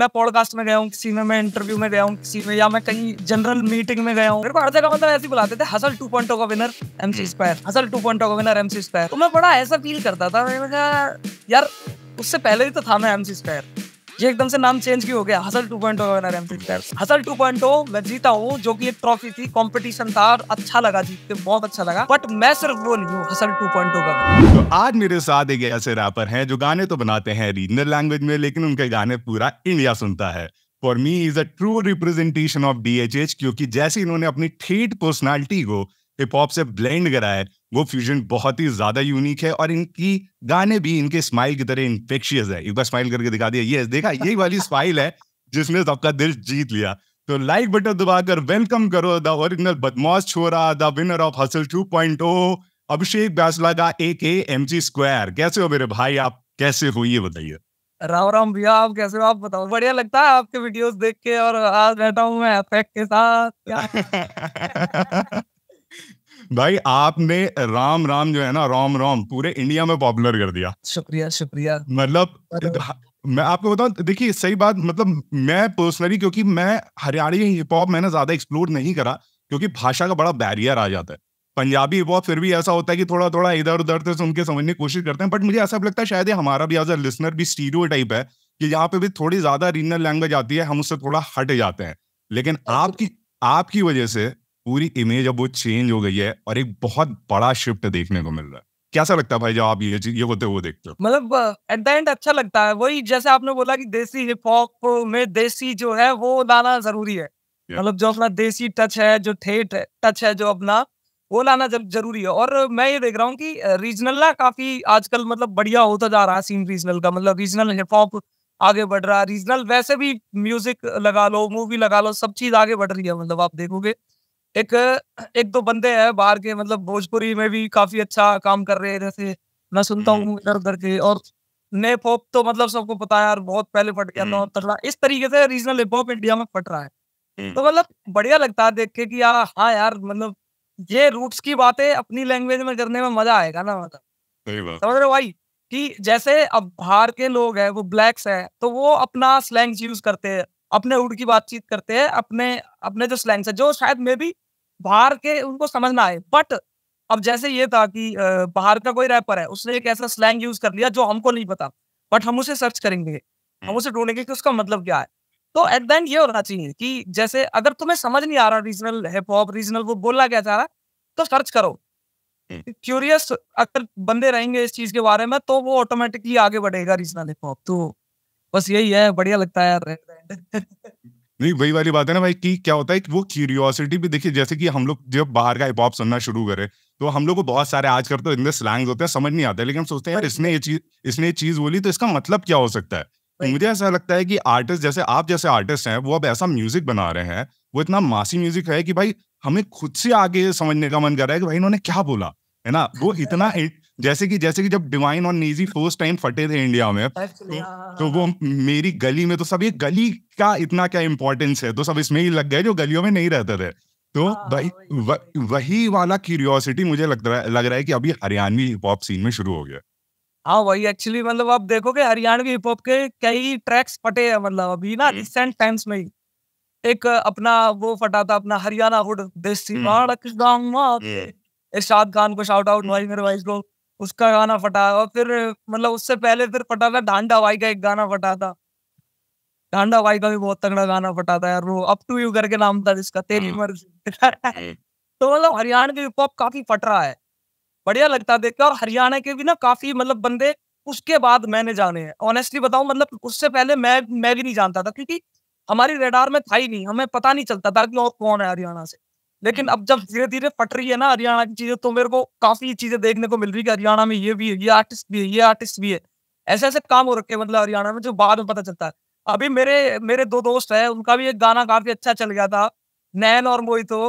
मैं पॉडकास्ट में गया हूँ किसी में मैं इंटरव्यू में गया हूँ किसी में या मैं कहीं जनरल मीटिंग में गया हूँ मेरे को हर जगह मतलब ऐसे बुलाते थे हसल टू पॉइंट का winner M C Spire hustle two point का विनर एम सी स्पायर तो मैं बड़ा ऐसा फील करता था मैंने कहा यार उससे पहले ही तो था मैं एम सी स्पायर ये एकदम से नाम चेंज क्यों हो गया Hustle two point Hustle two point मैं जीता हूँ जो कि एक ट्रॉफी थी कंपटीशन था अच्छा लगा जीत के बहुत अच्छा लगा बट मैं सिर्फ वो नहीं हूँ हसल 2.0 का तो आज मेरे साथ एक ऐसे रैपर हैं जो गाने तो बनाते हैं रीजनल लैंग्वेज में लेकिन उनके गाने पूरा इंडिया सुनता है for me is a true representation of the क्योंकि जैसे इन्होंने अपनी ठेठ पर्सनैलिटी को हिप हॉप से ब्लेंड करा है वो फ्यूजन बहुत ही ज्यादा यूनिक है और इनकी गाने भी इनके स्माइल की तरह इन्फेक्शियस है एक बार स्माइल करके दिखा दिया ये देखा यही वाली स्माइल है जिसने सबका दिल जीत लिया तो लाइक बटन दबाकर वेलकम करो द ओरिजिनल बदमाश छोरा the winner of Hustle 2.0 Abhishek Baisla का ए के एम जी स्क्वायर कैसे हो मेरे भाई आप कैसे हो ये बताइए राम राम भैया आप कैसे हो आप बताओ बढ़िया लगता है आपके वीडियोस देख के और आज बैठा हूँ मैं के साथ भाई आपने राम राम जो है ना राम राम पूरे इंडिया में पॉपुलर कर दिया शुक्रिया शुक्रिया मतलब मैं आपको बताऊं देखिए सही बात मतलब मैं पर्सनली क्योंकि मैं हरियाणी हिप हॉप मैंने ज्यादा एक्सप्लोर नहीं करा क्योंकि भाषा का बड़ा बैरियर आ जाता है पंजाबी हिप हॉप फिर भी ऐसा होता है कि थोड़ा थोड़ा इधर उधर से सुन के समझने की कोशिश करते हैं बट मुझे ऐसा लगता है शायद हमारा भी एज अ लिसनर भी स्टीरियो टाइप है कि यहाँ पे भी थोड़ी ज्यादा रीजनल लैंग्वेज आती है हम उससे थोड़ा हट जाते हैं लेकिन आपकी आपकी वजह से पूरी इमेज अब वो चेंज हो गई है और एक बहुत बड़ा शिफ्ट देखने को मिल रहा है कैसा लगता है भाई जब आप ये ये होते हुए देखते हो मतलब एट द एंड अच्छा लगता है वही जैसे आपने बोला कि देसी हिप हॉप में देसी जो है वो लाना जरूरी है yeah. मतलब जो अपना देसी टच है जो ठेठ टच है जो अपना वो लाना जब जरूरी है और मैं ये देख रहा हूँ कि रीजनल ना काफी आजकल मतलब बढ़िया होता जा रहा है सीन रीजनल का मतलब रीजनल हिप हॉप आगे बढ़ रहा है रीजनल वैसे भी म्यूजिक लगा लो मूवी लगा लो सब चीज आगे बढ़ रही है मतलब आप देखोगे एक एक दो बंदे हैं बाहर के मतलब भोजपुरी में भी काफी अच्छा काम कर रहे हैं जैसे मैं सुनता हम्म। हूँ इधर उधर के और ने पॉप तो मतलब सबको पता है यार बहुत पहले फट गया था हम्म। तगड़ा इस तरीके से रीजनल हिप हॉप इंडिया में फट रहा है हम्म। तो मतलब बढ़िया लगता है देख के कि यार हाँ यार मतलब ये रूट्स की बातें अपनी लैंग्वेज में करने में मजा आएगा ना मतलब समझ रहे भाई कि जैसे अब बाहर के लोग हैं वो ब्लैक्स हैं तो वो अपना स्लैंग्स यूज करते हैं अपने उड़ की बातचीत करते हैं अपने अपने जो स्लैंग्स है जो शायद मे भी बाहर के उनको समझ ना आए बट अब जैसे ये था कि बाहर का कोई रैपर है उसने एक ऐसा स्लैंग यूज कर लिया जो हमको नहीं पता बट हम उसे सर्च करेंगे हम हम्म। उसे ढूंढेंगे कि उसका मतलब क्या है तो एट द एंड ये होना चाहिए कि जैसे अगर तुम्हें समझ नहीं आ रहा रीजनल हिप हॉप रीजनल वो बोलना क्या चाह रहा है तो सर्च करो क्यूरियस हम्म। अगर बंदे रहेंगे इस चीज के बारे में तो वो ऑटोमेटिकली आगे बढ़ेगा रीजनल हिप हॉप तो बस यही है बढ़िया लगता है यार नहीं वही वाली बात है ना भाई कि क्या होता है कि वो क्यूरियोसिटी भी देखिए जैसे कि हम लोग जब बाहर का हिप हॉप सुनना शुरू करें तो हम लोग को बहुत सारे आज कर तो इतने स्लैंग्स होते हैं समझ नहीं आते लेकिन हम सोचते हैं यार इसने ये चीज इसने ये चीज बोली तो इसका मतलब क्या हो सकता है तो मुझे ऐसा लगता है कि आर्टिस्ट जैसे आप जैसे आर्टिस्ट हैं वो अब ऐसा म्यूजिक बना रहे हैं वो इतना मासी म्यूजिक है कि भाई हमें खुद से आगे समझने का मन कर रहा है कि भाई इन्होंने क्या बोला है ना वो इतना जैसे कि जैसे कि जब डिवाइन और नेजी फर्स्ट टाइम फटे थे इंडिया में तो, हाँ, तो हाँ, वो हाँ। मेरी गली में तो सब ये गली का इतना क्या इंपॉर्टेंस है तो सब इसमें ही लग गए जो गलियों में नहीं रहते थे तो वही तो, व, वही तो। वाला क्यूरियोसिटी मुझे लग रहा है लग रहा है कि अभी हरियाणवी हिप हॉप सीन में शुरू हो गया हाँ वही एक्चुअली मतलब आप देखोगे हरियाणवी हिप हॉप के कई ट्रैक्स फटे हैं मतलब अभी ना रिसेंट टाइम्स हम्म। में ही एक अपना वो फटा था अपना हरियाणा हुड देसी हम्म। गांव हम्म। इरशाद खान को शाउट आउट भाई मेरे भाई को उसका गाना फटा और फिर मतलब उससे पहले फिर फटा था ढांडा भाई का एक गाना फटा था ढांडा भाई का भी बहुत तगड़ा गाना फटा था यार वो अप टू यू करके नाम था जिसका तेरी हाँ। मर्जी तो मतलब हरियाणा के पॉप काफी फट रहा है बढ़िया लगता देख के और हरियाणा के भी ना काफी मतलब बंदे उसके बाद मैंने जाने हैं ऑनेस्टली बताऊं मतलब उससे पहले मैं मैं भी नहीं जानता था क्योंकि हमारी रेडार में था ही नहीं हमें पता नहीं चलता था कि और कौन है हरियाणा से लेकिन अब जब धीरे धीरे फट रही है ना हरियाणा की चीजें तो मेरे को काफी चीजें देखने को मिल रही है हरियाणा में ये भी है ये आर्टिस्ट भी है ये आर्टिस्ट भी है ऐसे ऐसे काम हो रखे मतलब हरियाणा में जो बाद में पता चलता है अभी मेरे मेरे दो दोस्त है उनका भी एक गाना काफी अच्छा चल गया था नैन और मोहित हो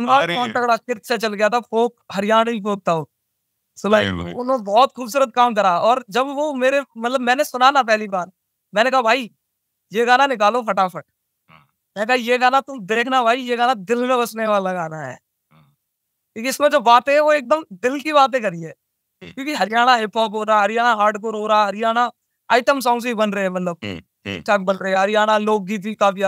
उनका तगड़ा से चल गया था फोक हरियाणा फोक था उन्होंने बहुत खूबसूरत काम करा और जब वो मेरे मतलब मैंने सुना ना पहली बार मैंने कहा भाई ये गाना निकालो फटाफट मैं कहा ये गाना तुम देखना भाई ये गाना दिल में बसने वाला गाना है हाँ। क्योंकि इसमें जो बातें है वो एकदम दिल की बातें करी है क्योंकि हरियाणा हिप हॉप हो रहा हरियाणा हार्ड हो रहा हरियाणा आइटम सॉन्ग्स भी बन रहे हैं मतलब बन रहे हरियाणा लोकगीत भी काफी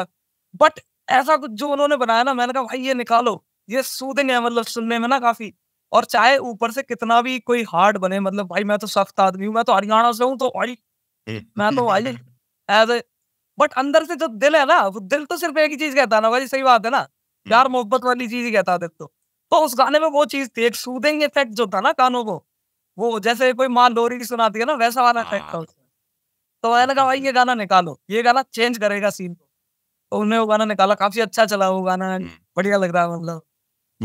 बट ऐसा कुछ जो उन्होंने बनाया ना मैंने कहा भाई ये निकालो ये सूदिंग है मतलब सुनने में ना काफी और चाहे ऊपर से कितना भी कोई हार्ड बने मतलब भाई मैं तो सख्त आदमी हूँ मैं तो हरियाणा से हूँ तो भाई मैं तो भाई एज ए बट अंदर से जो दिल है ना वो दिल तो सिर्फ एक ही चीज कहता ना भाई सही बात है ना हम्म। प्यार मोहब्बत वाली चीज ही कहता दिल तो तो उस गाने में वो चीज थी एक सूदिंग इफेक्ट जो था ना कानों को वो जैसे कोई माँ लोरी की सुनाती है ना वैसा वाला इफेक्ट था हाँ। तो मैंने कहा भाई ये हम्म। गाना निकालो ये गाना चेंज करेगा सीन तो उन्होंने वो गाना निकाला काफी अच्छा चला वो गाना हम्म। बढ़िया लग रहा है मतलब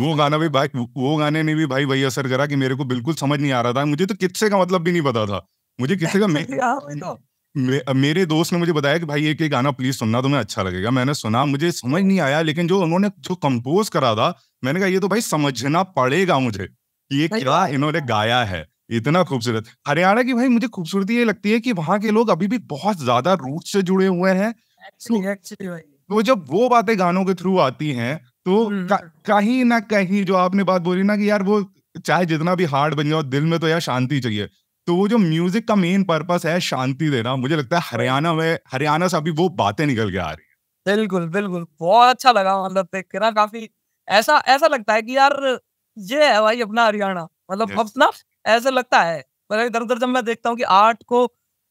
वो गाना भी भाई वो गाने ने भी भाई भाई असर करा कि मेरे को बिल्कुल समझ नहीं आ रहा था मुझे तो किससे का मतलब भी नहीं पता था मुझे किससे का मैं मेरे दोस्त ने मुझे बताया कि भाई एक ये गाना प्लीज सुनना तुम्हें अच्छा लगेगा मैंने सुना मुझे समझ नहीं आया लेकिन जो उन्होंने जो कंपोज करा था मैंने कहा ये तो भाई समझना पड़ेगा मुझे कि ये क्या इन्होंने गाया है इतना खूबसूरत हरियाणा की भाई मुझे खूबसूरती ये लगती है कि वहां के लोग अभी भी बहुत ज्यादा रूट से जुड़े हुए हैं तो, तो जब वो बातें गानों के थ्रू आती हैं तो हम्म, हम्म। कहीं ना कहीं जो आपने बात बोली ना कि यार वो चाहे जितना भी हार्ड बन जाओ दिल में तो यार शांति चाहिए तो वो जो म्यूजिक का मेन पर्पस है शांति देना मुझे लगता है हरियाणा में हरियाणा से अभी वो बातें निकल के आ रही है बिल्कुल बिल्कुल बहुत अच्छा लगा मतलब देख के ना काफी ऐसा ऐसा लगता है कि यार ये है भाई अपना हरियाणा मतलब yes. ना ऐसा लगता है मतलब इधर उधर जब मैं देखता हूँ कि आर्ट को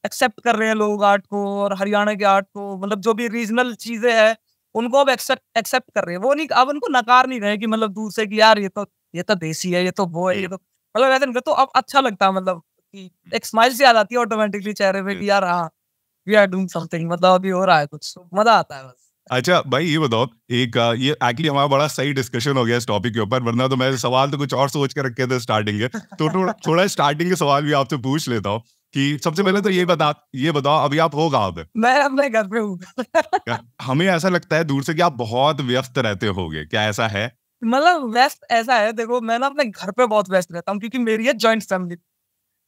एक्सेप्ट कर रहे हैं लोग आर्ट को और हरियाणा के आर्ट को मतलब जो भी रीजनल चीजें हैं उनको अब एक्सेप्ट कर रहे हैं वो नहीं अब उनको नकार नहीं रहे कि मतलब दूर से कि यार ये तो ये तो देसी है ये तो वो है ये hmm. तो मतलब ऐसा नहीं तो अब अच्छा लगता है मतलब कि एक स्माइल सी आ जाती है ऑटोमेटिकली चेहरे पे कि यार हाँ वी आर डूइंग समथिंग मतलब अभी हो रहा है कुछ तो मजा आता है बस अच्छा भाई ये बताओ एक ये एक्चुअली हमारा बड़ा सही डिस्कशन हो गया इस टॉपिक के ऊपर वरना तो मैं सवाल तो कुछ और सोच के रखे थे स्टार्टिंग के तो थोड़ा स्टार्टिंग के सवाल भी आपसे पूछ लेता हूँ कि सबसे पहले तो ये बता ये बताओ अभी आप हो कहाँ पे मैं अपने घर पे हूँ हमें ऐसा लगता है दूर से कि आप बहुत व्यस्त रहते हो क्या ऐसा है मतलब व्यस्त ऐसा है देखो मैं ना अपने घर पे बहुत व्यस्त रहता हूँ क्योंकि मेरी है ज्वाइंट फैमिली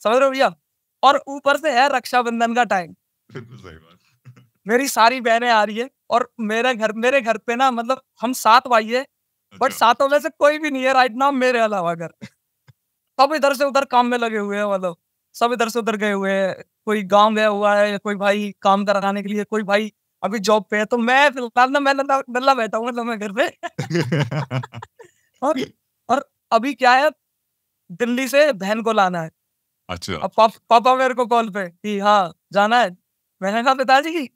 समझ रहे हो भैया और ऊपर से है रक्षाबंधन का टाइम मेरी सारी बहनें आ रही है और मेरे घर मेरे घर पे ना मतलब हम सात भाई है बट अच्छा। सातों में से कोई भी नहीं है राइट नाम मेरे अलावा घर सब इधर से उधर काम में लगे हुए हैं मतलब सब इधर से उधर गए हुए हैं कोई गांव गया हुआ है कोई भाई काम कराने के लिए कोई भाई अभी जॉब पे है तो मैं फिलहाल ना मैं नल्ला बैठा हूँ मतलब मैं घर पे और और अभी क्या है दिल्ली से बहन को लाना है अच्छा अब पा, पापा मेरे को कॉल पे कि हाँ जाना है मैंने कहा पिताजी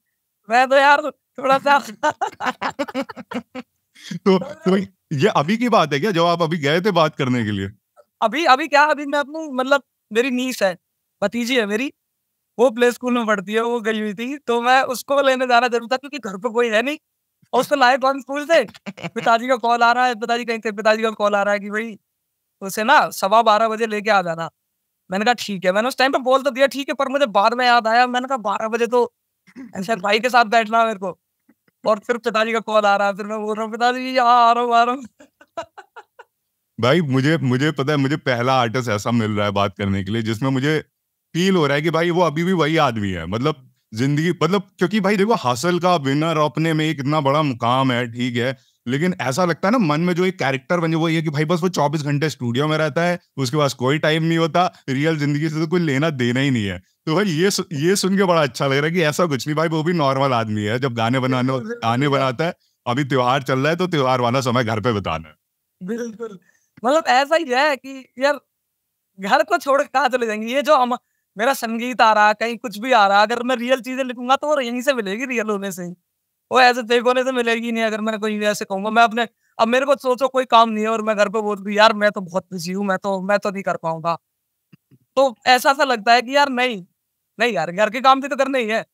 मैं तो यार थोड़ा सा तो, तो ये अभी की बात है क्या जब आप अभी गए थे बात करने के लिए अभी अभी क्या अभी मैं अपनी मतलब मेरी नीस है भतीजी है मेरी वो प्ले स्कूल में पढ़ती है वो गई हुई थी तो मैं उसको लेने जाना जरूर था क्योंकि घर पे कोई है नहीं और उसको लाए कौन स्कूल से पिताजी का कॉल आ रहा है पिताजी कहीं थे पिताजी का कॉल आ रहा है कि भाई उसे ना सवा बारह बजे लेके आ जाना मैंने कहा ठीक है मैंने उस टाइम पे बोल तो दिया ठीक है पर मुझे बाद में याद आया मैंने कहा बारह बजे तो शायद भाई के साथ बैठना मेरे को और फिर पिताजी का कॉल आ रहा है फिर मैं बोल रहा हूँ पिताजी यहाँ आ रहा हूँ आ रहा हूँ भाई मुझे मुझे पता है मुझे पहला आर्टिस्ट ऐसा मिल रहा है बात करने के लिए जिसमें मुझे फील हो रहा है कि भाई वो अभी भी वही आदमी है मतलब जिंदगी मतलब क्योंकि भाई देखो हासिल का विनर अपने में एक इतना बड़ा मुकाम है ठीक है लेकिन ऐसा लगता है ना मन में जो एक कैरेक्टर बने वो ये कि भाई बस वो चौबीस घंटे स्टूडियो में रहता है उसके पास कोई टाइम नहीं होता रियल जिंदगी से तो कोई लेना देना ही नहीं है तो भाई ये सु, ये सुन के बड़ा अच्छा लग रहा है कि ऐसा कुछ नहीं भाई वो भी नॉर्मल आदमी है जब गाने बनाने गाने बनाता है अभी त्योहार चल रहा है तो त्योहार वाला समय घर पे बताना है बिल्कुल मतलब ऐसा ही है कि यार घर को छोड़ कहा चले जाएंगे ये जो हम मेरा संगीत आ रहा कहीं कुछ भी आ रहा अगर मैं रियल चीजें लिखूंगा तो वो यहीं से मिलेगी रियल होने से ही वो ऐसे तेरे को तो मिलेगी नहीं अगर मैं कोई ऐसे कहूंगा मैं अपने अब मेरे को सोचो कोई काम नहीं है और मैं घर पे बोल दू यार मैं तो बहुत बिजी हूँ मैं तो मैं तो नहीं कर पाऊंगा तो ऐसा सा लगता है कि यार नहीं नहीं यार घर के काम भी तो करने ही है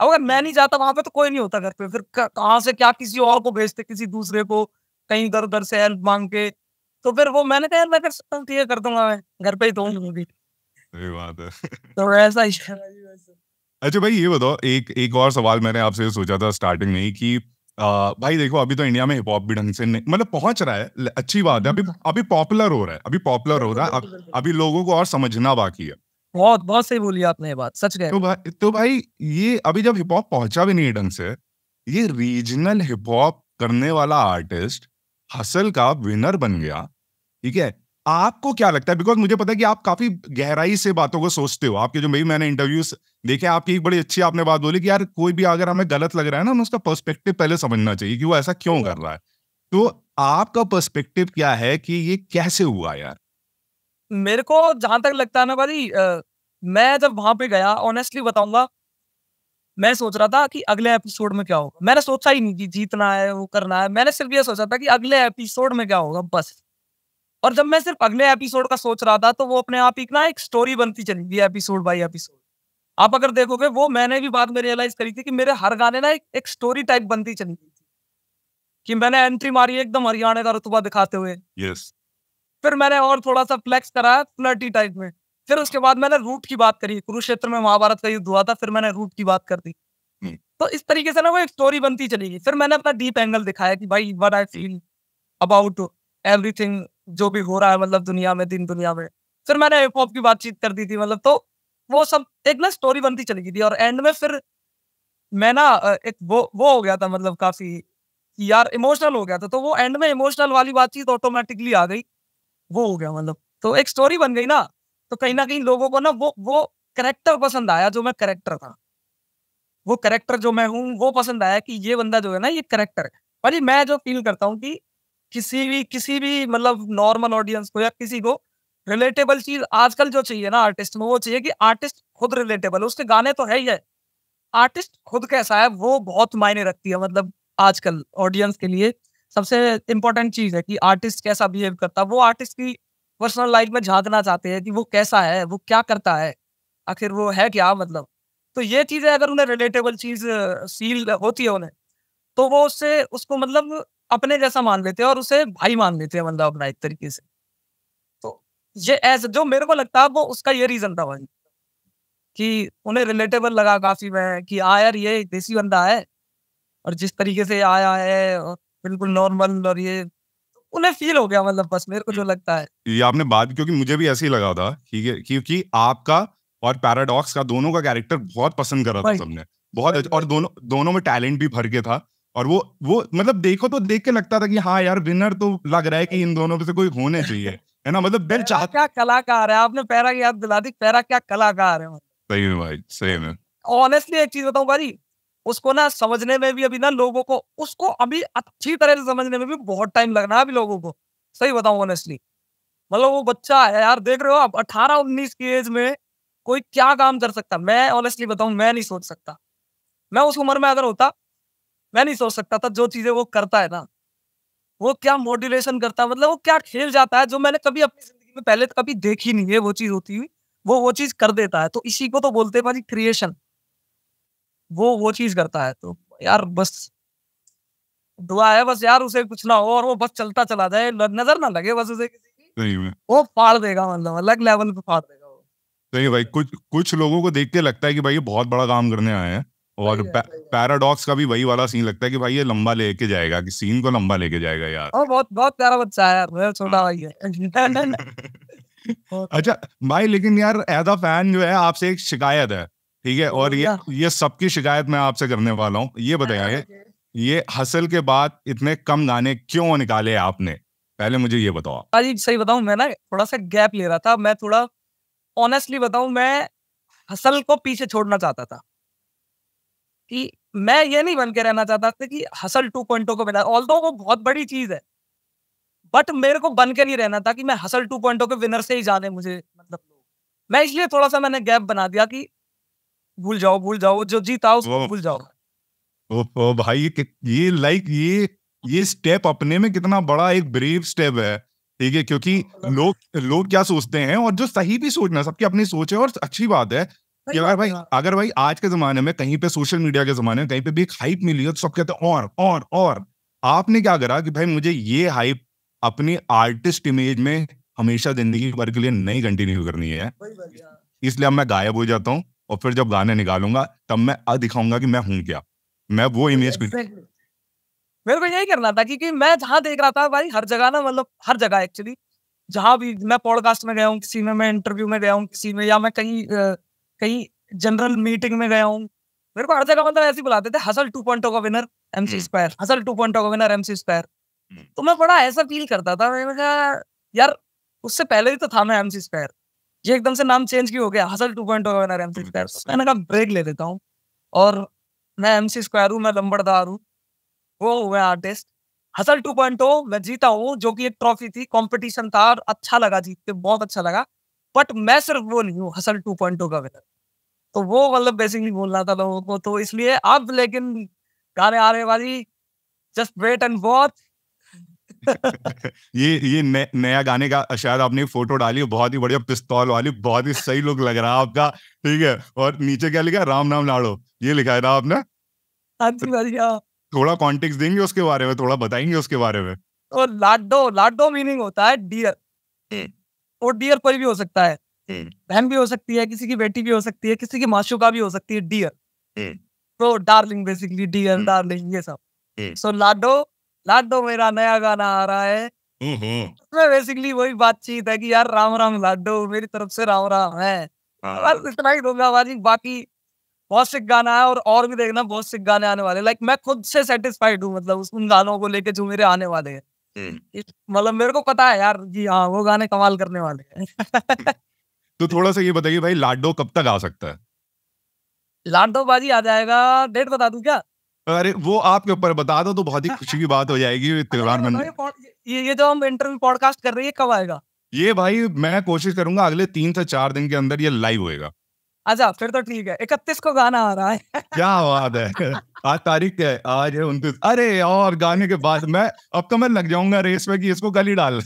अगर मैं नहीं जाता वहां पे तो कोई नहीं होता घर पे फिर कहाँ से क्या किसी और को भेजते किसी दूसरे को कहीं इधर उधर से हेल्प मांग के तो फिर वो मैंने कहा मैं कर सकता हूँ ठीक है कर दूंगा मैं घर पे ही तो बात है तो ऐसा ही अच्छा भाई ये बताओ एक एक और सवाल मैंने आपसे सोचा था स्टार्टिंग में कि आ, भाई देखो अभी तो इंडिया में हिप हॉप भी ढंग से नहीं मतलब पहुंच रहा है अच्छी बात है अभी हम्म। अभी पॉपुलर हो रहा है अभी पॉपुलर हो रहा है अभी, अभी लोगों को और समझना बाकी है बहुत बहुत सही बोली आपने ये बात सच कह तो भा, भाई तो भाई ये अभी जब हिप हॉप पहुंचा भी नहीं है ढंग से ये रीजनल हिप हॉप करने वाला आर्टिस्ट हसल का विनर बन गया ठीक है आपको क्या लगता है बिकॉज मुझे पता है कि आप काफी गहराई से बातों को सोचते हो आपके जो मेरी मैंने इंटरव्यूज देखे आपकी एक बड़ी अच्छी आपने बात बोली कि यार कोई भी अगर हमें गलत लग रहा है ना हमें उसका पर्सपेक्टिव पहले समझना चाहिए कि वो ऐसा क्यों हाँ। कर रहा है तो आपका पर्सपेक्टिव क्या है कि ये कैसे हुआ यार मेरे को जहां तक लगता है ना भाई मैं जब वहां पे गया ऑनेस्टली बताऊंगा मैं सोच रहा था कि अगले एपिसोड में क्या होगा मैंने सोचा ही नहीं कि जीतना है वो करना है मैंने सिर्फ ये सोचा था कि अगले एपिसोड में क्या होगा बस और जब मैं सिर्फ अगले एपिसोड का सोच रहा था तो वो अपने आप एक ना एक स्टोरी बनती चली गई एपिसोड बाई एपिसोड आप अगर देखोगे वो मैंने भी बाद में रियलाइज करी थी कि मेरे हर गाने ना एक, एक स्टोरी टाइप बनती चली गई थी कि मैंने एंट्री मारी एकदम हरियाणा का रुतबा दिखाते हुए yes. फिर मैंने और थोड़ा सा फ्लैक्स कराया फ्लर्टी टाइप में फिर उसके बाद मैंने रूट की बात करी कुरुक्षेत्र में महाभारत का युद्ध हुआ था फिर मैंने रूट की बात कर दी hmm. तो इस तरीके से ना वो एक स्टोरी बनती चली गई फिर मैंने अपना डीप एंगल दिखाया कि भाई what I feel about everything जो भी हो रहा है मतलब दुनिया में दिन दुनिया में फिर मैंने हिप हॉप की बातचीत कर दी थी मतलब तो वो सब एक ना स्टोरी बनती चली गई थी और एंड में फिर मैं ना एक वो वो हो गया था मतलब काफी यार इमोशनल हो गया था तो वो एंड में इमोशनल वाली बातचीत ऑटोमेटिकली आ गई वो हो गया मतलब तो एक स्टोरी बन गई ना तो कहीं ना कहीं लोगों को ना वो वो करेक्टर पसंद आया जो मैं करेक्टर था वो करेक्टर जो मैं हूँ वो पसंद आया कि ये बंदा जो है ना ये करेक्टर है और मैं जो फील करता हूँ कि किसी भी किसी भी मतलब नॉर्मल ऑडियंस को या किसी को रिलेटेबल चीज आजकल जो चाहिए ना आर्टिस्ट में वो चाहिए कि आर्टिस्ट खुद रिलेटेबल उसके गाने तो है ही है आर्टिस्ट खुद कैसा है वो बहुत मायने रखती है मतलब आजकल ऑडियंस के लिए सबसे इम्पोर्टेंट चीज है कि आर्टिस्ट कैसा बिहेव करता है वो आर्टिस्ट की पर्सनल लाइफ में झांकना चाहते हैं कि वो कैसा है वो क्या करता है आखिर वो है क्या मतलब तो ये चीजें अगर उन्हें रिलेटेबल चीज फील होती है उन्हें तो वो उससे उसको मतलब अपने जैसा मान लेते हैं और उसे भाई मान लेते हैं मतलब अपना एक तरीके से तो ये ऐसा जो मेरे को लगता है वो उसका ये रीजन था भाई कि उन्हें रिलेटेबल लगा काफी मैं कि आ हाँ यार ये देसी बंदा है और जिस तरीके से आया है और बिल्कुल नॉर्मल और ये उन्हें फील हो गया मतलब बस मेरे को जो लगता है ये आपने बात क्योंकि मुझे भी ऐसे ही लगा था ठीक है क्योंकि आपका और पैराडॉक्स का दोनों का कैरेक्टर बहुत पसंद करा था सबने बहुत अच्छा और दोनों दोनों में टैलेंट भी भर के था और वो वो मतलब देखो तो देख के लगता था कि हाँ यार विनर तो लग रहा है कि इन दोनों में से कोई होने चाहिए है ना मतलब दिल चाह क्या कलाकार है आपने पैरा की याद दिला दी पैरा क्या कलाकार है सही में भाई सही में ऑनेस्टली एक चीज बताऊं भाई उसको ना समझने में भी अभी ना लोगों को उसको अभी अच्छी तरह से समझने में भी बहुत टाइम लगना है अभी लोगों को सही बताऊं ऑनेस्टली मतलब वो बच्चा है यार देख रहे हो आप अठारह उन्नीस की एज में कोई क्या काम कर सकता मैं ऑनेस्टली बताऊं मैं नहीं सोच सकता मैं उस उम्र में अगर होता मैं नहीं सोच सकता था जो चीजें वो करता है ना वो क्या मोटिवेशन करता है मतलब वो क्या खेल जाता है जो मैंने कभी अपनी जिंदगी में पहले कभी देखी नहीं है वो चीज होती हुई वो वो चीज कर देता है तो इसी को तो बोलते हैं भाजी क्रिएशन वो वो चीज करता है तो यार बस दुआ है बस यार उसे कुछ ना हो और वो बस चलता चला जाए नजर ना लगे बस उसे किसी की वो फाड़ देगा मतलब अलग लेवल पे फाड़ देगा वो सही भाई कुछ कुछ लोगों को देख के लगता है कि भाई ये बहुत बड़ा काम करने आए हैं और पैराडॉक्स का भी वही वाला सीन लगता है कि भाई ये लंबा लेके जाएगा कि सीन को लंबा लेके जाएगा यार और बहुत बहुत प्यारा बच्चा है यार छोटा भाई है हाँ। अच्छा भाई लेकिन यार एज अ फैन जो है आपसे एक शिकायत है ठीक है और ये ये सबकी शिकायत मैं आपसे करने वाला हूँ ये बताइए ये हसल के बाद इतने कम गाने क्यों निकाले आपने पहले मुझे ये बताओ अजी सही बताऊ मैं ना थोड़ा सा गैप ले रहा था मैं थोड़ा ऑनेस्टली बताऊ मैं हसल को पीछे छोड़ना चाहता था कि मैं ये नहीं बन के रहना चाहता था कि हसल टू पॉइंटों को मिला ऑल वो बहुत बड़ी चीज है बट मेरे को बन के नहीं रहना था कि मैं हसल टू पॉइंटों के विनर से ही जाने मुझे मतलब मैं इसलिए थोड़ा सा मैंने गैप बना दिया कि भूल जाओ भूल जाओ जो जीता उसको भूल जाओ ओ, ओ भाई ये ये लाइक ये ये स्टेप अपने में कितना बड़ा एक ब्रेव स्टेप है ठीक है क्योंकि हाँ, मतलब लोग लोग क्या सोचते हैं और जो सही भी सोचना सबकी अपनी सोच है और अच्छी बात है कि भाई अगर भाई आज के जमाने में कहीं पे सोशल मीडिया के जमाने में कहीं पे भी एक हाइप मिली है तो सब कहते हैं और और और आपने क्या करा कि भाई मुझे ये हाइप अपनी आर्टिस्ट इमेज में हमेशा जिंदगी भर के लिए नहीं कंटिन्यू करनी है इसलिए अब मैं गायब हो जाता हूँ और फिर जब गाने निकालूंगा तब मैं अ दिखाऊंगा कि मैं हूँ क्या मैं वो इमेज मेरे को यही करना था क्योंकि मैं जहाँ देख रहा था भाई हर जगह ना मतलब हर जगह एक्चुअली जहाँ भी मैं पॉडकास्ट में गया हूँ किसी में मैं इंटरव्यू में गया हूँ किसी में या मैं कहीं कहीं जनरल मीटिंग में गया हूँ मेरे को हर जगह मतलब ऐसे बुलाते थे हसल टू पॉइंट का winner MC Square Hustle two point का विनर एमसी स्क्वायर तो मैं बड़ा ऐसा फील करता था मैंने कहा यार उससे पहले भी तो था मैं एमसी स्क्वायर ये एकदम से नाम चेंज क्यों हो गया हसल टू पॉइंट का विनर एमसी स्क्वायर मैंने कहा ब्रेक ले देता हूँ और मैं एमसी स्क्वायर हूँ मैं लंबड़दार हूँ वो मैं आर्टिस्ट हसल टू पॉइंट मैं जीता हूँ जो कि एक ट्रॉफी थी कॉम्पिटिशन था और अच्छा लगा जीत के बहुत अच्छा लगा बट मैं सिर्फ वो नहीं हूँ हसल टू पॉइंट का विनर तो वो मतलब बेसिकली बोलना था लोगों को तो इसलिए अब लेकिन गाने आ रहे वाली जस्ट वेट एंड वॉच ये ये न, नया गाने का शायद आपने फोटो डाली बहुत ही बढ़िया पिस्तौल वाली बहुत ही सही लुक लग रहा है आपका ठीक है और नीचे क्या लिखा राम नाम लाड़ो ये लिखा है ना आपने हाँ हाँ। थोड़ा कॉन्टेक्स देंगे उसके बारे में थोड़ा बताएंगे उसके बारे में और तो लाडो लाडो मीनिंग होता है डियर और डियर कोई भी हो सकता है हम्म। बहन भी हो सकती है किसी की बेटी भी हो सकती है किसी की माशुका भी हो सकती है डियर हम्म। तो डार्लिंग बेसिकली डियर डार्लिंग ये सब सो हम्म। लाडो लाडो मेरा नया गाना आ रहा है उसमें बेसिकली वही बातचीत है कि यार राम राम लाडो मेरी तरफ से राम राम है हाँ। बस इतना ही दूंगा बाकी बहुत से गाना है और और भी देखना बहुत से गाने आने वाले लाइक मैं खुद से सेटिस्फाइड हूँ मतलब उन गानों को लेके जो मेरे आने वाले हैं मतलब मेरे को पता है यार जी हाँ वो गाने कमाल करने वाले हैं तो थोड़ा सा ये बताइए भाई लाडो कब तक आ सकता है लाडो बाजी आ जाएगा डेट बता दू क्या अरे वो आपके ऊपर बता दो तो बहुत ही खुशी की बात हो जाएगी त्यौहार में ये ये जो हम इंटरव्यू पॉडकास्ट कर रहे हैं कब आएगा ये भाई मैं कोशिश करूंगा अगले तीन से चार दिन के अंदर ये लाइव होएगा अच्छा फिर तो ठीक है इकतीस को गाना आ रहा है क्या बात है आज तारीख क्या है आज है उनतीस अरे और गाने के बाद मैं अब तो मैं लग जाऊंगा रेस में कि इसको गली डाल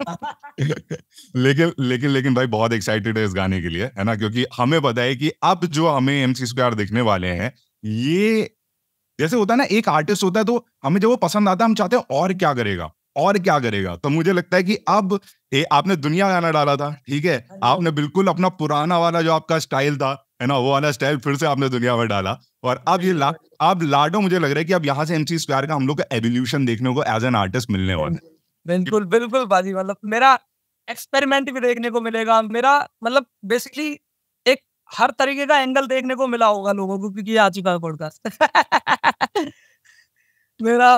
लेकिन लेकिन लेकिन भाई बहुत एक्साइटेड है इस गाने के लिए है ना क्योंकि हमें पता है कि अब जो हमें एम सी स्क्वायर देखने वाले हैं ये जैसे होता है ना एक आर्टिस्ट होता है तो हमें जब वो पसंद आता है हम चाहते हैं और क्या करेगा और क्या करेगा तो मुझे लगता है कि अब ए, आपने दुनिया गाना डाला था ठीक है हाँ आपने बिल्कुल अपना पुराना वाला जो आपका स्टाइल था है ना वो वाला स्टाइल फिर से आपने दुनिया में डाला और अब ये ला, हाँ अब लाडो मुझे लग रहा है कि अब यहाँ से एमसी स्क्वायर का हम लोग का एवोल्यूशन देखने को एज एन आर्टिस्ट मिलने वाला है हाँ बिल्कुल बिल्कुल बाजी मतलब मेरा एक्सपेरिमेंट भी देखने को मिलेगा मेरा मतलब बेसिकली एक हर तरीके का एंगल देखने को मिला होगा लोगों को क्योंकि आ चुका है पॉडकास्ट मेरा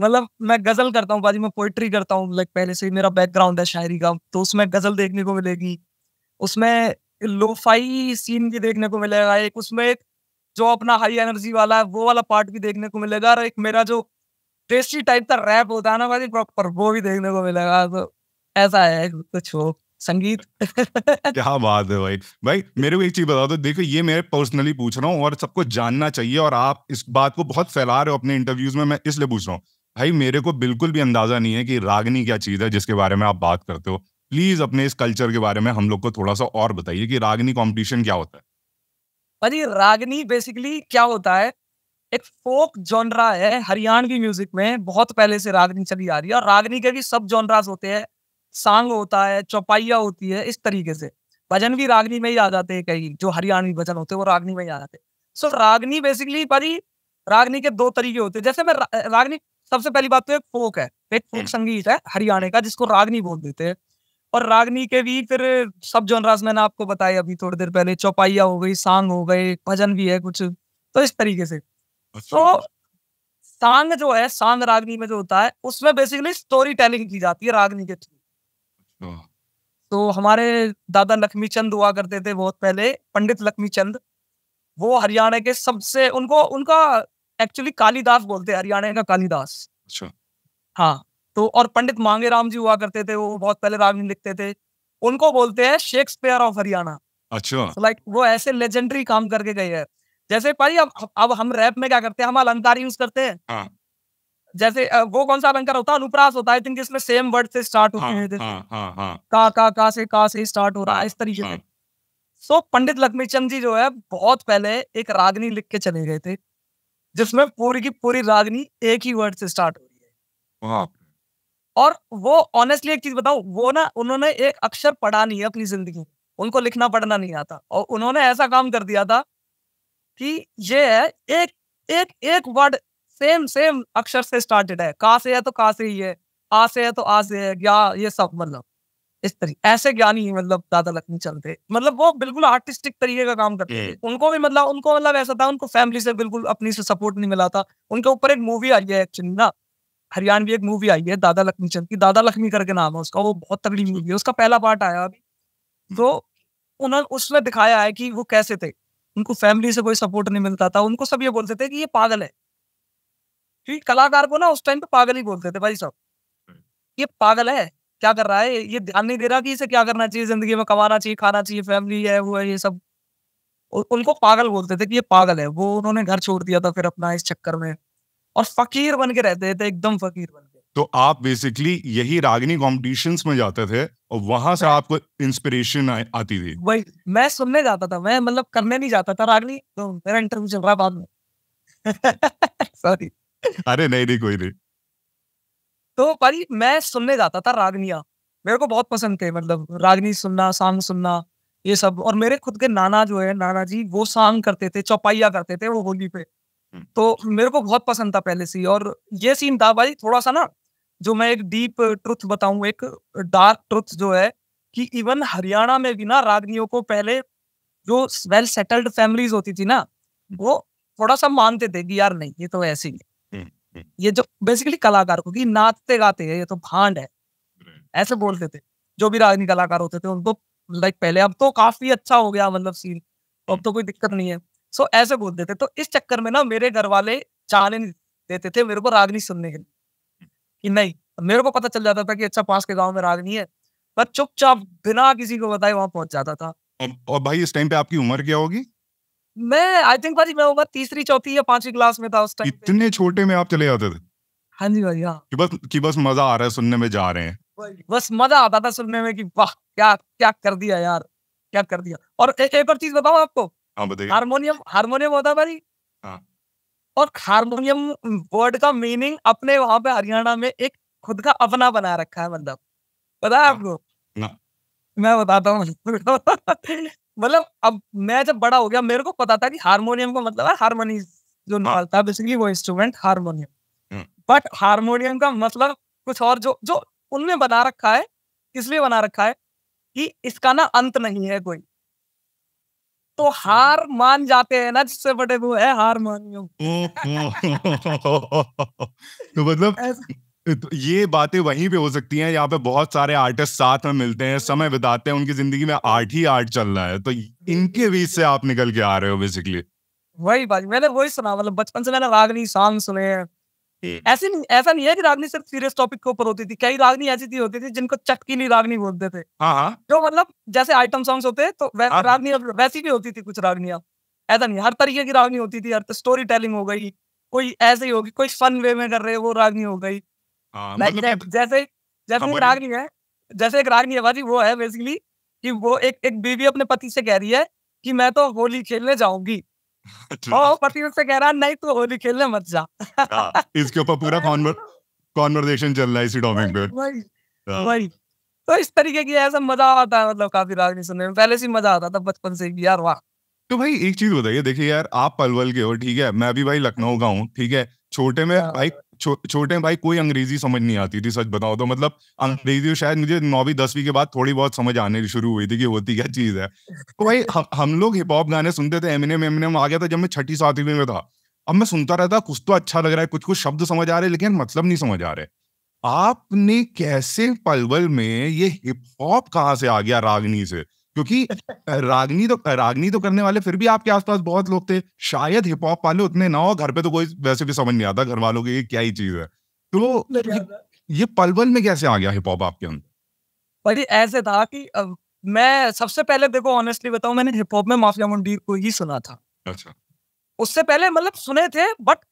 मतलब मैं गजल करता हूँ बाजी मैं पोइट्री करता हूँ लाइक पहले से ही मेरा बैकग्राउंड है शायरी का तो उसमें गजल देखने को मिलेगी उसमें लोफाई सीन भी देखने को मिलेगा एक उसमें एक जो अपना हाई एनर्जी वाला है वो वाला पार्ट भी देखने को मिलेगा और एक मेरा जो टेस्टी टाइप का रैप होता है ना भाई प्रॉपर वो भी देखने को मिलेगा तो ऐसा है कुछ हो संगीत क्या बात है भाई भाई मेरे को एक चीज बता दो तो देखो ये मैं पर्सनली पूछ रहा हूँ और सबको जानना चाहिए और आप इस बात को बहुत फैला रहे हो अपने इंटरव्यूज में मैं इसलिए पूछ रहा हूँ भाई मेरे को बिल्कुल भी अंदाजा नहीं है कि रागनी क्या चीज है जिसके बारे में आप बात करते हो प्लीज अपने इस कल्चर के बारे में हम लोग को थोड़ा सा और बताइए कि रागनी कॉम्पिटिशन क्या होता है भाई रागनी बेसिकली क्या होता है एक फोक जॉनरा है हरियाणवी म्यूजिक में बहुत पहले से रागनी चली आ रही है और रागनी के भी सब जॉनराज होते हैं सांग होता है चौपाइया होती है इस तरीके से भजन भी रागनी में ही आ जाते हैं कई जो हरियाणवी भजन होते हैं वो रागनी में ही आ जाते हैं सो so, रागनी बेसिकली भाजी रागनी के दो तरीके होते हैं जैसे मैं रा, रागनी सबसे पहली बात तो एक फोक है एक फोक हम्म। संगीत है हरियाणा का जिसको रागनी बोल देते हैं और रागनी के भी फिर सब जॉनराज मैंने आपको बताया अभी थोड़ी देर पहले चौपाइया हो गई सांग हो गए भजन भी है कुछ तो इस तरीके से अच्छा। तो सांग जो है सांग रागनी में जो होता है उसमें बेसिकली स्टोरी टेलिंग की जाती है रागनी के थ्रू अच्छा। तो हमारे दादा लक्ष्मी चंद हुआ करते थे बहुत पहले पंडित लक्ष्मी चंद वो हरियाणा के सबसे उनको उनका एक्चुअली कालीदास बोलते हैं हरियाणा का कालीदास अच्छा। हाँ तो और पंडित मांगे राम जी हुआ करते थे वो बहुत पहले रागनी लिखते थे उनको बोलते हैं शेक्सपियर ऑफ हरियाणा अच्छा लाइक so like, वो ऐसे लेजेंडरी काम करके गए हैं जैसे भाई अब अब हम रैप में क्या करते हैं हम अलंकार यूज करते हैं हाँ। जैसे वो कौन सा अलंकार होता है अनुप्रास होता है थिंक सेम वर्ड से स्टार्ट होते हाँ, हैं हाँ, का का का से का से स्टार्ट हो रहा है इस तरीके से सो so, पंडित लक्ष्मी चंद जी जो है बहुत पहले एक रागनी लिख के चले गए थे जिसमें पूरी की पूरी रागनी एक ही वर्ड से स्टार्ट हो रही है और वो ऑनेस्टली एक चीज बताओ वो ना उन्होंने एक अक्षर पढ़ा नहीं है अपनी जिंदगी उनको लिखना पढ़ना नहीं आता और उन्होंने ऐसा काम कर दिया था कि ये है एक एक एक वर्ड सेम सेम अक्षर से स्टार्टेड है का से है तो का से ही है आ से है तो आ से है या ये सब मतलब इस तरीके ऐसे ज्ञानी ही मतलब दादा लक्ष्मी चलते मतलब वो बिल्कुल आर्टिस्टिक तरीके का काम करते हम्म। उनको भी मतलब उनको मतलब ऐसा था उनको फैमिली से बिल्कुल अपनी से सपोर्ट नहीं मिला था उनके ऊपर एक मूवी आई है एक्चुअली ना हरियाणवी एक मूवी आई है दादा लक्ष्मी चंद की दादा लक्ष्मी करके नाम है उसका वो बहुत तगड़ी मूवी अच्छा। है उसका पहला पार्ट आया अभी हम्म। तो उन्होंने उसमें दिखाया है कि वो कैसे थे उनको फैमिली से कोई सपोर्ट नहीं मिलता था उनको सब ये बोलते थे कि ये पागल है क्योंकि कलाकार को ना उस टाइम पे पागल ही बोलते थे भाई साहब ये पागल है क्या कर रहा है ये ध्यान नहीं दे रहा कि इसे क्या करना चाहिए जिंदगी में कमाना चाहिए खाना चाहिए फैमिली है वो है ये सब उनको पागल बोलते थे कि ये पागल है वो उन्होंने घर छोड़ दिया था फिर अपना इस चक्कर में और फकीर बन के रहते थे एकदम फकीर बन तो आप बेसिकली यही रागिनी कॉम्पिटिशन में जाते थे और वहां से हाँ। आपको इंस्पिरेशन आती थी वही मैं सुनने जाता था मैं मतलब करने नहीं जाता था रागनी तो मेरा इंटरव्यू चल रहा बाद में सॉरी अरे नहीं नहीं कोई नहीं तो भाई मैं सुनने जाता था रागनिया मेरे को बहुत पसंद थे मतलब रागनी सुनना सांग सुनना ये सब और मेरे खुद के नाना जो है नाना जी वो सांग करते थे चौपाइया करते थे वो होली पे हम्म। तो मेरे को बहुत पसंद था पहले से और ये सीन था भाई थोड़ा सा ना जो मैं एक डीप ट्रुथ बताऊं एक डार्क ट्रुथ जो है कि इवन हरियाणा में भी ना रागनियों को पहले जो वेल सेटल्ड फैमिलीज होती थी ना हम्म। वो थोड़ा सा मानते थे कि यार नहीं ये तो ऐसे ही है हम्म, हम्म। ये जो बेसिकली कलाकार को कि नाचते गाते हैं ये तो भांड है ऐसे बोलते थे जो भी रागनी कलाकार होते थे उनको लाइक पहले अब तो काफी अच्छा हो गया मतलब सीन अब तो कोई दिक्कत नहीं है सो ऐसे बोलते थे तो इस चक्कर में ना मेरे घर वाले चाने देते थे मेरे को रागनी सुनने के लिए कि नहीं मेरे को पता चल जाता था कि अच्छा पास के गांव में राग नहीं है पर चुपचाप बिना किसी को बताए वहां पहुंच जाता था और, और भाई इस टाइम पे आपकी उम्र क्या होगी मैं आई थिंक भाई मैं उम्र तीसरी चौथी या पांचवी क्लास में था उस टाइम इतने छोटे में आप चले जाते थे हाँ जी भाई हाँ कि बस कि बस मजा आ रहा है सुनने में जा रहे हैं बस मजा आता था सुनने में कि वाह क्या क्या कर दिया यार क्या कर दिया और ए, एक और चीज बताओ आपको हाँ, हारमोनियम हारमोनियम होता भाई और हारमोनियम वर्ड का मीनिंग अपने वहां पे हरियाणा में एक खुद का अपना बना रखा है मतलब पता है हाँ। आपको मैं बताता हूँ मतलब अब मैं जब बड़ा हो गया मेरे को पता था कि हारमोनियम का मतलब है हारमोनी जो हाँ। निकालता बेसिकली वो instrument harmonium but hmm. Harmonium का मतलब कुछ और जो जो उनमें बना रखा है इसलिए बना रखा है कि इसका ना अंत नहीं है कोई तो हार मान जाते हैं ना जिससे बड़े वो है हार मानियो तो मतलब तो ये बातें वहीं पे हो सकती हैं यहाँ पे बहुत सारे आर्टिस्ट साथ में मिलते हैं समय हम्म। बिताते हैं उनकी जिंदगी में आर्ट ही आर्ट चल रहा है तो इनके बीच से आप निकल के आ रहे हो बेसिकली वही बात मैंने वही सुना मतलब बचपन से मैंने रागनी सॉन्ग सुने हैं ऐसे ऐसा नहीं है कि रागनी सिर्फ सीरियस टॉपिक के ऊपर होती थी कई रागनी ऐसी थी होती थी जिनको चटकीली रागनी बोलते थे हाँ, हाँ। जो मतलब जैसे आइटम सॉन्ग्स होते तो हाँ, रागनी वैसी भी होती थी कुछ रागनियां ऐसा नहीं हर तरीके की रागनी होती थी हर स्टोरी टेलिंग हो गई कोई ऐसे ही होगी कोई फन वे में कर रहे वो रागनी हो गई मतलब जैसे जैसे रागनी है जैसे एक रागनी है भाजी वो है बेसिकली कि वो एक एक बीवी अपने पति से कह रही है कि मैं तो होली खेलने जाऊंगी ओ तो पति से कह रहा नहीं तो होली खेलने मत जा हाँ, इसके ऊपर पूरा कॉन्वर्सेशन चल रहा है इसी टॉपिक पे हाँ। वही तो इस तरीके की ऐसा मजा आता है मतलब काफी राग नहीं सुनने में पहले से मजा आता था बचपन से भी यार वाह तो भाई एक चीज बताइए देखिए यार आप पलवल के हो ठीक है मैं भी भाई लखनऊ का हूँ ठीक है छोटे में हाँ। भाई छोटे छोटे भाई कोई अंग्रेजी समझ नहीं आती थी सच बताओ तो मतलब अंग्रेजी तो शायद मुझे नौवीं दसवीं के बाद थोड़ी बहुत समझ आने शुरू हुई थी कि होती क्या चीज है तो भाई हम, हम लोग हिप हॉप गाने सुनते थे एम एमिनेम आ गया था जब मैं छठी सातवीं में था अब मैं सुनता रहता कुछ तो अच्छा लग रहा है कुछ कुछ शब्द समझ आ रहे लेकिन मतलब नहीं समझ आ रहे आपने कैसे पलवल में ये हिप हॉप कहाँ से आ गया रागनी से क्योंकि रागनी तो रागनी तो करने वाले फिर भी आपके आसपास बहुत लोग थे शायद हिप हॉप वाले उतने ना हो घर पे तो कोई वैसे भी समझ नहीं आता घर वालों की क्या ही चीज है तो ये, ये पलवल में कैसे आ गया हिप हॉप आपके अंदर भाई ऐसे था कि मैं सबसे पहले देखो ऑनेस्टली बताऊं मैंने हिप हॉप में माफिया मुंडीर को ही सुना था अच्छा उससे पहले मतलब सुने थे बट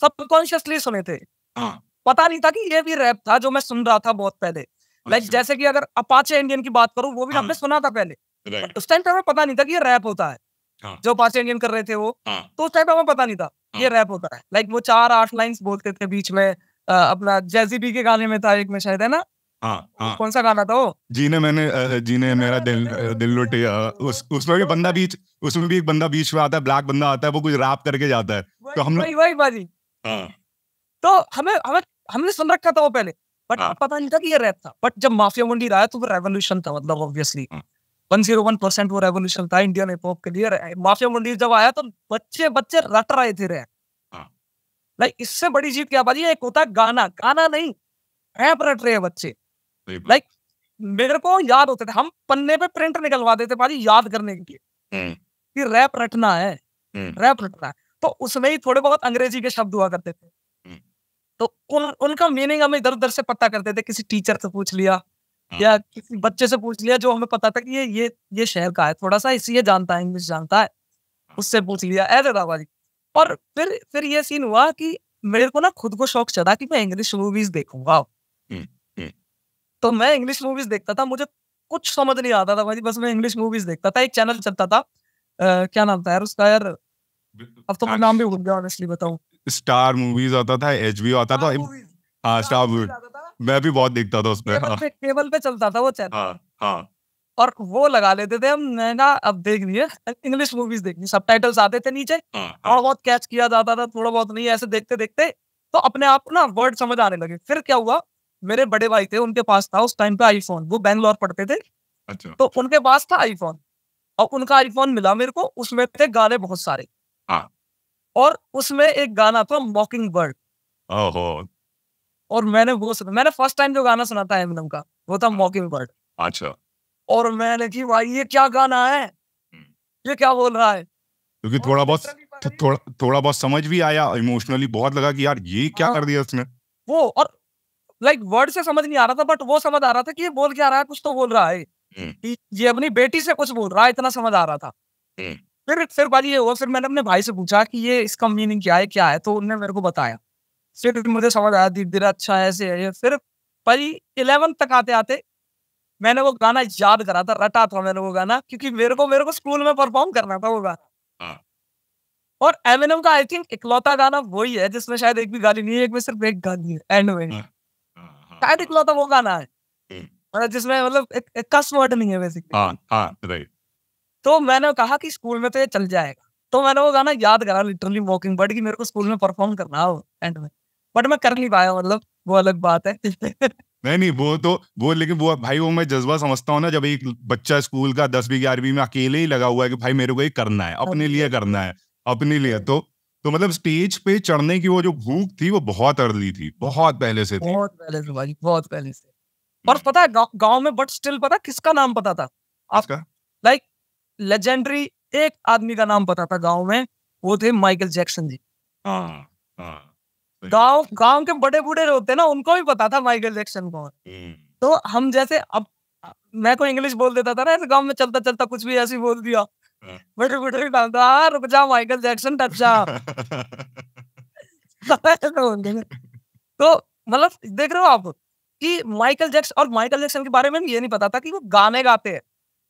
सबकॉन्शियसली सुने थे हाँ। पता नहीं था कि ये भी रैप था जो मैं सुन रहा था बहुत पहले मैं अच्छा। जैसे कि अगर अपाचे इंडियन की बात करूं वो भी हाँ। हमने सुना था पहले उस टाइम पे हमें पता नहीं था कि ये रैप होता है हाँ। जो अपाचे इंडियन कर रहे थे वो हाँ। तो उस टाइम पे हमें पता नहीं था ये रैप होता है लाइक वो चार आठ लाइंस बोलते थे बीच में अपना जैजी बी के गाने में था एक में शायद है ना हाँ, हाँ. कौन सा गाना था वो जीने मैंने जीने मेरा दिल दिल लुटे उस उसमें भी बंदा बीच उसमें भी एक बंदा बीच में आता है ब्लैक बंदा आता है वो कुछ रैप करके जाता है तो हम वही वही बाजी तो हमें हमें हमने सुन रखा था वो पहले बट हाँ। पता नहीं था कि ये रैप था बट जब माफिया मंडी आया तो वो रेवोल्यूशन था मतलब obviously one zero one percent वो रेवोल्यूशन था इंडियन हिप हॉप के लिए माफिया मंडी जब आया तो बच्चे बच्चे रट रहे थे रैप लाइक हाँ। इससे बड़ी जीत क्या बात एक होता है गाना गाना नहीं रैप रट रहे बच्चे लाइक मेरे को याद होते थे हम पन्ने पे प्रिंट निकलवा देते भाजी याद करने के लिए हम्म। कि रैप रटना है रैप हम्म। रटना है तो उसमें ही थोड़े बहुत अंग्रेजी के शब्द हुआ करते थे तो उन उनका मीनिंग हम इधर उधर से पता करते थे किसी टीचर से पूछ लिया हाँ। या किसी बच्चे से पूछ लिया जो हमें पता था कि ये ये ये शहर का है थोड़ा सा इसलिए जानता है इंग्लिश जानता है हाँ। उससे पूछ लिया ऐसे था जी और फिर फिर ये सीन हुआ कि मेरे को ना खुद को शौक चढ़ा कि मैं इंग्लिश मूवीज देखूंगा हम्म, हम्म। तो मैं इंग्लिश मूवीज देखता था मुझे कुछ समझ नहीं आता था भाई बस मैं इंग्लिश मूवीज देखता था एक चैनल चलता था आ, क्या नाम था यार उसका यार अब तो मैं नाम भी भूल गया ऑनेस्टली बताऊं स्टार मूवीज आता था एच बी हाँ, आता था हाँ स्टार मूवी मैं भी बहुत देखता था उसमें केबल हाँ। पे चलता था वो चैनल हाँ, हाँ और वो लगा लेते थे हम ना अब देख लिए इंग्लिश मूवीज देखनी सब टाइटल्स आते थे नीचे और बहुत कैच किया जाता था थोड़ा बहुत नहीं ऐसे देखते देखते तो अपने आप ना वर्ड समझ आने लगे फिर क्या हुआ मेरे बड़े भाई थे उनके पास था उस टाइम पे आईफोन वो बैंगलोर पढ़ते थे अच्छा तो उनके पास था आईफोन और उनका आईफोन मिला मेरे को उसमें थे गाने बहुत सारे और उसमें एक गाना था मॉकिंग बर्ड ओहो और मैंने वो सुना मैंने फर्स्ट टाइम जो गाना सुना था एमनम का वो था मॉकिंग हाँ। बर्ड अच्छा और मैंने कि भाई ये क्या गाना है हम्म। ये क्या बोल रहा है क्योंकि थोड़ा बहुत थोड़ा थोड़ा बहुत समझ भी आया इमोशनली बहुत लगा कि यार ये क्या हाँ। कर दिया इसने वो और लाइक like, वर्ड से समझ नहीं आ रहा था बट वो समझ आ रहा था कि ये बोल क्या रहा है कुछ तो बोल रहा है हम्म। कि ये अपनी बेटी से कुछ बोल रहा है इतना समझ आ रहा था हम्म। फिर फिर बात ये हुआ फिर मैंने अपने भाई से पूछा कि ये इसका मीनिंग क्या है क्या है तो उन्होंने मेरे को बताया फिर मुझे समझ आया धीरे धीरे अच्छा है ऐसे है फिर भाई इलेवन तक आते आते मैंने वो गाना याद करा था रटा था मैंने वो गाना क्योंकि मेरे को मेरे को स्कूल में परफॉर्म करना था वो गाना हाँ। और एमिनम का आई थिंक इकलौता गाना वही है जिसमें शायद एक भी गाली नहीं है एक में सिर्फ एक गाली है एंड में हाँ, हाँ, शायद इकलौता वो गाना है हम्म। जिसमें मतलब एक, एक कस वर्ड नहीं है बेसिकली तो मैंने कहा कि स्कूल में तो ये चल जाएगा तो मैंने वो गाना याद करा लिटरली वॉकिंग बर्ड की मेरे को स्कूल में परफॉर्म करना हो एंड में बट मैं कर नहीं पाया मतलब वो अलग बात है नहीं नहीं वो तो वो लेकिन वो भाई वो मैं जज्बा समझता हूँ ना जब एक बच्चा स्कूल का दसवीं ग्यारहवीं में अकेले ही लगा हुआ है कि भाई मेरे को ये करना है हाँ अपने लिए करना है अपने लिए तो तो मतलब स्टेज पे चढ़ने की वो जो भूख थी वो बहुत अर्ली थी बहुत पहले से थी बहुत पहले से भाई बहुत पहले से और हम्म। पता है गांव में बट स्टिल पता किसका नाम पता था आपका लाइक लेजेंडरी एक आदमी का नाम पता था गांव में वो थे माइकल जैक्सन जी हाँ, हाँ, गांव गांव के बड़े बूढ़े होते ना उनको भी पता था माइकल जैक्सन कौन हम्म। तो हम जैसे अब मैं को तो इंग्लिश बोल देता था ना ऐसे गांव में चलता चलता कुछ भी ऐसे बोल दिया हाँ। बड़े बूढ़े रुक जा माइकल जैक्सन टचा तो मतलब देख रहे हो आप कि माइकल जैक्सन और माइकल जैक्सन के बारे में ये नहीं पता था कि वो गाने गाते हैं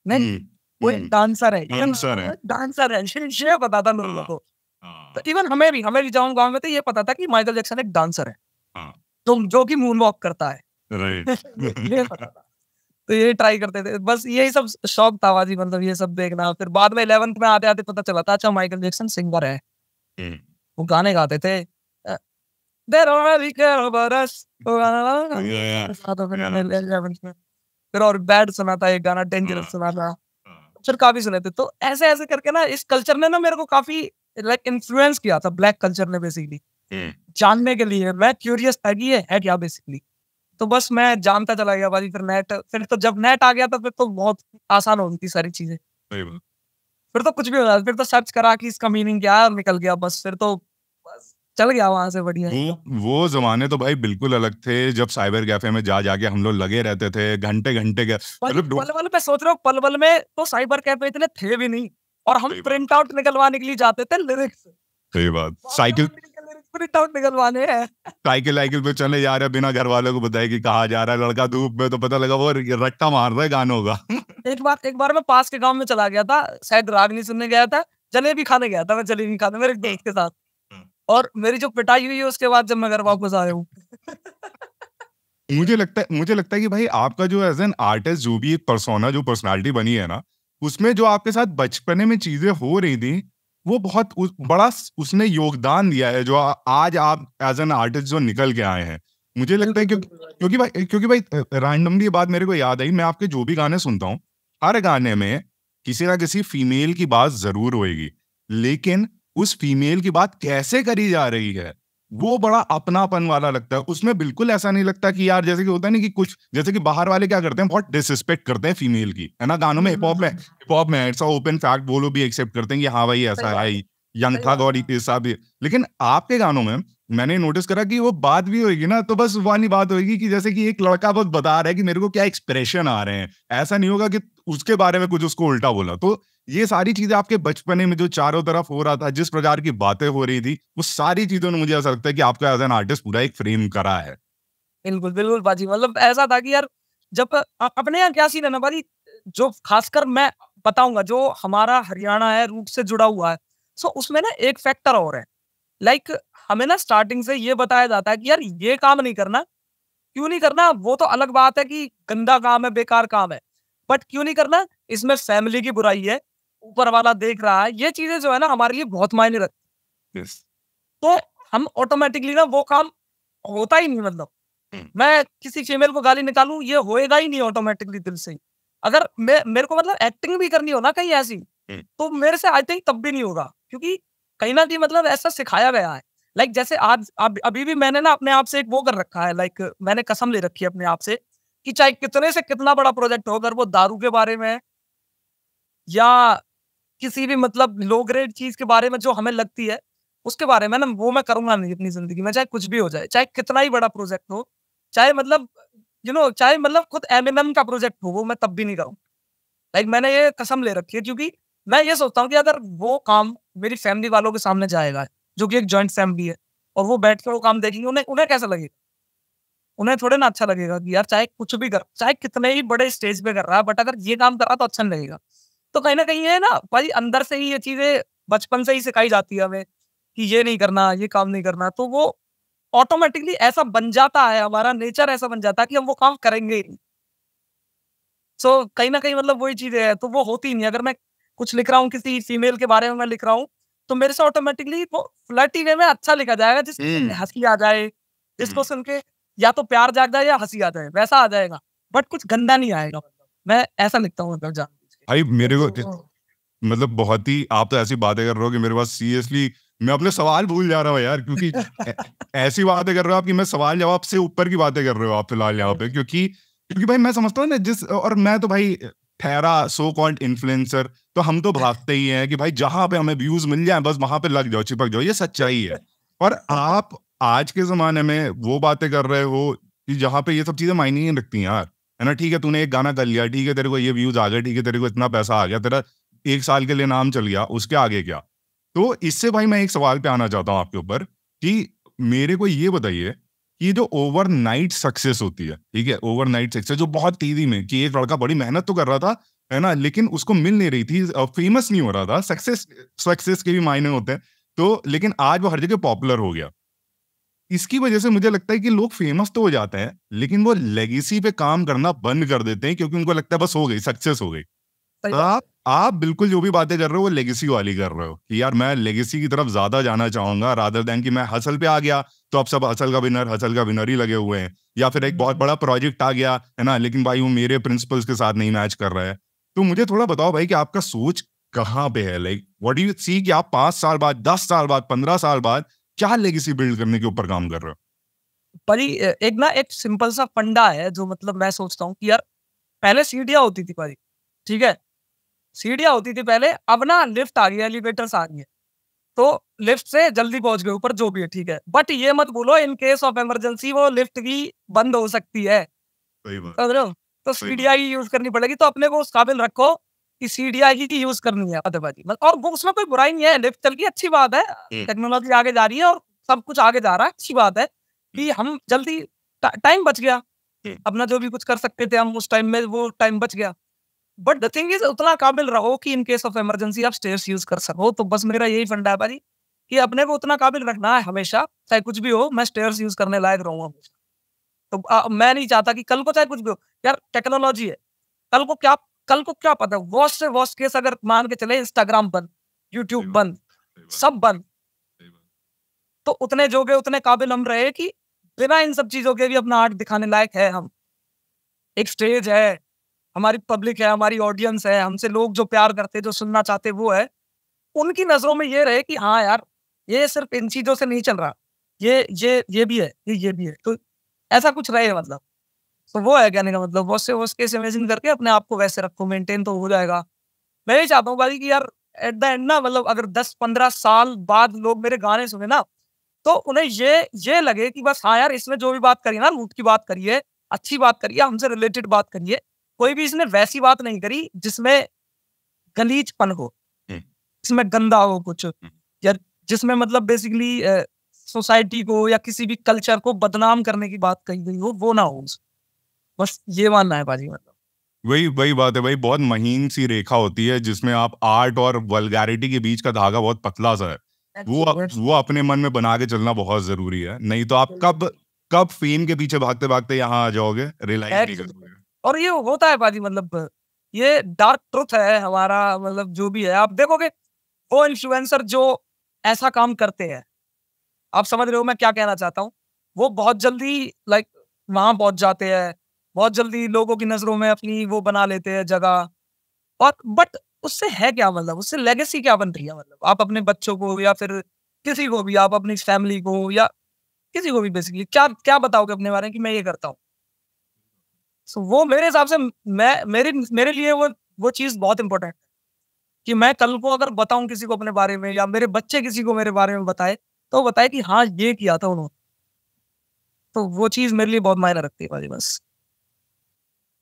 नहीं वो एक डांसर है डांसर है ये था लोगों को तो इवन हमें भी हमें में ये पता था कि माइकल जैक्सन एक डांसर है तो जो कि मून वॉक करता है तो ये ट्राई करते थे बस यही सब शौक था वाजी मतलब ये सब देखना फिर बाद में इलेवंथ में आते आते पता चला था अच्छा माइकल जैक्सन सिंगर है mm. वो गाने गाते थे फिर और बैड सुना था एक गाना डेंजरस हाँ। सुना था कल्चर काफी सुने थे तो ऐसे ऐसे करके ना इस कल्चर ने ना मेरे को काफी लाइक like, इन्फ्लुएंस किया था ब्लैक कल्चर ने बेसिकली हम्म। जानने के लिए मैं क्यूरियस था कि ये है क्या बेसिकली तो बस मैं जानता चला गया भाई फिर नेट फिर तो जब नेट आ गया था तो फिर तो बहुत आसान हो गई थी सारी चीजें फिर तो कुछ भी हो जाता फिर तो सर्च करा कि इसका मीनिंग क्या है और निकल गया बस फिर तो चल गया वहां से बढ़िया वो वो जमाने तो भाई बिल्कुल अलग थे जब साइबर कैफे में जा जाके हम लोग लगे रहते थे घंटे घंटे के पल मतलब पल, पे सोच रहे हो पल पल में तो साइबर कैफे इतने थे भी नहीं और हम प्रिंट आउट निकलवाने के लिए जाते थे लिरिक्स सही बात साइकिल प्रिंट आउट निकलवाने हैं साइकिल साइकिल पे चले जा रहे बिना घर वालों को बताए कि कहा जा रहा है लड़का धूप में तो पता लगा वो रट्टा मार रहा है गानों का एक बार एक बार मैं पास के गांव में चला गया था शायद रागनी सुनने गया था जलेबी खाने गया था मैं जलेबी खाने मेरे हाँ। दोस्त के साथ और मेरी जो पिटाई हुई है उसके बाद जब मैं घर वापस आया हूँ मुझे लगता है मुझे लगता है कि भाई आपका जो एज एन आर्टिस्ट जो भी एक पर्सोना जो पर्सनालिटी बनी है ना उसमें जो आपके साथ बचपने में चीजें हो रही थी वो बहुत उस, बड़ा उसने योगदान दिया है जो आ, आज आप एज एन आर्टिस्ट जो निकल के आए हैं मुझे लगता है क्योंकि क्योंकि भाई क्योंकि भाई रैंडमली बात मेरे को याद आई मैं आपके जो भी गाने सुनता हूँ हर गाने में किसी ना किसी फीमेल की बात जरूर होएगी लेकिन उस फीमेल की बात कैसे करी जा रही है वो बड़ा अपनापन वाला लगता है उसमें बिल्कुल ऐसा नहीं लगता कि यार जैसे कि होता है ना कि कुछ जैसे कि बाहर वाले क्या करते हैं बहुत डिसरिस्पेक्ट करते हैं फीमेल की है ना गानों में हिप हॉप में हिप हम्म। हॉप में इट्स ओपन फैक्ट वो लोग भी एक्सेप्ट करते हैं कि हाँ भाई ऐसा है यंग था गौरी और भी लेकिन आपके गानों में मैंने नोटिस करा कि वो बात भी होगी ना तो बस वाली बात होगी कि जैसे कि एक लड़का बस बता रहा है कि मेरे को क्या एक्सप्रेशन आ रहे हैं ऐसा नहीं होगा कि उसके बारे में कुछ उसको उल्टा बोला तो ये सारी चीजें आपके बचपने में जो चारों तरफ हो रहा था जिस प्रकार की बातें हो रही थी वो सारी चीजों ने मुझे ऐसा लगता है कि आपका एज एन आर्टिस्ट पूरा एक फ्रेम करा है बिल्कुल बिल्कुल बाजी मतलब ऐसा था कि यार जब अपने यहाँ क्या सीन है ना भाजी जो खासकर मैं बताऊंगा जो हमारा हरियाणा है रूट से जुड़ा हुआ है सो उसमें ना एक फैक्टर और है लाइक हमें ना स्टार्टिंग से ये बताया जाता है कि यार ये काम नहीं करना क्यों नहीं करना वो तो अलग बात है कि गंदा काम है बेकार काम है बट क्यों नहीं करना इसमें फैमिली की बुराई है ऊपर वाला देख रहा है ये चीजें जो है ना हमारे लिए बहुत मायने रखती yes. तो हम ऑटोमेटिकली ना वो काम होता ही नहीं मतलब hmm. मैं किसी फीमेल को गाली निकालू ये होएगा ही नहीं ऑटोमेटिकली दिल से अगर मेरे को मतलब एक्टिंग भी करनी हो ना कहीं ऐसी hmm. तो मेरे से आई थिंक तब भी नहीं होगा क्योंकि कहीं ना कहीं मतलब ऐसा सिखाया गया है लाइक like, जैसे आज अभी भी मैंने ना अपने आप से एक वो कर रखा है लाइक like, मैंने कसम ले रखी है अपने आप से कि चाहे कितने से कितना बड़ा प्रोजेक्ट हो अगर वो दारू के बारे में या किसी भी मतलब लो ग्रेड चीज के बारे में जो हमें लगती है उसके बारे में ना वो मैं करूंगा नहीं अपनी जिंदगी में चाहे कुछ भी हो जाए चाहे कितना ही बड़ा प्रोजेक्ट हो चाहे मतलब यू नो चाहे मतलब खुद एम एम का प्रोजेक्ट हो वो मैं तब भी नहीं करूँ लाइक मैंने ये कसम ले रखी है क्योंकि मैं ये सोचता हूँ कि अगर वो काम मेरी फैमिली वालों के सामने जाएगा जो कि एक जॉइंट फैमिली है और वो बैठ कर वो काम देखेंगे उन्हें उन्हें कैसा लगेगा उन्हें थोड़े ना अच्छा लगेगा कि यार चाहे कुछ भी कर चाहे कितने ही बड़े स्टेज पे कर रहा है बट अगर ये काम कर रहा तो अच्छा नहीं लगेगा तो कहीं ना कहीं है ना भाई अंदर से ही ये चीजें बचपन से ही सिखाई जाती है हमें कि ये नहीं करना ये काम नहीं करना तो वो ऑटोमेटिकली ऐसा बन जाता है हमारा नेचर ऐसा बन जाता है कि हम वो काम करेंगे ही सो so, कहीं ना कहीं मतलब वही चीजें है तो वो होती नहीं अगर मैं कुछ लिख रहा हूँ किसी फीमेल के बारे में मैं लिख रहा हूँ तो मेरे से ऑटोमेटिकली वो फ्लर्टी वे में अच्छा लिखा जाएगा जिस हम्म। हंसी आ जाए जिसको हम्म। सुन के या तो प्यार जाग जाए या हंसी आ जाए वैसा आ जाएगा बट कुछ गंदा नहीं आएगा मैं ऐसा लिखता हूँ मतलब जान भाई मेरे को अच्छा। मतलब बहुत ही आप तो ऐसी बातें कर रहे हो कि मेरे पास सीरियसली मैं अपने सवाल भूल जा रहा हूँ यार क्योंकि ऐसी बातें कर रहे हो आप कि मैं सवाल जवाब से ऊपर की बातें कर रहे हो आप फिलहाल यहाँ पे क्योंकि क्योंकि भाई मैं समझता हूँ ना जिस और मैं तो भाई ठहरा सो कॉल्ड इन्फ्लुएंसर तो हम तो भागते ही हैं कि भाई जहां पे हमें व्यूज मिल जाए बस वहां पे लग जाओ चिपक जाओ ये सच्चाई है और आप आज के जमाने में वो बातें कर रहे हो कि जहाँ पे ये सब चीजें मायने नहीं रखती यार है ना ठीक है तूने एक गाना कर लिया ठीक है तेरे को ये व्यूज आ गए ठीक है तेरे को इतना पैसा आ गया तेरा एक साल के लिए नाम चल गया उसके आगे क्या तो इससे भाई मैं एक सवाल पे आना चाहता हूँ आपके ऊपर कि मेरे को ये बताइए कि जो ओवर नाइट सक्सेस होती है ठीक है ओवर नाइट सक्सेस जो बहुत तेजी में कि एक लड़का बड़ी मेहनत तो कर रहा था है ना लेकिन उसको मिल नहीं रही थी फेमस नहीं हो रहा था सक्सेस सक्सेस के भी मायने होते हैं तो लेकिन आज वो हर जगह पॉपुलर हो गया इसकी वजह से मुझे लगता है कि लोग फेमस तो हो जाते हैं लेकिन वो लेगेसी पे काम करना बंद कर देते हैं क्योंकि उनको लगता है बस हो गई सक्सेस हो गई तो आप आप बिल्कुल जो भी बातें कर रहे हो वो लेगेसी वाली कर रहे हो कि यार मैं लेगेसी की तरफ ज्यादा जाना चाहूंगा रादर देन कि मैं हसल पे आ गया तो अब सब हसल का विनर हसल का विनर ही लगे हुए हैं या फिर एक बहुत हम्म। बड़ा प्रोजेक्ट आ गया है ना लेकिन भाई वो मेरे प्रिंसिपल्स के साथ नहीं मैच कर रहा है तो मुझे थोड़ा बताओ भाई कि आपका सोच कहाँ पे है लाइक वट यू सी कि आप पांच साल बाद दस साल बाद पंद्रह साल बाद क्या लेगेसी बिल्ड करने के ऊपर काम कर रहे हो परी एक ना एक सिंपल सा फंडा है जो मतलब मैं सोचता हूँ कि यार पहले सीढ़िया होती थी परी ठीक है सीढ़िया होती थी पहले अब ना लिफ्ट आ गई एलिवेटर्स आ गई तो लिफ्ट से जल्दी पहुंच गए ऊपर जो भी है ठीक है बट ये मत बोलो इन केस ऑफ इमरजेंसी वो लिफ्ट की बंद हो सकती है तो, तो सीढ़िया ही यूज करनी पड़ेगी तो अपने को उस काबिल रखो कि सीढ़िया ही की यूज करनी है अदबाजी मतलब और उसमें कोई बुराई नहीं है लिफ्ट चल की अच्छी बात है टेक्नोलॉजी आगे जा रही है और सब कुछ आगे जा रहा है अच्छी बात है कि हम जल्दी टाइम बच गया अपना जो भी कुछ कर सकते थे हम उस टाइम में वो टाइम बच गया बट द थिंग इज उतना काबिल रहो कि इन केस ऑफ इमरजेंसी आप स्टेयर्स यूज कर सको तो बस मेरा यही फंडा है भाजी कि अपने को उतना काबिल रखना है हमेशा चाहे कुछ भी हो मैं स्टेयर्स यूज करने लायक रहूंगा हमेशा तो आ, मैं नहीं चाहता कि कल को चाहे कुछ भी हो यार टेक्नोलॉजी है कल को क्या कल को क्या पता वॉश से वॉश केस अगर मान के चले इंस्टाग्राम बंद यूट्यूब बंद सब बंद तो उतने जो गए उतने काबिल हम रहे कि बिना इन सब चीजों के भी अपना आर्ट दिखाने लायक है हम एक स्टेज है हमारी पब्लिक है हमारी ऑडियंस है हमसे लोग जो प्यार करते जो सुनना चाहते वो है उनकी नजरों में ये रहे कि हाँ यार ये सिर्फ इन चीजों से नहीं चल रहा ये ये ये भी है ये ये भी है तो ऐसा कुछ रहे मतलब तो वो है कहने का मतलब बहुत से उसके इमेजिन करके अपने आप को वैसे रखो मेंटेन तो हो जाएगा मैं ये चाहता हूँ बाकी कि यार एट द एंड ना मतलब अगर दस पंद्रह साल बाद लोग मेरे गाने सुने ना तो उन्हें ये ये लगे कि बस हाँ यार इसमें जो भी बात करिए ना लूट की बात करिए अच्छी बात करिए हमसे रिलेटेड बात करिए कोई भी इसने वैसी बात नहीं करी जिसमें गलीचपन हो हम्म। जिसमें गंदा हो कुछ हम्म। या जिसमें मतलब बेसिकली सोसाइटी को या किसी भी कल्चर को बदनाम करने की बात कही गई हो वो ना हो बस ये मानना है भाजी मतलब वही वही बात है भाई बहुत महीन सी रेखा होती है जिसमें आप आर्ट और वलगैरिटी के बीच का धागा बहुत पतला सा है वो वो अपने मन में बना के चलना बहुत जरूरी है नहीं तो आप कब कब फेम के पीछे भागते भागते यहाँ आ जाओगे रियलाइज नहीं करोगे और ये होता है बाजी मतलब ये डार्क ट्रुथ है हमारा मतलब जो भी है आप देखोगे वो इन्फ्लुएंसर जो ऐसा काम करते हैं आप समझ रहे हो मैं क्या कहना चाहता हूँ वो बहुत जल्दी लाइक वहां पहुंच जाते हैं बहुत जल्दी लोगों की नजरों में अपनी वो बना लेते हैं जगह और बट उससे है क्या मतलब उससे लेगेसी क्या बन रही है मतलब आप अपने बच्चों को या फिर किसी को भी आप अपनी फैमिली को या किसी को भी बेसिकली क्या क्या बताओगे अपने बारे में कि मैं ये करता हूँ सो so, वो मेरे हिसाब से मैं मेरे मेरे लिए वो वो चीज़ बहुत इंपॉर्टेंट है कि मैं कल को अगर बताऊं किसी को अपने बारे में या मेरे बच्चे किसी को मेरे बारे में बताए तो बताए कि हाँ ये किया था उन्होंने तो वो चीज़ मेरे लिए बहुत मायने रखती है भाजी बस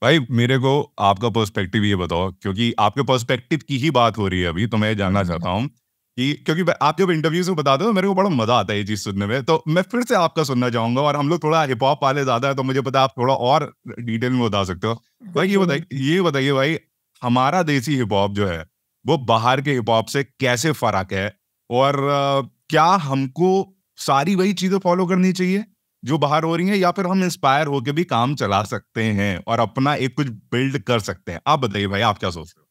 भाई मेरे को आपका पर्सपेक्टिव ये बताओ क्योंकि आपके पर्सपेक्टिव की ही बात हो रही है अभी तो मैं जानना हम्म। चाहता हूँ कि क्योंकि आप जब इंटरव्यूज में बताते हो मेरे को बड़ा मजा आता है ये चीज सुनने में तो मैं फिर से आपका सुनना चाहूंगा और हम लोग थोड़ा हिप हॉप वाले ज्यादा है तो मुझे पता आप थोड़ा और डिटेल में बता सकते हो भाई ये बताइए ये बताइए भाई हमारा देसी हिप हॉप जो है वो बाहर के हिप हॉप से कैसे फर्क है और क्या हमको सारी वही चीजें फॉलो करनी चाहिए जो बाहर हो रही है या फिर हम इंस्पायर होकर भी काम चला सकते हैं और अपना एक कुछ बिल्ड कर सकते हैं आप बताइए भाई आप क्या सोचते हो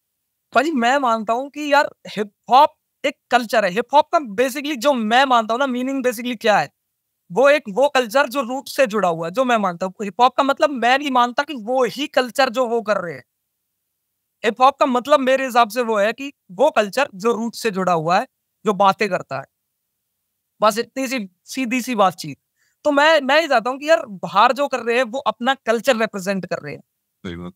भाजी मैं मानता हूँ कि यार हिप हॉप एक कल्चर है हिप हॉप का बेसिकली जो मैं मानता हूँ ना मीनिंग बेसिकली क्या है वो एक वो कल्चर जो रूट से जुड़ा हुआ है जो मैं मानता हूँ हिप हॉप का मतलब मैं नहीं मानता कि वो ही कल्चर जो वो कर रहे हैं हिप हॉप का मतलब मेरे हिसाब से वो है कि वो कल्चर जो रूट से जुड़ा हुआ है जो बातें करता है बस इतनी सी सीधी सी बातचीत तो मैं मैं ये चाहता हूँ कि यार बाहर जो कर रहे हैं वो अपना कल्चर रिप्रेजेंट कर रहे हैं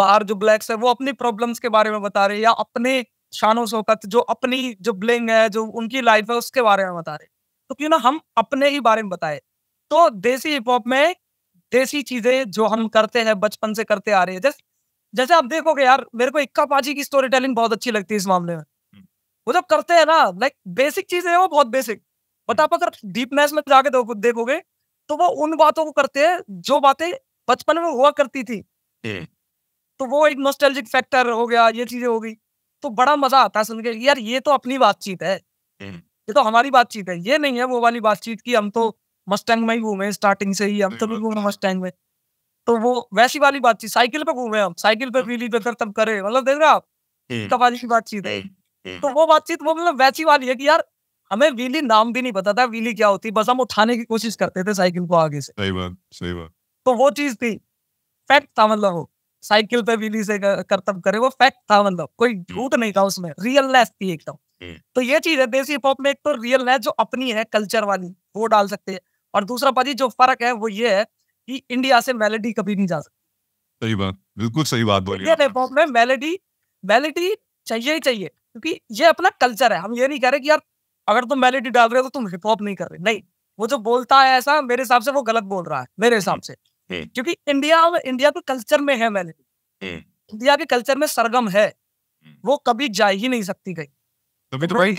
बाहर जो ब्लैक्स है वो अपनी प्रॉब्लम्स के बारे में बता रहे हैं या अपने शानो शौकत जो अपनी जो ब्लिंग है जो उनकी लाइफ है उसके बारे में बता रहे तो क्यों ना हम अपने ही बारे में बताए तो देसी हिप हॉप में देसी चीजें जो हम करते हैं बचपन से करते आ रहे हैं जैसे जैसे आप देखोगे यार मेरे को इक्का पाजी की स्टोरी टेलिंग बहुत अच्छी लगती है इस मामले में हम्म। वो जब करते हैं ना लाइक बेसिक चीजें हैं वो बहुत बेसिक बट मतलब आप अगर डीपनेस में जाके देखोगे तो वो उन बातों को करते हैं जो बातें बचपन में हुआ करती थी हम्म। तो वो एक नोस्टेलिक फैक्टर हो गया ये चीजें हो गई तो बड़ा मजा आता है सुन के यार ये तो अपनी बातचीत है हम्म। ये तो हमारी बातचीत है ये नहीं है वो वाली बातचीत की हम तो मस्टैंग हम्म। में ही घूमे स्टार्टिंग से ही हम तो भी घूमे मस्टैंग में तो वो वैसी वाली बातचीत साइकिल पे घूमे हम साइकिल पे रीली बेहतर तब करे मतलब देख रहे आप की बातचीत है तो वो बातचीत वो मतलब वैसी वाली है कि यार हमें व्हीली नाम भी नहीं पता था व्हीली क्या होती बस हम उठाने की कोशिश करते थे साइकिल को आगे से सही बात सही बात तो वो चीज थी फैक्ट था मतलब वो साइकिल पे व्हीली से कर्तव्य करे वो फैक्ट था मतलब कोई हम्म। झूठ नहीं था उसमें रियलनेस थी एकदम हम्म। तो ये चीज है देसी पॉप में एक तो रियलनेस जो अपनी है कल्चर वाली वो डाल सकते हैं और दूसरा पाजी जो फर्क है वो ये है कि इंडिया से मेलेडी कभी नहीं जा सकती सही बात बिल्कुल सही बात बोली इंडियन हिप में मेलेडी मेलेडी चाहिए ही चाहिए क्योंकि ये अपना कल्चर है हम ये नहीं कह रहे कि यार अगर तुम मेलेडी डाल रहे हो तो तुम हिप हॉप नहीं कर रहे नहीं वो जो बोलता है ऐसा मेरे हिसाब से वो गलत बोल रहा है मेरे हम्म, हिसाब से हम्म। क्योंकि इंडिया इंडिया के कल्चर में है मेलेडी हम्म। इंडिया के कल्चर में सरगम है वो कभी जा ही नहीं सकती कहीं तभी तो भाई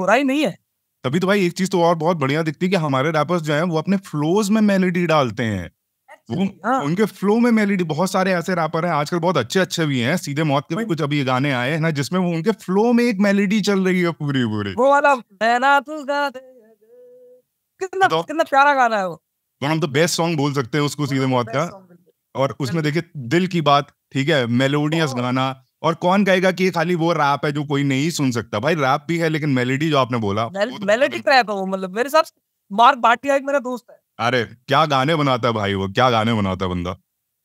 बुराई नहीं है तभी तो भाई एक चीज तो और बहुत बढ़िया दिखती है कि हमारे रैपर्स जो हैं वो अपने फ्लोज में मेलेडी डालते हैं हाँ। उनके फ्लो में मेलेडी बहुत सारे ऐसे रैपर हैं आजकल बहुत अच्छे अच्छे भी हैं सीधे मौत के भी कुछ अभी गाने आए हैं ना जिसमें वो उनके फ्लो में एक मेलेडी चल रही है पूरी पूरी वो वाला मैना तू कितना तो कितना प्यारा गाना है वो one of the best song बोल सकते हैं उसको सीधे मौत का और उसमें देखिए दिल की बात ठीक है मेलोडियस गाना और कौन कहेगा कि खाली वो रैप है जो कोई नहीं सुन सकता भाई रैप भी है लेकिन मेलेडी जो आपने बोला मेलेडी रैप तो है वो मतलब मेरे साथ मार्क बाटिया एक मेरा दोस्त है अरे क्या गाने बनाता है भाई वो क्या गाने बनाता है बंदा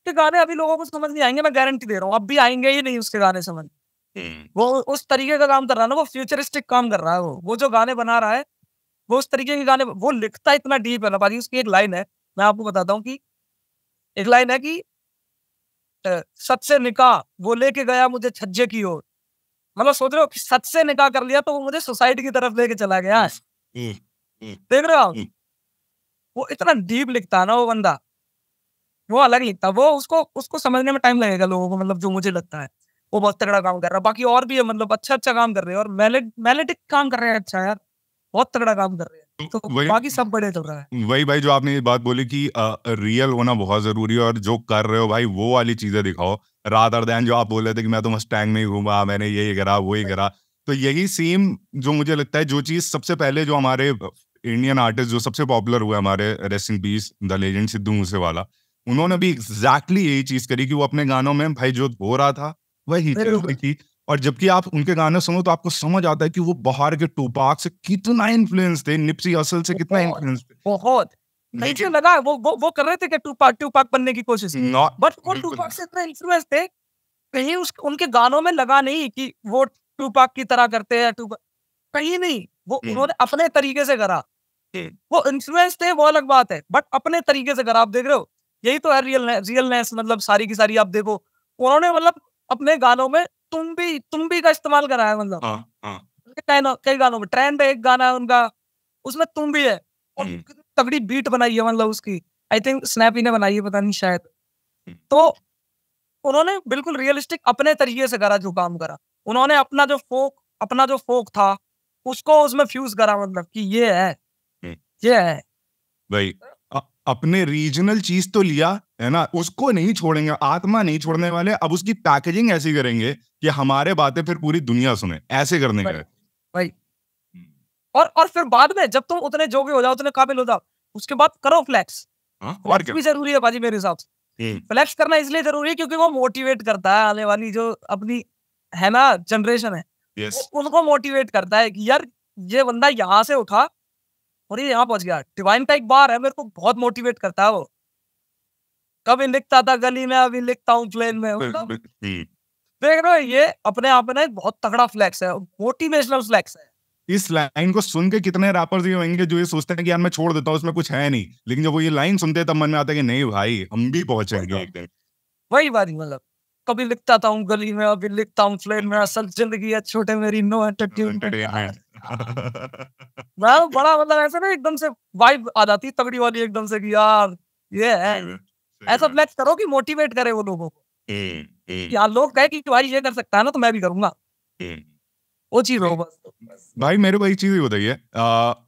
के गाने अभी लोगों को समझ नहीं आएंगे मैं गारंटी दे रहा हूँ अब भी आएंगे ही नहीं उसके गाने समझ हम्म। वो उस तरीके का काम कर रहा है ना वो फ्यूचरिस्टिक काम कर रहा है वो वो जो गाने बना रहा है वो उस तरीके के गाने वो लिखता इतना डीप है ना बाकी उसकी एक लाइन है मैं आपको बताता हूँ कि एक लाइन है कि सच से निकाह वो लेके गया मुझे छज्जे की ओर मतलब सोच रहे हो कि सच से निकाह कर लिया तो वो मुझे सोसाइटी की तरफ लेके चला गया हम्म, हम्म, देख रहे हो वो इतना डीप लिखता है ना वो बंदा वो अलग लिखता वो उसको उसको समझने में टाइम लगेगा लोगों को मतलब जो मुझे लगता है वो बहुत तगड़ा काम कर रहा है बाकी और भी है मतलब अच्छा अच्छा काम कर रहे हैं और मेलेड काम कर रहे हैं अच्छा यार बहुत तगड़ा काम कर रहे हैं तो बाकी सब बड़े चल रहा है वही भाई जो आपने ये बात बोली कि आ, रियल होना बहुत जरूरी है और जो कर रहे हो भाई वो वाली चीजें दिखाओ रादर देन जो आप बोल रहे थे कि मैं तो टैंग में ही घूमा मैंने ये करा वो ही करा तो यही सेम जो मुझे लगता है जो चीज सबसे पहले जो हमारे इंडियन आर्टिस्ट जो सबसे पॉपुलर हुआ हमारे resting in peace the legend Sidhu Moose Wala उन्होंने भी एग्जैक्टली exactly यही चीज करी कि वो अपने गानों में भाई जो हो रहा था वही थी और जबकि आप उनके गाने सुनो तो आपको समझ आता है कि वो बाहर के टूपाक से कितना इन्फ्लुएंस थे निप्सी असल से कितना इन्फ्लुएंस थे बहुत मुझे तो लगा वो वो वो कर रहे थे कि टूपाक टूपाक बनने की कोशिश बट वो टूपाक से इतना इन्फ्लुएंस थे कहीं उस उनके गानों में लगा नहीं कि वो टूपाक की तरह करते हैं टूपाक कहीं नहीं वो हम्म। उन्होंने अपने तरीके से करा के वो इन्फ्लुएंस थे तो वो अलग बात है बट अपने तरीके से अगर आप देख रहे हो यही तो है रियल रियलनेस मतलब सारी की सारी आप देखो उन्होंने मतलब अपने गानों में तुम भी तुम भी का इस्तेमाल करा है मतलब हाँ, हाँ। कई गानों में ट्रेंड है एक गाना है उनका उसमें तुम भी है हम्म। तगड़ी बीट बनाई है मतलब उसकी आई थिंक स्नैपी ने बनाई है पता नहीं शायद हम्म। तो उन्होंने बिल्कुल रियलिस्टिक अपने तरीके से करा जो काम करा उन्होंने अपना जो फोक अपना जो फोक था उसको उसमें फ्यूज करा मतलब कि ये है yeah. भाई अ, अपने रीजनल चीज तो लिया है ना उसको नहीं छोड़ेंगे आत्मा नहीं छोड़ने वाले अब उसकी पैकेजिंग ऐसी करेंगे कि हमारे बातें फिर पूरी दुनिया सुने ऐसे करने का भाई हम्म। और और फिर बाद में जब तुम उतने जोगे हो जाओ उतने काबिल हो जाओ उसके बाद करो फ्लैक्स हाँ, और भी जरूरी है बाजी मेरे हिसाब से फ्लैक्स हम्म। करना इसलिए जरूरी है क्योंकि वो मोटिवेट करता है आने वाली जो अपनी है ना जनरेशन है yes. उनको मोटिवेट करता है कि यार ये बंदा यहाँ से उठा और ये यहाँ पहुंच गया डिवाइन का एक बार है मेरे को बहुत मोटिवेट करता है वो कभी लिखता था गली में अभी लिखता हूँ प्लेन में मतलब देख रहे हो ये अपने आप में बहुत तगड़ा फ्लैक्स है मोटिवेशनल फ्लैक्स है इस लाइन को सुन के कितने रैपर्स ये होंगे जो ये सोचते हैं कि यार मैं छोड़ देता हूँ उसमें कुछ है नहीं लेकिन जब वो ये लाइन सुनते हैं तब मन में आता है कि नहीं भाई हम भी पहुंचेंगे एक दिन वही बात ही मतलब कभी लिखता था हूँ गली में अभी लिखता हूँ फ्लेन में असल जिंदगी है छोटे मेरी नो एंटरटेनमेंट मैं बड़ा मतलब ऐसे ना एकदम से वाइब आ जाती है तगड़ी वाली एकदम से कि यार ये है ऐसा मैच करो कि मोटिवेट करे वो लोगों को हम्म, हम्म। यार लोग कहे कि भाई ये कर सकता है ना तो मैं भी करूंगा हम्म। वो चीज हो बस भाई मेरे भाई चीज ही बताइए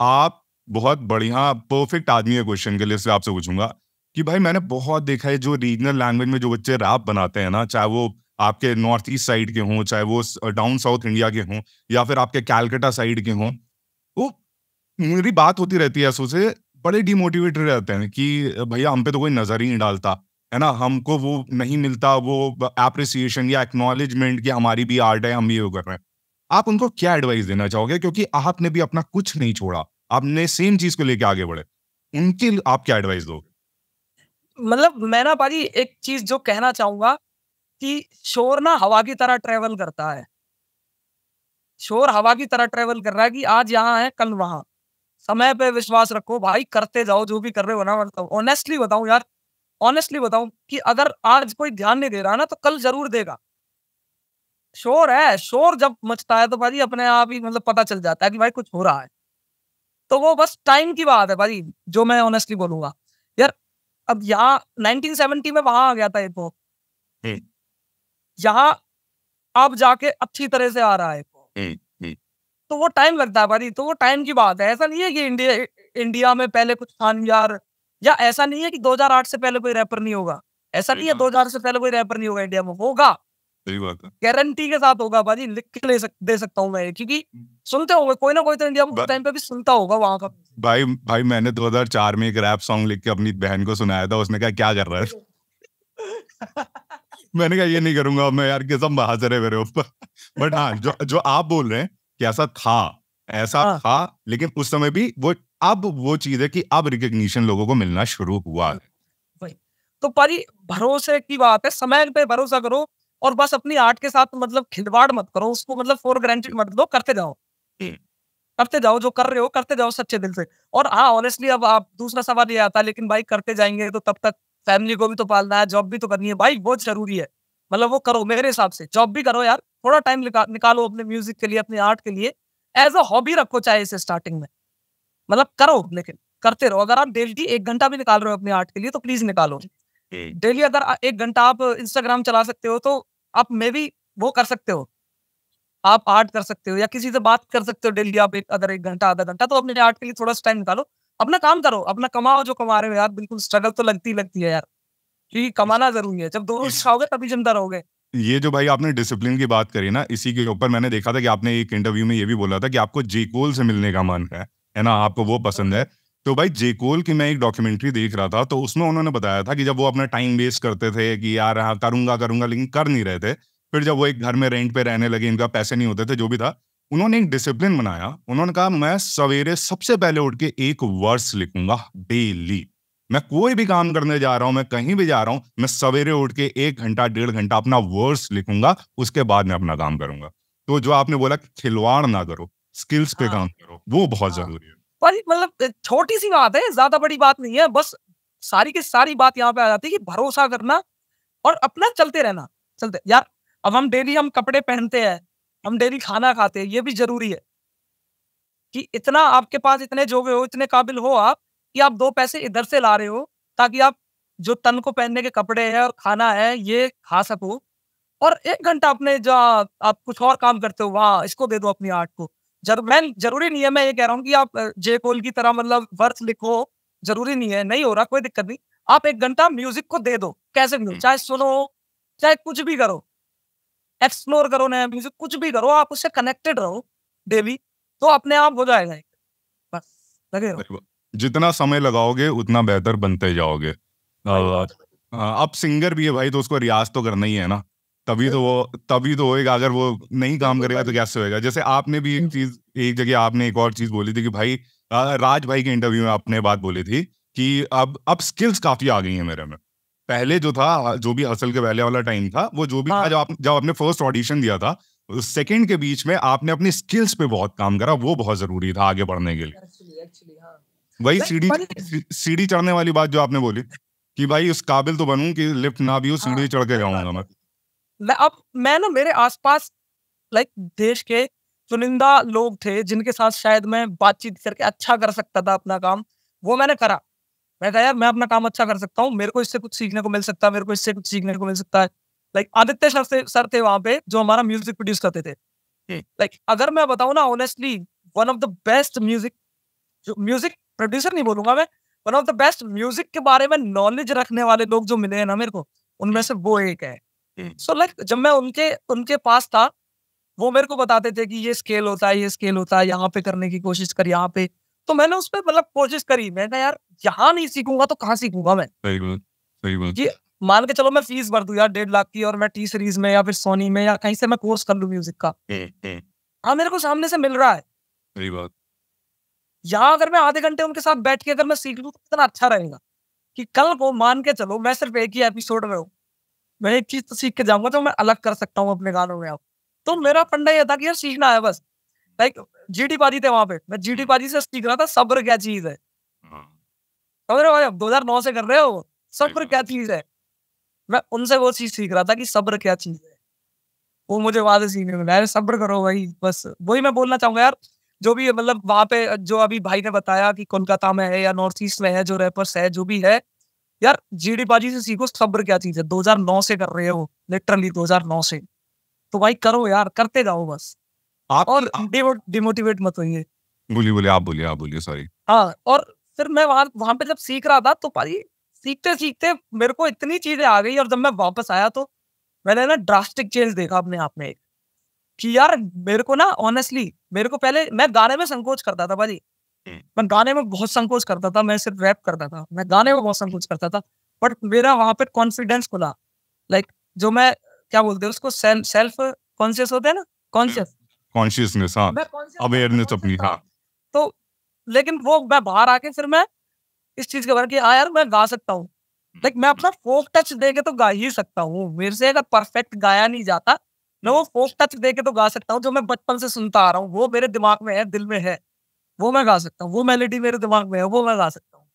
आप बहुत बढ़िया परफेक्ट आदमी है क्वेश्चन के लिए इसलिए आपसे पूछूंगा कि भाई मैंने बहुत देखा है जो रीजनल लैंग्वेज में जो बच्चे रैप बनाते हैं ना चाहे वो आपके नॉर्थ ईस्ट साइड के हों चाहे वो डाउन साउथ इंडिया के हों या फिर आपके कैलकटा साइड के हों वो मेरी बात होती रहती है सोचे बड़े डिमोटिवेटेड रहते हैं कि भैया हम पे तो कोई नजर ही नहीं डालता है ना हमको वो नहीं मिलता वो एप्रिसिएशन या एक्नोलेजमेंट कि हमारी भी आर्ट है हम भी वो कर रहे हैं आप उनको क्या एडवाइस देना चाहोगे क्योंकि आपने भी अपना कुछ नहीं छोड़ा आपने सेम चीज को लेके आगे बढ़े उनके आप क्या एडवाइस दोगे मतलब मैं ना भाजी एक चीज जो कहना चाहूंगा कि शोर ना हवा की तरह ट्रेवल करता है शोर हवा की तरह ट्रेवल कर रहा है कि आज यहाँ है कल वहां समय पे विश्वास रखो भाई करते जाओ जो भी कर रहे हो ना ऑनेस्टली मतलब बताऊं यार ऑनेस्टली बताऊं कि अगर आज कोई ध्यान नहीं दे रहा ना तो कल जरूर देगा शोर है शोर जब मचता है तो भाजी अपने आप ही मतलब पता चल जाता है कि भाई कुछ हो रहा है तो वो बस टाइम की बात है भाजी जो मैं ऑनेस्टली बोलूंगा यार अब यहाँ नाइनटीन में वहां आ गया था एक वो हम्म। यहाँ अब जाके अच्छी तरह से आ रहा है हम्म, हम्म। तो वो टाइम लगता है भाई तो वो टाइम की बात है ऐसा नहीं है कि इंडिया इंडिया में पहले कुछ यार या ऐसा नहीं है कि 2008 से पहले कोई रैपर नहीं होगा ऐसा नहीं है 2008 से पहले कोई रैपर नहीं होगा इंडिया में होगा गारंटी के साथ होगा भाजी लिख के ले सक, दे सकता हूँ मैं क्योंकि हम्म। सुनते होंगे कोई ना कोई तो इंडिया में टाइम पे भी सुनता होगा वहाँ का भाई भाई मैंने 2004 में एक रैप सॉन्ग लिख के अपनी बहन को सुनाया था उसने कहा क्या कर रहा है मैंने कहा ये नहीं करूंगा मैं यार किसम हाजिर है मेरे ऊपर बट हाँ जो जो आप बोल रहे हैं कि ऐसा था ऐसा हाँ। था लेकिन उस समय भी वो अब वो चीज है कि अब रिकग्निशन लोगों को मिलना शुरू हुआ है तो परी भरोसे की बात है समय पे भरोसा करो और बस अपनी आर्ट के साथ मतलब खिलवाड़ मत करो उसको मतलब फॉर ग्रांटेड मत लो करते जाओ हम्म। करते जाओ जो कर रहे हो करते जाओ सच्चे दिल से और हाँ ऑनेस्टली अब आप दूसरा सवाल ये आता है लेकिन भाई करते जाएंगे तो तब तक फैमिली को भी तो पालना है जॉब भी तो करनी है भाई बहुत जरूरी है मतलब वो करो मेरे हिसाब से जॉब भी करो यार थोड़ा टाइम निकालो अपने म्यूजिक के लिए अपने आर्ट के लिए एज अ हॉबी रखो चाहे इसे स्टार्टिंग में मतलब करो लेकिन करते रहो अगर आप डेली एक घंटा भी निकाल रहे हो अपने आर्ट के लिए तो प्लीज निकालो डेली अगर एक घंटा आप इंस्टाग्राम चला सकते हो तो आप मे भी वो कर सकते हो आप आर्ट कर सकते हो या किसी से बात कर सकते हो डेली आप एक अगर एक घंटा आधा घंटा तो अपने आर्ट के लिए थोड़ा सा टाइम निकालो अपना काम करो अपना कमाओ जो कमा रहे हो यार बिल्कुल स्ट्रगल तो लगती लगती है यार क्योंकि कमाना जरूरी है जब दोनों खाओगे तभी जिंदा रहोगे ये जो भाई आपने डिसिप्लिन की बात करी ना इसी के ऊपर मैंने देखा था कि आपने एक इंटरव्यू में ये भी बोला था कि आपको जेकोल से मिलने का मन है है ना आपको वो पसंद है तो भाई जेकोल की मैं एक डॉक्यूमेंट्री देख रहा था तो उसमें उन्होंने बताया था कि जब वो अपना टाइम वेस्ट करते थे कि यार हाँ, करूंगा करूंगा लेकिन कर नहीं रहे थे फिर जब वो एक घर में रेंट पे रहने लगे इनका पैसे नहीं होते थे जो भी था उन्होंने एक डिसिप्लिन बनाया उन्होंने कहा मैं सवेरे सबसे पहले उठ के एक वर्ष लिखूंगा डेली मैं कोई भी काम करने जा रहा हूं मैं कहीं भी जा रहा हूं मैं सवेरे उठ के एक घंटा डेढ़ घंटा अपना वर्स लिखूंगा उसके बाद मैं अपना काम करूंगा तो जो आपने बोला खिलवाड़ ना करो स्किल्स पे काम हाँ। करो वो बहुत हाँ। जरूरी है मतलब छोटी सी बात है ज्यादा बड़ी बात नहीं है बस सारी की सारी बात यहाँ पे आ जाती है कि भरोसा करना और अपना चलते रहना चलते यार अब हम डेली हम कपड़े पहनते हैं हम डेली खाना खाते हैं ये भी जरूरी है कि इतना आपके पास इतने जोगे हो इतने काबिल हो आप कि आप दो पैसे इधर से ला रहे हो ताकि आप जो तन को पहनने के कपड़े हैं और खाना है ये खा सको और एक घंटा अपने जो आप कुछ और काम करते हो वाह इसको दे दो अपनी आर्ट को जरूर मैं जरूरी नहीं है मैं ये कह रहा हूँ कि आप जे कोल की तरह मतलब वर्थ लिखो जरूरी नहीं है नहीं हो रहा कोई दिक्कत नहीं आप एक घंटा म्यूजिक को दे दो कैसे हम्म। चाहे सुनो चाहे कुछ भी करो एक्सप्लोर करो नया म्यूजिक कुछ भी करो आप उससे कनेक्टेड रहो डेली तो अपने आप हो जाएगा बस लगे जितना समय लगाओगे उतना बेहतर बनते जाओगे अब सिंगर भी है भाई तो उसको रियाज तो करना ही है ना तभी तो वो तभी तो होएगा अगर वो नहीं काम तो करेगा तो कैसे होएगा जैसे आपने भी एक हम्म। चीज एक जगह आपने एक और चीज बोली थी कि भाई राज भाई के इंटरव्यू में आपने बात बोली थी कि अब अब स्किल्स काफी आ गई है मेरे में पहले जो था जो भी असल के पहले वाला टाइम था वो जो भी हाँ। था जब आप जब आपने फर्स्ट ऑडिशन दिया था सेकंड के बीच में आपने अपनी स्किल्स पे बहुत काम करा वो बहुत जरूरी था आगे बढ़ने के लिए हाँ। वही सीढ़ी सीढ़ी चढ़ने वाली बात जो आपने बोली कि भाई उस काबिल तो बनूं कि लिफ्ट ना भी हो सीढ़ी हाँ। चढ़ के जाऊंगा मैं मैं अब मैं ना मेरे आसपास लाइक देश के चुनिंदा लोग थे जिनके साथ शायद मैं बातचीत करके अच्छा कर सकता था अपना काम वो मैंने करा मैं कहा यार मैं अपना काम अच्छा कर सकता हूँ मेरे को इससे कुछ सीखने को मिल सकता है मेरे को इससे कुछ सीखने को मिल सकता है लाइक आदित्य सर से सर थे वहाँ पे जो हमारा म्यूजिक प्रोड्यूस करते थे लाइक हम्म। अगर मैं बताऊँ ना honestly one of the best music जो म्यूजिक प्रोड्यूसर नहीं बोलूंगा मैं one of the best music के बारे में नॉलेज रखने वाले लोग जो मिले हैं ना मेरे को उनमें से वो एक है सो हम्म। लाइक जब मैं उनके उनके पास था वो मेरे को बताते थे कि ये स्केल होता है ये स्केल होता है यहाँ पे करने की कोशिश कर यहाँ पे तो मैंने उस पर मतलब कोशिश करी मैंने यार यहाँ नहीं सीखूंगा तो कहाँ सीखूंगा मैं सही मान के चलो मैं फीस भर दू यार डेढ़ लाख की और मैं टी सीरीज में या फिर सोनी में या कहीं से मैं कोर्स कर लू म्यूजिक का हम्म, हम्म। हाँ मेरे को सामने से मिल रहा है सही बात यहाँ अगर मैं आधे घंटे उनके साथ बैठ के अगर मैं सीख लू तो कितना अच्छा रहेगा कि कल को मान के चलो मैं सिर्फ एक ही एपिसोड में हूँ मैं एक चीज तो सीख के जाऊंगा तो मैं अलग कर सकता हूँ अपने गानों में आप तो मेरा फंडा यह था कि यार सीखना है बस लाइक जीटी पाजी थे वहां पे मैं जीटी पाजी hmm. से सीख रहा था सब्र क्या चीज है hmm. समझ रहे हो दो हजार नौ से कर रहे हो सब्र क्या चीज है मैं उनसे वो चीज सीख रहा था कि सब्र क्या चीज है वो मुझे वहां से सीखने को मिला सब्र करो भाई बस वही मैं बोलना चाहूंगा यार जो भी मतलब वहां पे जो अभी भाई ने बताया कि कोलकाता में है या नॉर्थ ईस्ट में है जो रेपर्स है जो भी है यार जीडी बाजी से सीखो सब्र क्या चीज है 2009 से कर रहे हो लिटरली 2009 से तो भाई करो यार करते जाओ बस आप और डिमोटिवेट मत होइए बोलिए बोलिए आप बोलिए आप बोलिए सॉरी हाँ और फिर मैं वहां वहां पे जब सीख रहा था तो भाई सीखते सीखते मेरे को इतनी चीजें आ गई और जब मैं वापस आया तो मैंने ना ड्रास्टिक चेंज देखा अपने आप में कि यार मेरे को ना ऑनेस्टली मेरे को पहले मैं गाने में संकोच करता था भाजी हम्म। मैं गाने में बहुत संकोच करता था मैं सिर्फ रैप करता था मैं गाने में बहुत संकोच करता था बट मेरा वहां पर कॉन्फिडेंस खुला लाइक जो मैं क्या बोलते हैं उसको सेल्फ कॉन्शियस होते हैं ना कॉन्शियस कॉन्शियसनेस हाँ अवेयरनेस अपनी हाँ तो लेकिन वो मैं बाहर आके फिर मैं इस चीज के बारे में हाँ यार मैं गा सकता हूँ लाइक मैं अपना फोक टच दे के तो गा ही सकता हूँ मेरे से अगर परफेक्ट गाया नहीं जाता मैं वो फोक टच दे के तो गा सकता हूँ जो मैं बचपन से सुनता आ रहा हूँ वो मेरे दिमाग में है दिल में है वो मैं गा सकता हूँ वो मेलेडी मेरे दिमाग में है वो मैं गा सकता हूँ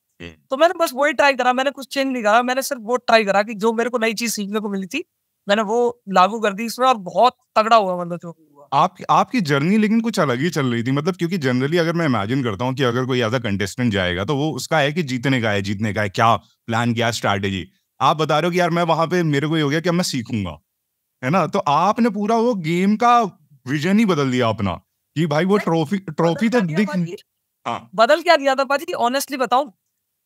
तो मैंने बस वही ट्राई करा मैंने कुछ चेंज नहीं करा मैंने सिर्फ वो ट्राई करा कि जो मेरे को नई चीज सीखने को मिली थी मैंने वो लागू कर दी इसमें और बहुत तगड़ा हुआ मतलब जो आप आपकी जर्नी लेकिन कुछ अलग ही चल रही थी मतलब क्योंकि जनरली अगर मैं इमेजिन करता हूँ कि अगर कोई ऐसा कंटेस्टेंट जाएगा तो वो उसका है कि जीतने का है जीतने का है क्या प्लान क्या स्ट्रैटेजी आप बता रहे हो कि यार मैं वहां पे मेरे को ये हो गया कि मैं सीखूंगा है ना तो आपने पूरा वो गेम का विजन ही बदल दिया अपना कि भाई वो ट्रॉफी ट्रॉफी तो दिख हाँ बदल क्या दिया था पाजी ऑनेस्टली बताऊ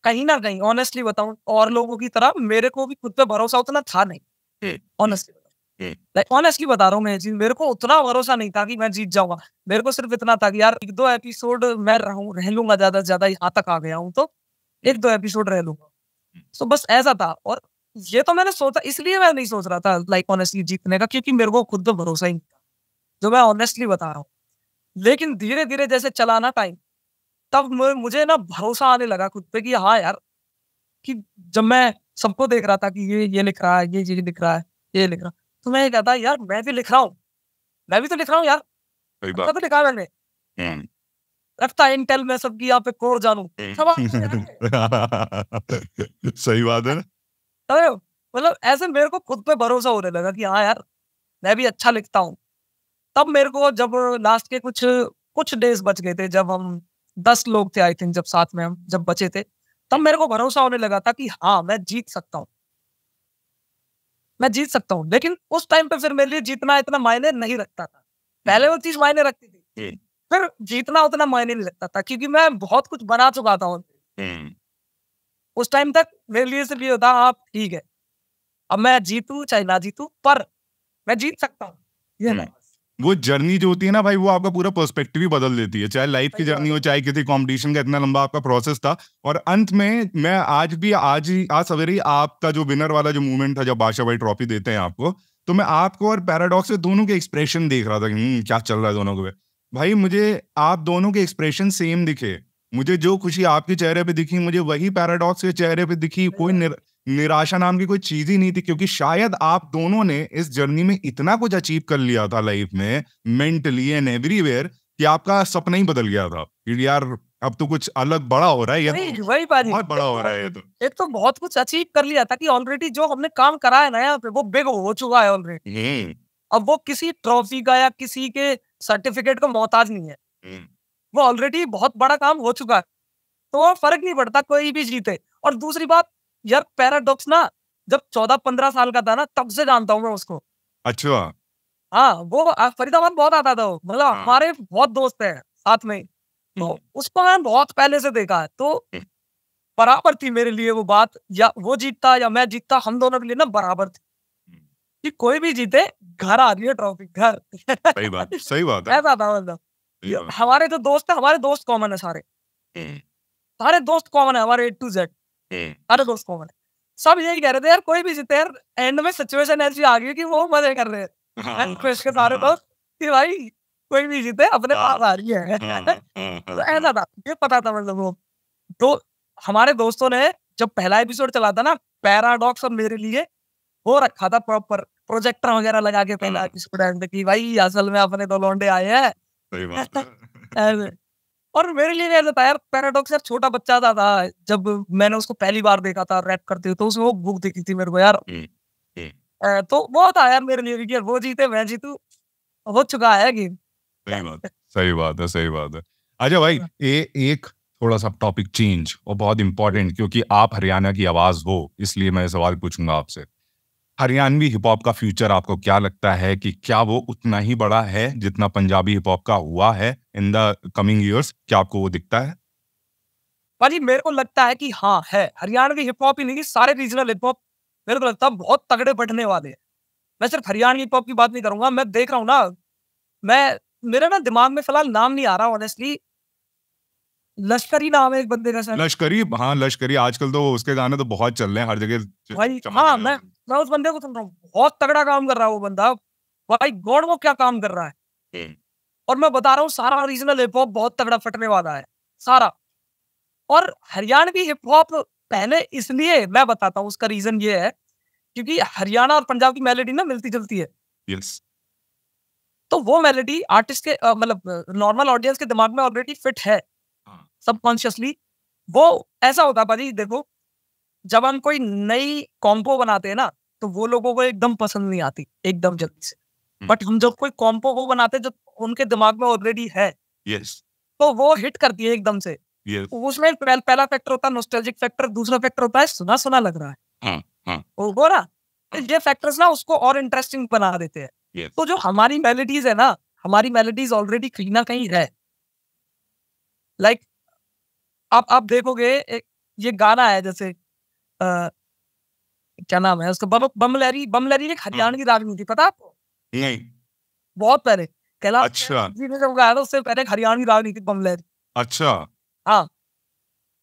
कहीं ना कहीं ऑनेस्टली बताऊ और लोगों की तरह मेरे को भी खुद पे भरोसा उतना था नहीं ऑनेस्टली लाइक हम्म। ऑनेस्टली बता रहा हूँ मैं चीज मेरे को उतना भरोसा नहीं था कि मैं जीत जाऊंगा मेरे को सिर्फ इतना था कि यार एक दो एपिसोड मैं रहूं रह लूंगा ज्यादा से ज्यादा यहाँ तक आ गया हूँ तो एक दो एपिसोड रह लूंगा सो हम्म। so, बस ऐसा था और ये तो मैंने सोचा इसलिए मैं नहीं सोच रहा था लाइक ऑनेस्टली जीतने का क्योंकि मेरे को खुद भरोसा ही नहीं था जो मैं ऑनेस्टली बता रहा हूँ लेकिन धीरे धीरे जैसे चलाना टाइम तब मुझे ना भरोसा आने लगा खुद पे कि हाँ यार कि जब मैं सबको देख रहा था कि ये ये लिख रहा है ये ये लिख रहा है ये लिख रहा है तो मैं कहता यार मैं भी लिख रहा हूँ मैं भी तो लिख रहा हूँ यार अच्छा तो लिखा मैंने रखता हम्म। इंटेल में सबकी यहाँ पे कोर जानू सही बात है ना मतलब ऐसे मेरे को खुद पे भरोसा होने लगा कि हाँ यार मैं भी अच्छा लिखता हूँ तब मेरे को जब लास्ट के कुछ कुछ डेज बच गए थे जब हम दस लोग थे आई थिंक जब साथ में हम जब बचे थे तब मेरे को भरोसा होने लगा था कि हाँ मैं जीत सकता हूँ मैं जीत सकता हूँ लेकिन उस टाइम पे फिर मेरे लिए जीतना इतना मायने नहीं रखता था पहले हम्म। वो चीज मायने रखती थी फिर जीतना उतना मायने नहीं रखता था क्योंकि मैं बहुत कुछ बना चुका था हम्म। उस टाइम तक मेरे लिए सिर्फ ये होता आप ठीक है अब मैं जीतू चाहे ना जीतू पर मैं जीत सकता हूँ ये नहीं वो जर्नी जो होती है ना भाई वो आपका पूरा पर्सपेक्टिव ही बदल देती है चाहे लाइफ की जर्नी हो चाहे किसी कॉम्पिटिशन का इतना लंबा आपका प्रोसेस था और अंत में मैं आज भी आज ही आज सवेरे ही आपका जो विनर वाला जो मूवमेंट था जब बादशाह भाई ट्रॉफी देते हैं आपको तो मैं आपको और पैराडॉक्स से दोनों के एक्सप्रेशन देख रहा था कि हम्म, क्या चल रहा है दोनों के भाई मुझे आप दोनों के एक्सप्रेशन सेम दिखे मुझे जो खुशी आपके चेहरे पे दिखी मुझे वही पैराडॉक्स के चेहरे पे दिखी कोई निराशा नाम की कोई चीज ही नहीं थी क्योंकि शायद आप दोनों ने इस जर्नी में इतना कुछ अचीव कर लिया था लाइफ में मेंटली एंड एवरीवेयर कि आपका सपना ही बदल गया था यार अब तो कुछ अलग बड़ा हो रहा है ये तो वही बात बहुत बड़ा हो रहा है ये तो एक तो बहुत कुछ अचीव कर लिया था कि ऑलरेडी जो हमने काम करा है ना यहाँ पे वो बिग हो चुका है ऑलरेडी हम्म। अब वो किसी ट्रॉफी का या किसी के सर्टिफिकेट का मोहताज नहीं है हम्म। वो ऑलरेडी बहुत बड़ा काम हो चुका है तो फर्क नहीं पड़ता कोई भी जीते और दूसरी बात यार पैराडॉक्स ना जब चौदह पंद्रह साल का था ना तब से जानता हूँ मैं उसको अच्छा हाँ वो फरीदाबाद बहुत आता था वो मतलब हाँ। हमारे बहुत दोस्त है साथ में तो हम्म। उसको मैंने बहुत पहले से देखा है तो हम्म। बराबर थी मेरे लिए वो बात या वो जीतता या मैं जीतता हम दोनों के लिए ना बराबर थी हम्म। कि कोई भी जीते घर आ रही है ट्रॉफी घर सही बात सही बात ऐसा था मतलब हमारे जो दोस्त है हमारे दोस्त कॉमन है सारे सारे दोस्त कॉमन है हमारे ए टू जेड अरे दोस्तों कॉमन सब यही कह रहे थे यार कोई भी जीते यार एंड में सिचुएशन ऐसी आ गई कि वो मजे कर रहे थे क्रिश हाँ, के सारे हाँ। दोस्त कि भाई कोई भी जीते अपने हाँ। पास आ रही है हम्म, तो हम्म, ऐसा हम्म। था ये पता था मतलब वो तो हमारे दोस्तों ने जब पहला एपिसोड चला था ना पैराडॉक्स और मेरे लिए वो रखा था प्रॉपर प्रोजेक्टर वगैरह लगा के पहला एपिसोड एंड की भाई असल में अपने दो तो लौंडे आए हैं और मेरे लिए यार पैराडॉक्स यार छोटा बच्चा था, था जब मैंने उसको पहली बार देखा था रैप करते हुए तो उसमें वो बुक दिखी थी मेरे को यार ए, हम्म, हम्म। तो वो था यार मेरे लिए यार वो जीते मैं जीतू हो चुका है गेम सही बात सही बात है सही बात है अच्छा भाई हाँ। ए, एक थोड़ा सा टॉपिक चेंज और बहुत इंपॉर्टेंट क्योंकि आप हरियाणा की आवाज हो इसलिए मैं सवाल पूछूंगा आपसे हरियाणवी हिप हॉप का फ्यूचर आपको क्या लगता है कि क्या वो उतना ही बड़ा है जितना पंजाबी हिप हॉप का हुआ है इन द कमिंग ईयर्स क्या आपको वो दिखता है भाजी मेरे को लगता है कि हाँ है हरियाणवी हिप हॉप ही नहीं सारे रीजनल हिप हॉप मेरे को लगता है बहुत तगड़े बढ़ने वाले हैं मैं सिर्फ हरियाणवी हिप हॉप की बात नहीं करूंगा मैं देख रहा हूँ ना मैं मेरा ना दिमाग में फिलहाल नाम नहीं आ रहा ऑनेस्टली लश्करी नाम है एक बंदे का सर लश्करी हाँ लश्करी आजकल तो उसके गाने तो बहुत चल रहे हैं हर जगह हाँ मैं मैं उस बंदे को सुन रहा हूँ बहुत तगड़ा काम कर रहा है वो बंदा भाई गॉड वो क्या काम कर रहा है हम्म। और मैं बता रहा हूँ सारा रीजनल हिप हॉप बहुत तगड़ा फटने वाला है सारा और हरियाणवी हिप हॉप पहले इसलिए मैं बताता हूँ उसका रीजन ये है क्योंकि हरियाणा और पंजाब की मेलेडी ना मिलती जुलती है yes. तो वो मेलेडी आर्टिस्ट के मतलब नॉर्मल ऑडियंस के दिमाग में ऑलरेडी फिट है सबकॉन्शियसली हाँ। वो ऐसा होता है भाजी देखो जब हम कोई नई कॉम्पो बनाते हैं ना तो वो लोगों को एकदम पसंद नहीं आती एकदम जल्दी से बट हम जब कोई कॉम्पो वो बनाते हैं जो उनके दिमाग में ऑलरेडी है yes. तो वो हिट करती है एकदम से yes. उसमें पहल, पहला फैक्टर होता है नोस्टैल्जिक फैक्टर दूसरा फैक्टर होता है सुना सुना लग रहा है हाँ, हाँ. तो वो ना तो ये फैक्टर्स ना उसको और इंटरेस्टिंग बना देते हैं yes. तो जो हमारी मेलेडीज है ना हमारी मेलेडीज ऑलरेडी कहीं ना कहीं है लाइक like, आप आप देखोगे ये गाना है जैसे क्या नाम है उसका बम बमलहरी बमलहरी एक हरियाणा की हाँ। राजनीति पता आपको नहीं बहुत पहले कहला अच्छा जी ने जब आया था उससे पहले हरियाणा की राजनीति बमलहरी अच्छा हाँ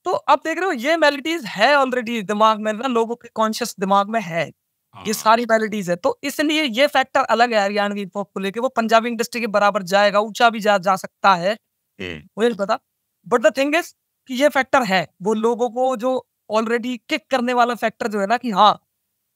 तो आप देख रहे हो ये मेलिटीज है ऑलरेडी दिमाग में ना लोगों के कॉन्शियस दिमाग में है ये हाँ। सारी मेलिटीज है तो इसलिए ये फैक्टर अलग है हरियाणा की पॉप को लेकर वो पंजाबी इंडस्ट्री के बराबर जाएगा ऊंचा भी जा, जा सकता है हम्म। मुझे नहीं पता बट द थिंग इज कि ये फैक्टर है वो लोगों को जो ऑलरेडी किक करने वाला फैक्टर जो है ना कि हाँ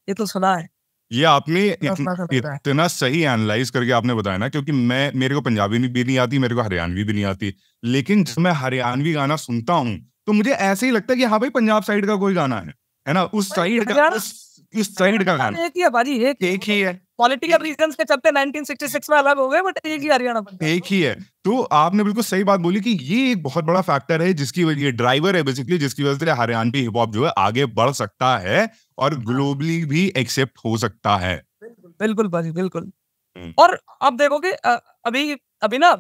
ये तो सुना है ये आपने इतना, सही एनालाइज करके आपने बताया ना क्योंकि मैं मेरे को पंजाबी भी नहीं आती मेरे को हरियाणवी भी नहीं आती लेकिन जब हम्म। मैं हरियाणवी गाना सुनता हूँ तो मुझे ऐसे ही लगता है कि हाँ भाई पंजाब साइड का कोई गाना है है ना उस साइड का उस साइड का गाना एक ही है भाजी एक ही है पॉलिटिकल रीजंस के चलते 1966 में अलग हो गए बट एक ही हरियाणा बन एक ही है तो आपने बिल्कुल सही बात बोली कि ये एक बहुत बड़ा फैक्टर है जिसकी वजह ये ड्राइवर है बेसिकली जिसकी वजह से हरियाणवी हिप हॉप जो है आगे बढ़ सकता है और ग्लोबली हाँ। भी एक्सेप्ट हो सकता है बिल्कुल भाई बिल्कुल हम्म। और अब देखोगे अभी अभी ना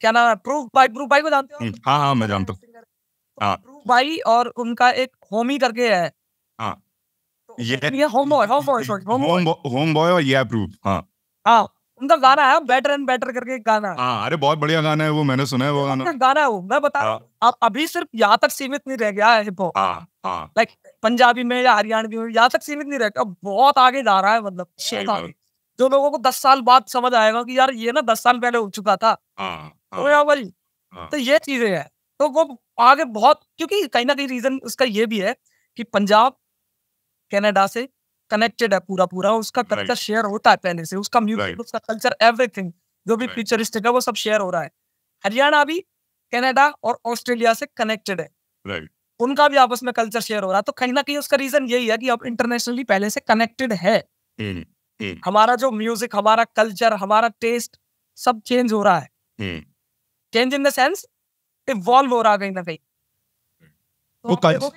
क्या नाम प्रूफ भाई प्रूफ भाई को जानते हो हम्म, हाँ हाँ मैं जानता हूँ प्रूफ भाई हाँ। और उनका एक होमी करके है हाँ। ये होमबॉय होमबॉय सॉरी होमबॉय और ये अप्रूव हाँ हाँ उनका गाना है बेटर एंड बेटर करके एक गाना हाँ अरे बहुत बढ़िया गाना है वो मैंने सुना है वो गाना गाना है वो मैं बता हाँ। आप अभी सिर्फ यहाँ तक सीमित नहीं रह गया है हिप हॉप लाइक पंजाबी में या हरियाणवी में यहाँ तक सीमित नहीं रह गया बहुत आगे जा रहा है मतलब हाँ। जो लोगों को दस साल बाद समझ आएगा कि यार ये ना दस साल पहले हो चुका था हाँ, तो यार तो ये चीजें हैं तो वो आगे बहुत क्योंकि कहीं ना कहीं रीजन उसका ये भी है कि पंजाब कनाडा से कनेक्टेड है पूरा पूरा उसका कल्चर right. शेयर होता है पहले से उसका म्यूजिक right. उसका कल्चर एवरीथिंग जो भी फ्यूचरिस्टिक है वो सब शेयर हो रहा है हरियाणा भी कनाडा और ऑस्ट्रेलिया से कनेक्टेड है right. उनका भी आपस में कल्चर शेयर हो रहा है तो कहीं ना कहीं उसका रीजन यही है कि अब इंटरनेशनली पहले से कनेक्टेड है mm. हमारा जो म्यूजिक हमारा कल्चर हमारा टेस्ट सब चेंज हो रहा है change in the sense evolve हो रहा है कहीं ना कहीं तो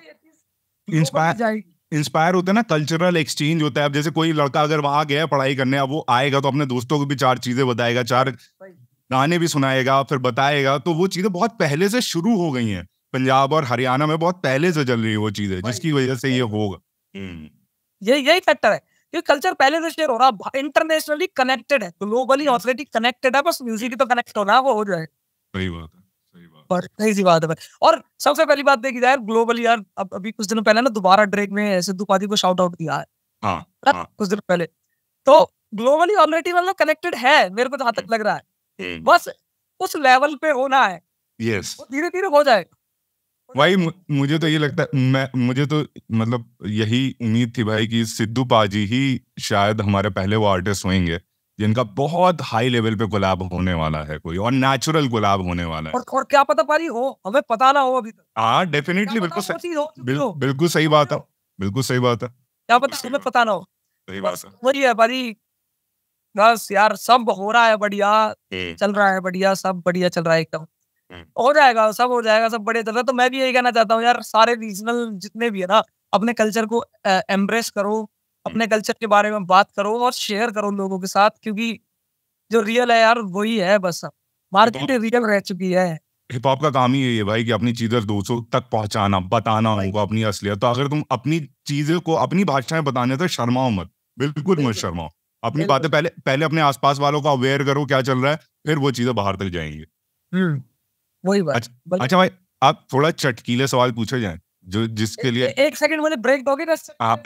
इंस्पायर तो इंस्पायर होते हैं ना कल्चरल एक्सचेंज होता है अब जैसे कोई लड़का अगर वहां गया पढ़ाई करने अब वो आएगा तो अपने दोस्तों को भी चार चीजें बताएगा चार गाने भी सुनाएगा फिर बताएगा तो वो चीजें बहुत पहले से शुरू हो गई हैं पंजाब और हरियाणा में बहुत पहले से चल रही है वो चीजें जिसकी वजह से ये होगा हम्म। ये यही फैक्टर है क्योंकि कल्चर पहले से शेयर हो रहा इंटरनेशनली कनेक्टेड है ग्लोबली ऑलरेडी कनेक्टेड है बस म्यूजिक तो कनेक्ट होना वो हो जाए सही बात है पर सही सी बात है पर और सबसे पहली बात देखी जाए ग्लोबल यार अब अभी कुछ दिनों पहले ना दोबारा ड्रेक में सिद्धू पादी को शाउट आउट दिया है हाँ, मतलब हाँ। कुछ दिनों पहले तो ग्लोबली ऑलरेडी मतलब कनेक्टेड है मेरे को जहां तक लग रहा है हम्म। बस उस लेवल पे होना है यस धीरे धीरे हो जाए भाई मुझे तो ये लगता है मैं मुझे तो मतलब यही उम्मीद थी भाई कि सिद्धू पाजी ही शायद हमारे पहले वो आर्टिस्ट होंगे जिनका बहुत हाई लेवल पे गुलाब होने वाला है कोई और नेचुरल गुलाब होने वाला है और, और क्या पता पारी हो हमें पता ना हो अभी तक हाँ डेफिनेटली बिल्कुल सही बिल्कुल सही बात है बिल्कुल सही बात है क्या पता हमें पता ना हो सही बात है वही है पारी बस यार सब हो रहा है बढ़िया हम्म। चल रहा है बढ़िया सब बढ़िया चल रहा है एकदम हम्म। हो जाएगा सब हो जाएगा सब बढ़िया चल रहा है तो मैं भी यही कहना चाहता हूँ यार सारे रीजनल जितने भी है ना अपने कल्चर को एम्ब्रेस करो हम्म। अपने कल्चर के बारे में बात करो और शेयर करो लोगों के साथ क्योंकि जो रियल है यार वही है बस मार्केट रियल रह चुकी है हिप हॉप का काम ही है ये भाई कि अपनी चीजें दोस्तों तक पहुंचाना बताना होगा अपनी असलियत तो अगर तुम अपनी चीजें को अपनी भाषा में बताने तो शर्माओ मत बिल्कुल मत शर्माओ अपनी बातें पहले पहले अपने आसपास वालों को अवेयर करो क्या चल रहा है फिर वो चीजें बाहर तक जाएंगी हम्म, वही बात अच्छा, अच्छा भाई आप थोड़ा चटकीले सवाल पूछे जाए जो जिसके लिए एक सेकंड मुझे ब्रेक दोगे आप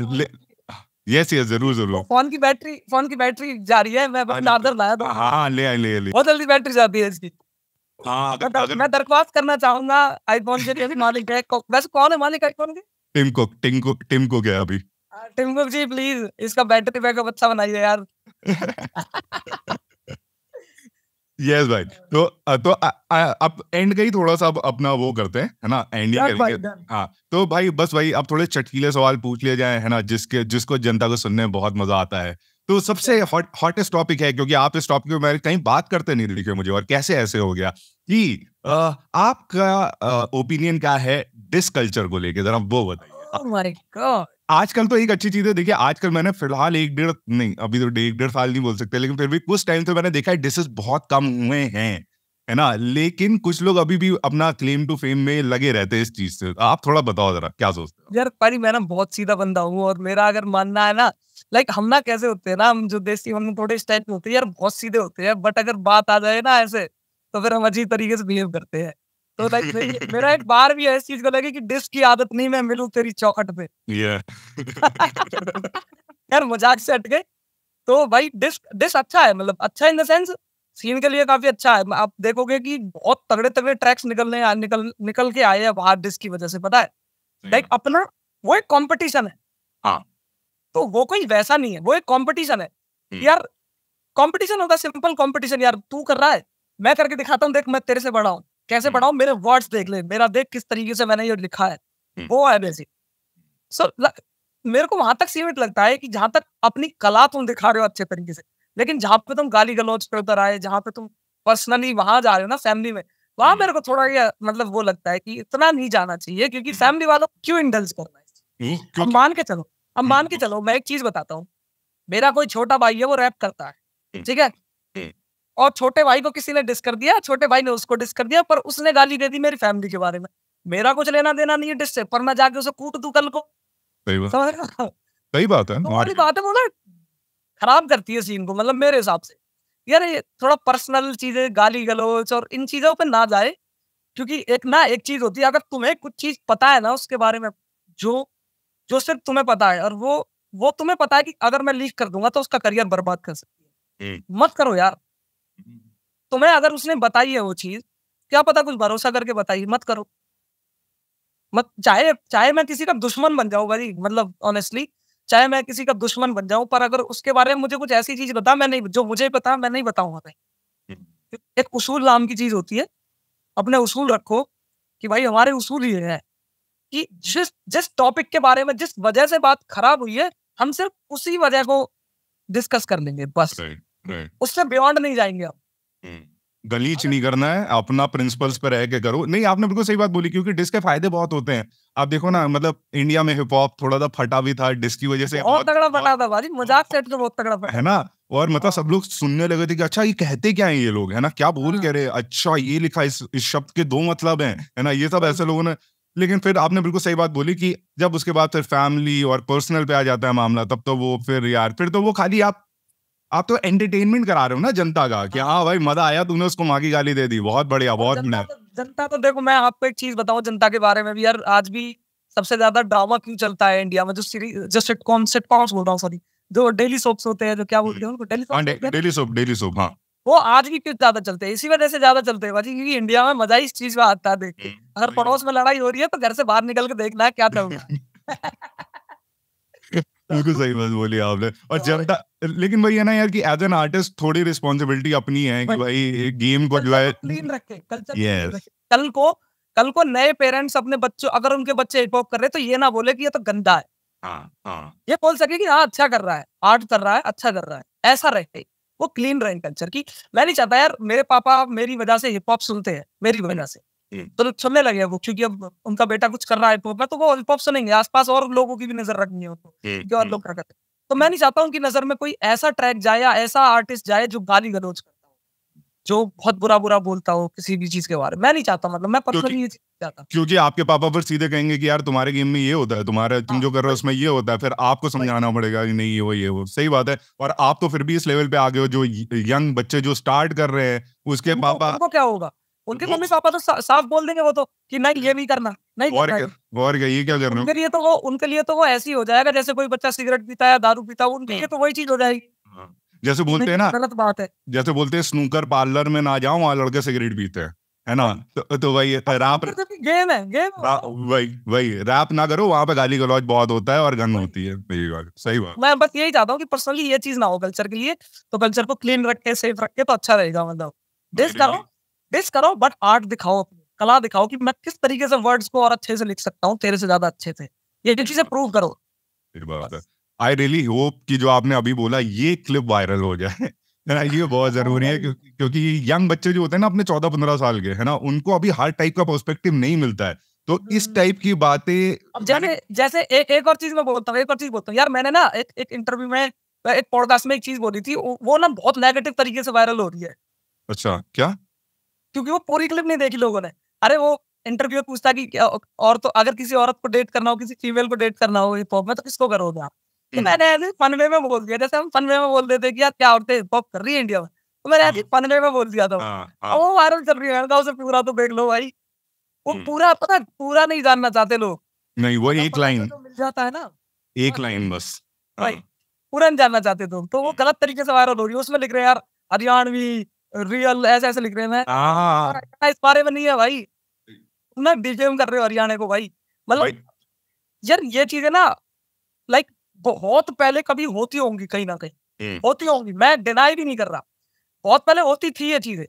यस यस जरूर जरूर फोन की बैटरी फोन की बैटरी जा रही है मैं चार्जर हाँ, लाया था हाँ, हाँ ले ले ले बहुत जल्दी बैटरी जाती है इसकी हाँ अगर, अगर मैं दरख्वास्त करना चाहूंगा आईफोन के लिए मालिक है वैसे कौन है मालिक आईफोन के Tim Cook Tim Cook Tim Cook है अभी टिम हाँ, कुक जी प्लीज इसका बैटरी बैकअप अच्छा बनाइए यार यस भाई तो तो अब एंड का ही थोड़ा सा अब अपना वो करते हैं है ना एंड ही करेंगे हाँ तो भाई बस भाई अब थोड़े चटकीले सवाल पूछ लिए जाए है ना जिसके जिसको जनता को सुनने में बहुत मजा आता है तो सबसे हॉटेस्ट टॉपिक है क्योंकि आप इस टॉपिक में कहीं बात करते नहीं देखिए मुझे और कैसे ऐसे हो गया कि आपका ओपिनियन क्या है डिस कल्चर को लेके जरा वो बताइए oh आजकल तो एक अच्छी चीज है देखिए आजकल मैंने फिलहाल एक डेढ़ नहीं अभी तो एक डेढ़ साल नहीं बोल सकते लेकिन फिर भी कुछ टाइम से मैंने देखा है डिशेस बहुत कम हुए हैं है ना लेकिन कुछ लोग अभी भी अपना क्लेम टू फेम में लगे रहते हैं इस चीज से आप थोड़ा बताओ जरा क्या सोचते हो यार परी मैं ना बहुत सीधा बंदा हूँ और मेरा अगर मानना है ना लाइक हम ना कैसे होते हैं ना हम जो देसी हम थोड़े स्टाइल होते हैं यार बहुत सीधे होते हैं बट अगर बात आ जाए ना ऐसे तो फिर हम अजीब तरीके से बिहेव करते हैं तो लाइक मेरा एक बार भी है इस चीज को लगे कि डिस्क की आदत नहीं मैं मिलूं तेरी चौखट पे yeah. यार मजाक से हट गए तो भाई डिस्क डिस्क अच्छा है मतलब अच्छा इन द सेंस सीन के लिए काफी अच्छा है आप देखोगे कि बहुत तगड़े तगड़े ट्रैक्स निकलने निकल निकल के आए हैं बाहर डिस्क की वजह से पता है लाइक अपना वो एक कॉम्पिटिशन है हाँ तो वो कोई वैसा नहीं है वो एक कॉम्पिटिशन है हम्म। यार कॉम्पिटिशन होता सिंपल कॉम्पिटिशन यार तू कर रहा है मैं करके दिखाता हूँ देख मैं तेरे से बड़ा हूँ कैसे हम्म। पढ़ाऊ मेरे वर्ड्स देख ले मेरा देख किस तरीके से मैंने ये लिखा है हम्म। वो है बेसिक सो मेरे को वहां तक सीमित लगता है कि जहां तक अपनी कला तुम दिखा रहे हो अच्छे तरीके से लेकिन जहां पे तुम गाली गलौज पे उतर आए जहां पे तुम पर्सनली वहां जा रहे हो ना फैमिली में वहां हम्म। मेरे को थोड़ा ये मतलब वो लगता है कि इतना नहीं जाना चाहिए क्योंकि फैमिली वालों को क्यों इंडल्ज करना है अब मान के चलो अब मान के चलो मैं एक चीज बताता हूँ मेरा कोई छोटा भाई है वो रैप करता है ठीक है और छोटे भाई को किसी ने डिस कर दिया छोटे भाई ने उसको डिस कर दिया पर उसने गाली दे दी मेरी फैमिली के बारे में मेरा कुछ लेना देना नहीं है डिस से पर मैं जाके उसे कूट दू कल को सही बात है तो बात है खराब करती है सीन को मतलब मेरे हिसाब से यार ये थोड़ा पर्सनल चीजें गाली गलोच और इन चीजों पर ना जाए क्योंकि एक ना एक चीज होती है अगर तुम्हें कुछ चीज पता है ना उसके बारे में जो जो सिर्फ तुम्हें पता है और वो वो तुम्हें पता है कि अगर मैं लीक कर दूंगा तो उसका करियर बर्बाद कर सकती है हम्म। मत करो यार तो मैं अगर उसने बताई है वो चीज क्या पता कुछ भरोसा करके बताइए मत करो मत चाहे चाहे मैं किसी का दुश्मन बन जाऊं भाई मतलब ऑनेस्टली चाहे मैं किसी का दुश्मन बन जाऊं पर अगर उसके बारे में मुझे कुछ ऐसी चीज बता मैं नहीं जो मुझे पता मैं नहीं बताऊंगा भाई हम्म। एक उसूल नाम की चीज होती है अपने उसूल रखो कि भाई हमारे उसूल ये है कि जिस जिस टॉपिक के बारे में जिस वजह से बात खराब हुई है हम सिर्फ उसी वजह को डिस्कस कर लेंगे बस right. उससे बियॉन्ड नहीं जाएंगे आप हम्म, गलीच नहीं करना है अपना प्रिंसिपल्स पर रह के करो नहीं आपने बिल्कुल सही बात बोली क्योंकि डिस्क के फायदे बहुत होते हैं आप देखो ना मतलब इंडिया में हिप हॉप थोड़ा सा फटा भी था डिस्क की वजह से बहुत तगड़ा फटा था भाई मजाक सेट तो बहुत तगड़ा फटा है ना और मतलब हाँ। सब लोग सुनने लगे थे कि अच्छा ये कहते क्या है ये लोग है ना क्या बोल हाँ। कह रहे अच्छा ये लिखा इस, इस शब्द के दो मतलब हैं है ना ये सब हाँ। ऐसे लोगों ने लेकिन फिर आपने बिल्कुल सही बात बोली कि जब उसके बाद फिर फैमिली और पर्सनल पे आ जाता है मामला तब तो वो फिर यार फिर तो वो खाली आप आप तो एंटरटेनमेंट करा रहे हो ना जनता का कि हाँ भाई मजा आया तूने उसको माँ की गाली दे दी बहुत बढ़िया बहुत जनता तो, जनता तो देखो मैं आपको एक चीज बताऊं जनता के बारे में भी यार आज भी सबसे ज्यादा ड्रामा क्यों चलता है इंडिया में जो सीरीज जो सिटकॉम सिटकॉम्स बोल रहा हूँ सॉरी जो डेली सोप्स होते हैं जो क्या बोलते हम्म। हैं उनको डेली सोप डेली सोप हाँ वो आज भी क्यों ज्यादा चलते हैं इसी वजह से ज्यादा चलते हैं भाजी क्योंकि इंडिया में मजा इस चीज में आता है देख के हम्म, अगर पड़ोस में लड़ाई हो रही है तो घर से बाहर निकल के देखना है क्या करूँगा बिल्कुल सही बात बोली आपने और हाँ। जनता लेकिन भाई है ना यार कि एज एन आर्टिस्ट थोड़ी रिस्पॉन्सिबिलिटी अपनी है कि भाई गेम को जो है क्लीन रखे कल्चर यस कल को कल को नए पेरेंट्स अपने बच्चों अगर उनके बच्चे हिप हॉप कर रहे तो ये ना बोले कि ये तो गंदा है हाँ, हाँ. ये बोल सके कि हाँ अच्छा कर रहा है आर्ट कर रहा है अच्छा कर रहा है ऐसा रहे वो क्लीन रहे कल्चर की मैं नहीं चाहता यार मेरे पापा मेरी वजह से हिप हॉप सुनते हैं मेरी वजह से हम्म। तो चलने लगे वो क्योंकि अब उनका बेटा कुछ कर रहा है तो में तो वो पॉप सुनेंगे आसपास और लोगों की भी नजर रखनी है उनको तो, हम्म, क्योंकि और हम्म। लोग क्या करते हैं तो मैं नहीं चाहता हूँ कि नजर में कोई ऐसा ट्रैक जाए या ऐसा आर्टिस्ट जाए जो गाली गलोज करता हो जो बहुत बुरा बुरा बोलता हो किसी भी चीज के बारे में मैं नहीं चाहता मतलब मैं पर्सनली ये चाहता क्योंकि आपके पापा फिर सीधे कहेंगे कि यार तुम्हारे गेम में ये होता है तुम्हारे तुम हाँ, जो कर रहे हो उसमें ये होता है फिर आपको समझाना पड़ेगा कि नहीं ये वो ये वो सही बात है और आप तो फिर भी इस लेवल पे आ गए हो जो यंग बच्चे जो स्टार्ट कर रहे हैं उसके पापा क्या होगा उनके मम्मी पापा तो सा, साफ बोल देंगे वो तो कि नहीं ये नहीं करना नहीं गौर करना गौर कर, ये क्या कर उनके लिए तो वो उनके लिए तो वो ऐसे ही हो जाएगा जैसे कोई बच्चा सिगरेट पीता है दारू पीता है उनके लिए तो वही चीज हो जाएगी हाँ, जैसे बोलते हैं ना गलत बात है जैसे बोलते हैं स्नूकर पार्लर में ना जाओ वहाँ लड़के सिगरेट पीते हैं है ना तो, तो वही हाँ, रैप तो गेम है गेम हाँ, वही वही रैप ना करो वहाँ पे गाली गलौज बहुत होता है और गन होती है सही बात सही बात मैं बस यही चाहता हूँ कि पर्सनली ये चीज ना हो कल्चर के लिए तो कल्चर को क्लीन रख के सेफ रख के तो अच्छा रहेगा मतलब दिस करो प्रैक्टिस करो बट आर्ट दिखाओ कला दिखाओ कि मैं किस तरीके से वर्ड्स को और अच्छे से लिख सकता हूँ तेरे से ज्यादा अच्छे से ये चीजें प्रूव करो आई रियली होप कि जो आपने अभी बोला ये क्लिप वायरल हो जाए ये बहुत जरूरी है क्योंकि, यंग बच्चे जो होते हैं ना अपने चौदह पंद्रह साल के है ना उनको अभी हर टाइप का पर्सपेक्टिव नहीं मिलता है तो इस टाइप हम्म। की बातें अब जैसे जैसे एक एक और चीज मैं बोलता हूँ एक और चीज बोलता हूँ यार मैंने ना एक एक इंटरव्यू में एक पॉडकास्ट में एक चीज बोली थी वो ना बहुत नेगेटिव तरीके से वायरल हो रही है अच्छा क्या क्योंकि वो पूरी क्लिप नहीं देखी लोगों ने अरे वो इंटरव्यू में पूछता कि क्या और तो अगर किसी औरत को डेट करना हो किसी फीमेल को डेट करना हो हिप हॉप में तो किसको करोगे आप तो हम्म। मैंने ऐसे फनवे में बोल दिया जैसे हम फनवे में बोल देते कि यार क्या औरतें हिप हॉप कर रही है इंडिया में तो मैंने ऐसे फनवे हाँ। में बोल दिया था हाँ, हाँ। अब वो वायरल चल रही है उसे पूरा तो देख लो भाई वो हम्म। पूरा पता पूरा नहीं जानना चाहते लोग नहीं वो एक लाइन तो मिल जाता है ना एक लाइन बस भाई पूरा नहीं जानना चाहते तुम तो वो हम्म। गलत तरीके से वायरल हो रही है उसमें लिख रहे हैं यार हरियाणवी रियल ऐसे ऐसे लिख रहे हैं मैं हाँ, हाँ, हाँ। इस बारे में नहीं है भाई मैं बीजेम कर रहे हो हरियाणा को भाई मतलब यार ये चीजें ना लाइक बहुत पहले कभी होती होंगी कहीं ना कहीं हम्म। होती होंगी मैं डिनाई भी नहीं कर रहा बहुत पहले होती थी ये चीजें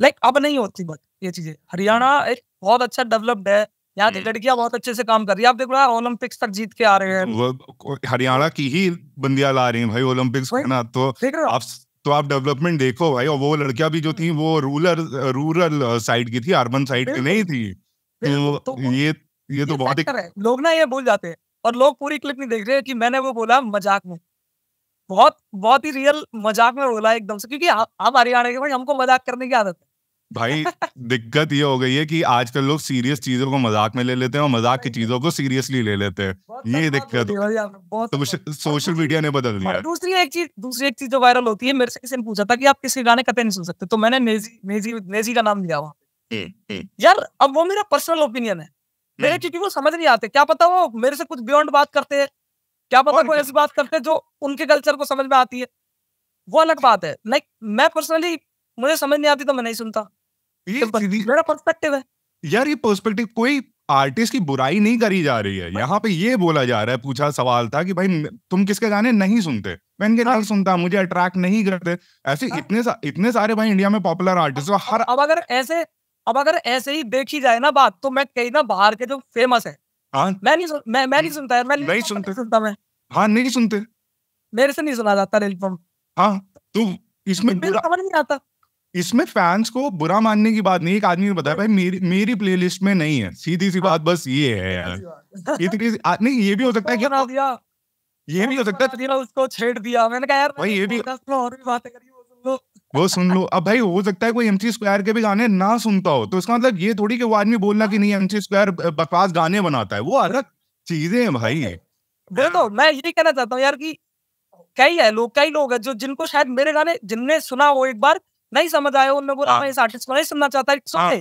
लाइक अब नहीं होती बट ये चीजें हरियाणा हम्म। एक बहुत अच्छा डेवलप्ड है यहाँ की हम्म। लड़कियां बहुत अच्छे से काम कर रही है आप देखो ना ओलंपिक्स तक जीत के आ रहे हैं हरियाणा की ही बंदियां ला रही हैं भाई ओलंपिक्स ना तो आप तो आप डेवलपमेंट देखो भाई और वो लड़कियां भी जो थी वो रूरल रूरल साइड की थी अर्बन साइड की नहीं थी तो, तो ये ये, तो बहुत है लोग ना ये भूल जाते हैं और लोग पूरी क्लिप नहीं देख रहे कि मैंने वो बोला मजाक में बहुत बहुत ही रियल मजाक में बोला एकदम से क्योंकि हम हरियाणा के भाई हमको मजाक करने की आदत है भाई दिक्कत ये हो गई है कि आजकल लोग सीरियस चीजों को मजाक में ले लेते हैं और मजाक की चीजों को सीरियसली ले लेते हैं ये दिक्कत तो सोशल मीडिया ने बदल दिया दूसरी एक चीज दूसरी एक चीज जो वायरल होती है मेरे से किसी ने पूछा था कि आप किसी गाने कतई नहीं सुन सकते तो मैंने नेजी नेजी नेजी का नाम लिया वहां हम्म, हम्म। यार अब वो मेरा पर्सनल ओपिनियन है मेरे हम्म। क्योंकि वो समझ नहीं आते क्या पता वो मेरे से कुछ बियॉन्ड बात करते हैं क्या पता कोई ऐसी बात करते हैं जो उनके कल्चर को समझ में आती है वो अलग बात है लाइक मैं पर्सनली मुझे समझ नहीं आती तो मैं नहीं सुनता ये तो मेरा पर्सपेक्टिव है यार ये पर्सपेक्टिव कोई आर्टिस्ट की बुराई नहीं करी जा रही है यहाँ पे ये बोला जा रहा है पूछा सवाल था कि भाई तुम किसके गाने नहीं सुनते मैं इनके नहीं हाँ। सुनता मुझे अट्रैक्ट नहीं करते ऐसे आ? हाँ। इतने सा, इतने सारे भाई इंडिया में पॉपुलर आर्टिस्ट हर अब अगर ऐसे अब अगर ऐसे ही देखी जाए ना बात तो मैं कहीं ना बाहर के जो फेमस है आ? मैं नहीं मैं मैं नहीं सुनता है मैं नहीं सुनते सुनता मैं हाँ नहीं सुनते मेरे से नहीं सुना जाता हाँ तो इसमें समझ नहीं आता इसमें फैंस को बुरा मानने की बात नहीं एक आदमी ने बताया भाई मेरी मेरी प्लेलिस्ट में नहीं है सीधी सी बात बस ये है यार इतनी नहीं ये भी हो सकता है क्या दिया ये भी हो सकता है उसको छेड़ दिया मैंने कहा यार भाई ये भी और भी बातें करी वो सुन लो अब भाई हो सकता है कोई एम सी स्क्वायर के भी गाने ना सुनता हो तो इसका मतलब ये थोड़ी कि वो आदमी बोलना कि नहीं एम सी स्क्वायर बकवास गाने बनाता है वो अलग चीजें हैं भाई देखो मैं ये कहना चाहता हूँ यार कि कई है लोग कई लोग हैं जो जिनको शायद मेरे गाने जिनने सुना हो एक बार नहीं समझ आया उनमें बोला मैं इस आर्टिस्ट को नहीं समझना चाहता इट्स हाँ,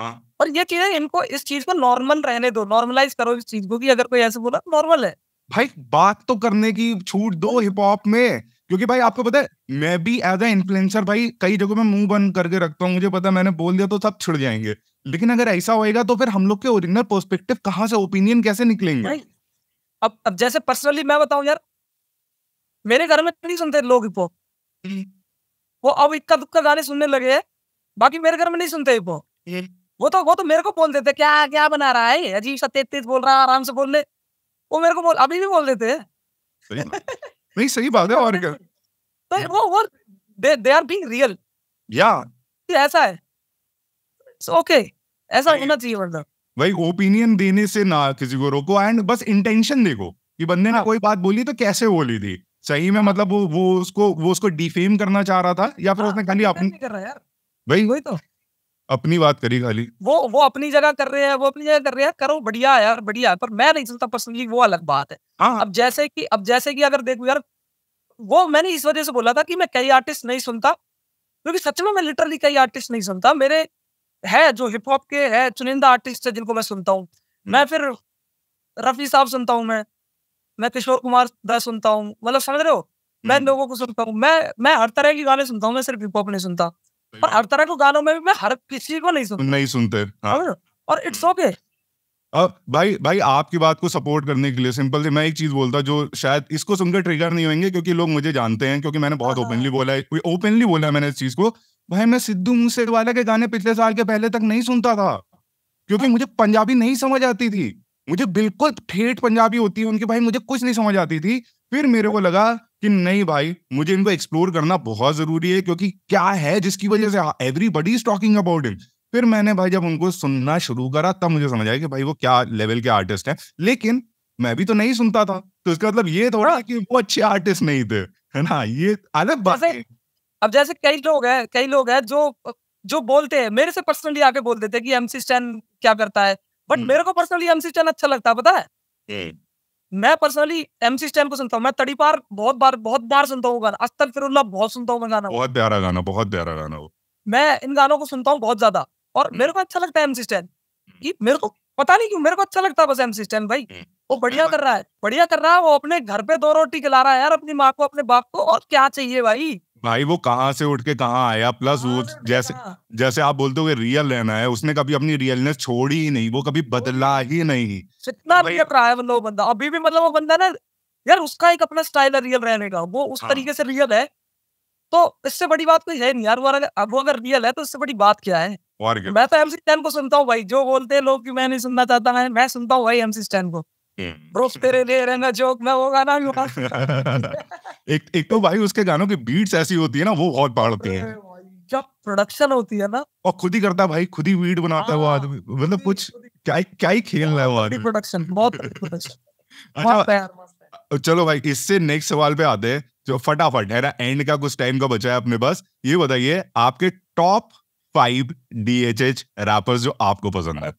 हाँ। और ये चीज है इनको इस चीज को नॉर्मल रहने दो नॉर्मलाइज करो इस चीज को कि अगर कोई ऐसे बोला नॉर्मल है भाई बात तो करने की छूट दो हिप हम्म। हॉप में क्योंकि भाई आपको पता है मैं भी एज ए इन्फ्लुएंसर भाई कई जगह में मुंह बंद करके रखता हूँ मुझे पता है मैंने बोल दिया तो सब छिड़ जाएंगे लेकिन अगर ऐसा होएगा तो फिर हम लोग के ओरिजिनल पर्सपेक्टिव कहाँ से ओपिनियन कैसे निकलेंगे भाई अब अब जैसे पर्सनली मैं बताऊं यार मेरे घर में नहीं सुनते लोग हिप हॉप हम्म। वो अब इक्का दुक्का गाने सुनने लगे हैं बाकी मेरे घर में नहीं सुनते वो वो तो वो तो मेरे को बोल देते क्या क्या बना रहा है अजीब सा तेज तेज बोल रहा है आराम से बोल ले वो मेरे को बोल अभी भी बोल देते नहीं सही बात है और क्या तो वो वो they they are being real या ऐसा है सो ओके ऐसा होना चाहिए मतलब भाई ओपिनियन देने से ना किसी को रोको एंड बस इंटेंशन देखो कि बंदे ना हाँ। कोई बात बोली तो कैसे बोली थी सही में मतलब वो वो उसको वो उसको डिफेम करना चाह रहा था या फिर हाँ, उसने खाली अपनी कर रहा है यार भाई वही तो अपनी बात करी खाली वो वो अपनी जगह कर रहे हैं वो अपनी जगह कर रहे हैं करो बढ़िया यार बढ़िया पर मैं नहीं चलता पर्सनली वो अलग बात है हाँ अब जैसे कि अब जैसे कि अगर देखो यार वो मैंने इस वजह से बोला था कि मैं कई आर्टिस्ट नहीं सुनता क्योंकि सच में मैं लिटरली कई आर्टिस्ट नहीं सुनता मेरे है जो हिप हॉप के है चुनिंदा आर्टिस्ट है जिनको मैं सुनता हूँ हम्म। मैं फिर रफी साहब सुनता हूँ मैं मैं किशोर कुमार दा सुनता हूँ मतलब समझ रहे हो मैं हम्म। लोगों को सुनता हूँ मैं मैं हर तरह के गाने सुनता हूँ मैं सिर्फ हिप हॉप नहीं सुनता और हर तरह के गानों में भी मैं हर किसी को नहीं सुनता नहीं सुनते हाँ। और इट्स ओके अब भाई भाई आपकी बात को सपोर्ट करने के लिए सिंपल से मैं एक चीज बोलता जो शायद इसको सुनकर ट्रिगर नहीं होंगे क्योंकि लोग मुझे जानते हैं क्योंकि मैंने बहुत ओपनली हाँ। बोला है ओपनली बोला है मैंने इस चीज को भाई मैं सिद्धू मूसेवाला के गाने पिछले साल के पहले तक नहीं सुनता था क्योंकि हाँ। मुझे पंजाबी नहीं समझ आती थी मुझे बिल्कुल ठेठ पंजाबी होती है उनके भाई मुझे कुछ नहीं समझ आती थी फिर मेरे को लगा कि नहीं भाई मुझे इनको एक्सप्लोर करना बहुत जरूरी है क्योंकि क्या है जिसकी वजह से everybody is talking about it फिर मैंने भाई जब उनको सुनना शुरू करा तब मुझे समझ आया कि भाई वो क्या लेवल के आर्टिस्ट हैं लेकिन मैं भी तो नहीं सुनता था तो इसका मतलब ये थोड़ा हाँ। कि वो अच्छे आर्टिस्ट नहीं थे है ना ये अलग बात है अब जैसे कई लोग हैं कई लोग हैं जो जो बोलते हैं मेरे से पर्सनली आके बोल देते हैं कि एमसी स्टैन क्या करता है बट हम्म। मेरे को पर्सनली एमसी चैन अच्छा लगता है पता है हम्म। मैं पर्सनली एमसी स्टैन को सुनता हूँ मैं तड़ी पार बहुत बार बहुत बार सुनता हूँ गाना अस्तर फिर बहुत सुनता हूँ गाना बहुत प्यारा गाना बहुत प्यारा गाना मैं इन गानों को सुनता हूँ बहुत ज्यादा और हम्म। मेरे को अच्छा लगता है एमसी स्टैन कि मेरे को पता नहीं क्यों मेरे को अच्छा लगता है बस एमसी स्टैन भाई वो बढ़िया कर रहा है बढ़िया कर रहा है वो अपने घर पे दो रोटी खिला रहा है यार अपनी माँ को अपने बाप को और क्या चाहिए भाई भाई वो कहाँ से उठ के कहाँ आया प्लस हाँ, वो जैसे जैसे आप बोलते हो रियल रहना है उसने कभी अपनी रियलनेस छोड़ी ही नहीं वो कभी बदला ही नहीं कितना भी रहा है मतलब वो बंदा अभी भी मतलब वो बंदा ना यार उसका एक अपना स्टाइल है रियल रहने का वो उस हाँ। तरीके से रियल है तो इससे बड़ी बात कोई है नहीं यार वो अगर रियल है तो इससे बड़ी बात क्या है और क्या? मैं तो एमसी स्टैन को सुनता हूँ भाई जो बोलते हैं लोग कि मैं नहीं सुनना चाहता मैं मैं सुनता हूँ भाई एमसी स्टैन को हम्म। तेरे लिए रहना जोक मैं वो गाना एक एक तो भाई उसके गानों की बीट्स ऐसी होती है ना वो बहुत पाड़ते हैं जब प्रोडक्शन होती है ना और खुद ही करता भाई खुद ही बीट बनाता है वो हाँ, आदमी मतलब कुछ क्या क्या ही खेल रहा है वो आदमी प्रोडक्शन बहुत अच्छा, चलो भाई इससे नेक्स्ट सवाल पे आते हैं जो फटाफट है ना एंड का कुछ टाइम का बचा है अपने पास ये बताइए आपके टॉप फाइव डीएचएच रैपर्स जो आपको पसंद है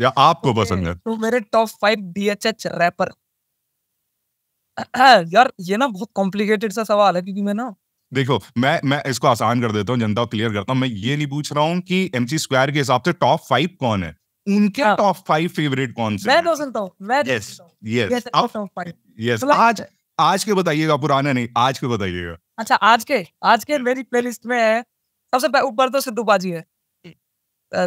या आपको okay, पसंद है तो मेरे top five B H H rapper यार ये ना बहुत कॉम्प्लिकेटेड सा सवाल है क्योंकि मैं ना देखो मैं मैं इसको आसान कर देता हूँ जनता को क्लियर करता हूँ मैं ये नहीं पूछ रहा हूँ कि एम सी स्क्वायर के हिसाब से टॉप फाइव कौन है उनके टॉप फाइव फेवरेट कौन से मैं तो सुनता हूँ मैं यस यस यस आज आज के बताइएगा पुराने नहीं आज के बताइएगा अच्छा आज के आज के मेरी प्लेलिस्ट में है सबसे ऊपर तो सिद्धू बाजी है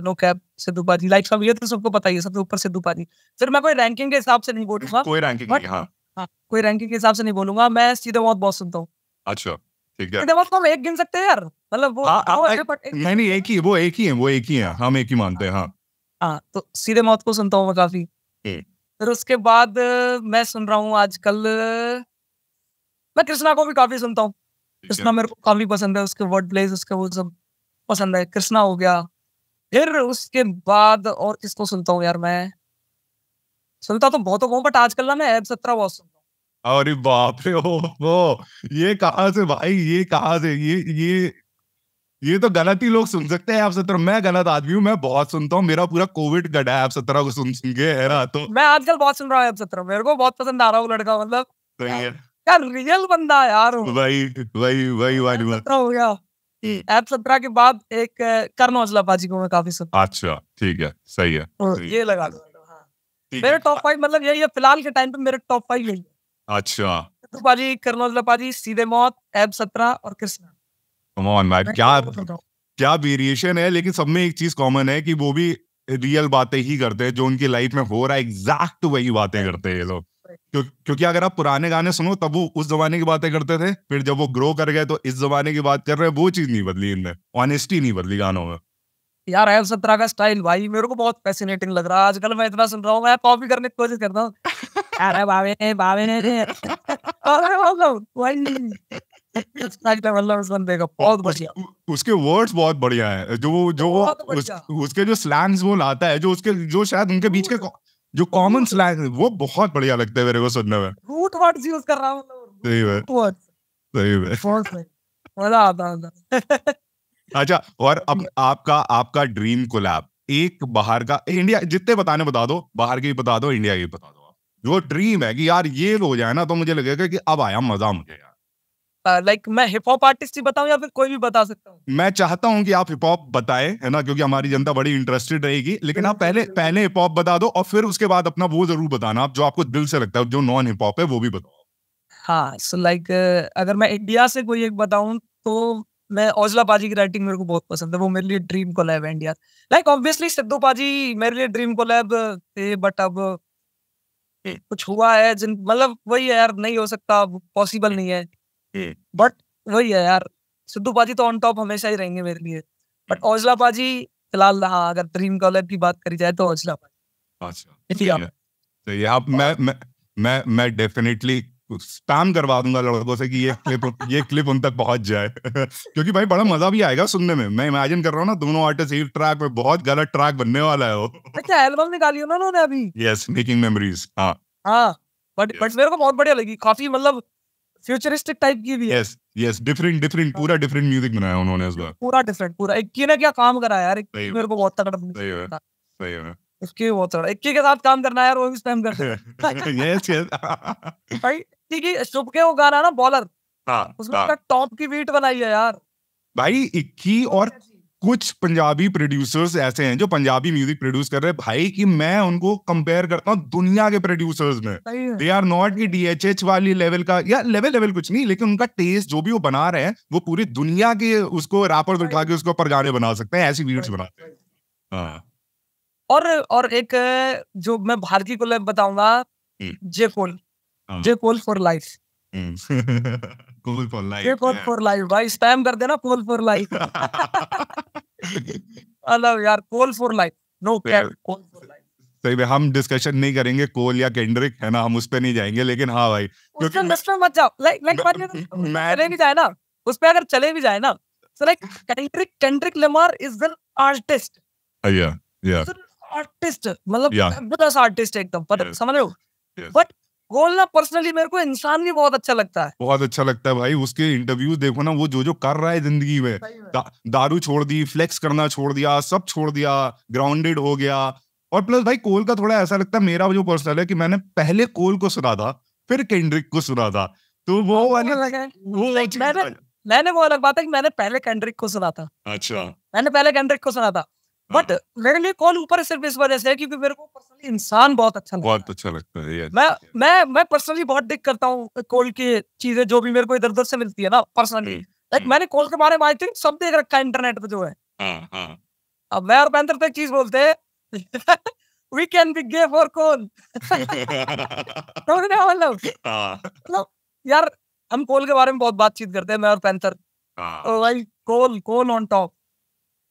नो कैप सिद्धू पाजी लाइक सब ये तो सबको पता ही है सबसे ऊपर सिद्धू पाजी फिर मैं कोई रैंकिंग के हिसाब से नहीं बोलूंगा कोई रैंकिंग नहीं हां हां कोई रैंकिंग के हिसाब से नहीं बोलूंगा मैं सीधे बहुत बहुत सुनता हूं अच्छा ठीक है सीधे बहुत तो हम एक गिन सकते हैं यार मतलब वो हाँ, हाँ, नहीं नहीं एक ही वो एक ही है वो एक ही है हम एक ही मानते हैं हां हां हाँ, तो सीधे मौत को सुनता हूं मैं काफी हम्म। फिर उसके बाद मैं सुन रहा हूँ आजकल मैं कृष्णा को भी काफी सुनता हूँ कृष्णा मेरे को काफी पसंद है उसके वर्ड प्लेस उसके वो सब पसंद है कृष्णा हो गया फिर उसके बाद और किसको सुनता हूँ यार मैं सुनता तो बहुत हूँ बट आजकल ना मैं एब सत्रह बहुत सुनता हूँ अरे बाप रे ओ वो ये कहाँ से भाई ये कहाँ से ये ये ये तो गलत ही लोग सुन सकते हैं आप सत्रह मैं गलत आदमी हूँ मैं बहुत सुनता हूँ मेरा पूरा कोविड गड़ा है आप सत्रह को सुन सुन के है ना तो मैं आजकल बहुत सुन रहा हूँ आप सत्रह मेरे को बहुत पसंद आ रहा हूँ लड़का मतलब तो यार रियल बंदा यार वही वही वही वाली बात हो गया ऐप सत्रह के बाद एक कर्ण पाजी को मैं काफी सुन अच्छा ठीक है सही है हाँ, ये लगा दो हाँ। मेरे टॉप फाइव मतलब यही है फिलहाल के टाइम पे मेरे टॉप फाइव यही अच्छा पाजी तो पाजी सीधे मौत ऐप सत्रह और कृष्णा कम ऑन मैन क्या क्या वेरिएशन है लेकिन सब में एक चीज कॉमन है कि वो भी रियल बातें ही करते हैं जो उनकी लाइफ में हो रहा है एग्जैक्ट वही बातें करते हैं ये लोग क्योंकि अगर आप पुराने गाने सुनो तब वो उस जमाने की बातें करते थे फिर जब वो ग्रो कर गए तो इस जमाने की बात कर रहे हैं वो चीज नहीं बदली इनमें ऑनेस्टी नहीं बदली गानों में यार एफ सत्रह का स्टाइल भाई मेरे को बहुत फैसिनेटिंग लग रहा है आजकल मैं इतना सुन रहा हूँ मैं कॉपी करने की कोशिश करता हूँ अरे बाबे ने बाबे ने बहुत बढ़िया उसके वर्ड्स बहुत बढ़िया है जो जो उसके जो स्लैंग्स वो लाता है जो उसके जो शायद उनके बीच के जो कॉमन स्लैंग वो बहुत बढ़िया लगता है मेरे को सुनने में रूट वर्ड्स यूज कर रहा हूं सही में सही में मजा आता है अच्छा और अब आपका आपका ड्रीम कोलैब एक बाहर का इंडिया जितने बताने बता दो बाहर के भी बता दो इंडिया के भी बता दो जो ड्रीम है कि यार ये हो जाए ना तो मुझे लगेगा कि अब आया मजा मुझे यार लाइक मैं हिप हॉप आर्टिस्ट ही बताऊं या फिर कोई भी बता सकता हूँ मैं चाहता हूँ कि आप हिप हॉप बताए है ना क्योंकि हमारी जनता बड़ी इंटरेस्टेड रहेगी लेकिन आप पहले पहले हिप हॉप बता दो और फिर उसके बाद अपना वो जरूर बताना आप जो आपको दिल से लगता है जो नॉन हिप हॉप है वो भी बताओ हाँ सो लाइक अगर मैं इंडिया से कोई एक बताऊं तो मैं औजला पाजी की राइटिंग मेरे को बहुत पसंद है वो मेरे लिए ड्रीम कोलैब है इंडिया लाइक ऑब्वियसली सिद्धू पाजी मेरे लिए ड्रीम कोलैब थे बट अब कुछ हुआ है जिन मतलब वही है यार नहीं हो सकता पॉसिबल नहीं है बट वही है यार सिद्धू पाजी तो ऑन टॉप हमेशा ही रहेंगे मेरे लिए बट हम्म। औजला पाजी फिलहाल हाँ अगर ड्रीम कॉलर की बात करी जाए तो औजला पाजी अच्छा तो यहाँ मैं मैं मैं मैं डेफिनेटली स्पैम करवा दूंगा लड़कों से कि ये क्लिप ये क्लिप उन तक पहुंच जाए क्योंकि भाई बड़ा मजा भी आएगा सुनने में मैं इमेजिन कर रहा हूँ ना दोनों आर्टिस्ट एक ट्रैक में बहुत गलत ट्रैक बनने वाला है वो अच्छा एल्बम निकाली हो ना उन्होंने अभी यस मेकिंग मेमोरीज हाँ हाँ बट बट मेरे को बहुत बढ़िया लगी काफी मतलब फ्यूचरिस्टिक टाइप की भी यस यस डिफरेंट डिफरेंट पूरा डिफरेंट म्यूजिक बनाया उन्होंने इस बार पूरा डिफरेंट पूरा एक ने क्या काम करा यार एक मेरे को बहुत तगड़ा सही है सही है उसके बहुत तगड़ा एक के साथ काम करना यार वो भी टाइम करते यस यस भाई ठीक है शुभ के वो गाना ना बॉलर हां उसमें टॉप की बीट बनाई है यार भाई इक्की और कुछ पंजाबी प्रोड्यूसर्स ऐसे हैं जो पंजाबी म्यूजिक प्रोड्यूस कर रहे हैं भाई कि मैं उनको कंपेयर करता हूँ दुनिया के प्रोड्यूसर्स में दे आर नॉट की डीएचएच वाली लेवल का या लेवल लेवल कुछ नहीं लेकिन उनका टेस्ट जो भी वो बना रहे हैं वो पूरी दुनिया के उसको रैपर उठा के उसको पर गाने बना सकते हैं ऐसी वीडियो बनाते हैं हाँ। और और एक जो मैं भारतीय को बताऊंगा J Cole J Cole for life Cole for life Cole for life भाई स्पैम कर देना कॉल फॉर लाइफ अलग यार Cole for life no cap Cole for life सही में हम डिस्कशन नहीं करेंगे कोल या केंड्रिक है ना हम उस पे नहीं जाएंगे लेकिन हाँ भाई क्योंकि मत जाओ लाइक लाइक मान लो चले नहीं जाए ना उस पे अगर चले भी जाए ना so like Kendrick Kendrick Lamar is an artist या या आर्टिस्ट मतलब जबरदस्त आर्टिस्ट एकदम पर समझ रहे हो बट गोल ना पर्सनली मेरे को इंसान भी बहुत अच्छा लगता है बहुत अच्छा लगता है भाई उसके इंटरव्यूज देखो ना वो जो जो कर रहा है जिंदगी में दा, दारू छोड़ दी फ्लेक्स करना छोड़ दिया सब छोड़ दिया ग्राउंडेड हो गया और प्लस भाई कोल का थोड़ा ऐसा लगता है मेरा जो पर्सनल है कि मैंने पहले कोल को सुना था फिर केंड्रिक को सुना था तो वो मैंने वो अलग बात है कि मैंने पहले केंड्रिक को सुना था अच्छा मैंने पहले केंड्रिक को सुना था बट हाँ। मेरे लिए कॉल ऊपर सिर्फ इस वजह से है क्योंकि मेरे को पर्सनली इंसान बहुत अच्छा लगता बहुत अच्छा लगता है मैं मैं मैं पर्सनली बहुत डिक करता हूँ कॉल की चीजें जो भी मेरे को इधर उधर से मिलती है ना पर्सनली हम्म, लाइक हम्म। मैंने कॉल के बारे में आई थिंक सब देख रखा है इंटरनेट पे जो है हाँ, हाँ। अब मैं और पैंतर तो एक चीज बोलते हैं we can be gay for Cole मतलब यार हम कॉल के बारे में बहुत बातचीत करते हैं मैं और पैंथर तो भाई कॉल कॉल ऑन टॉप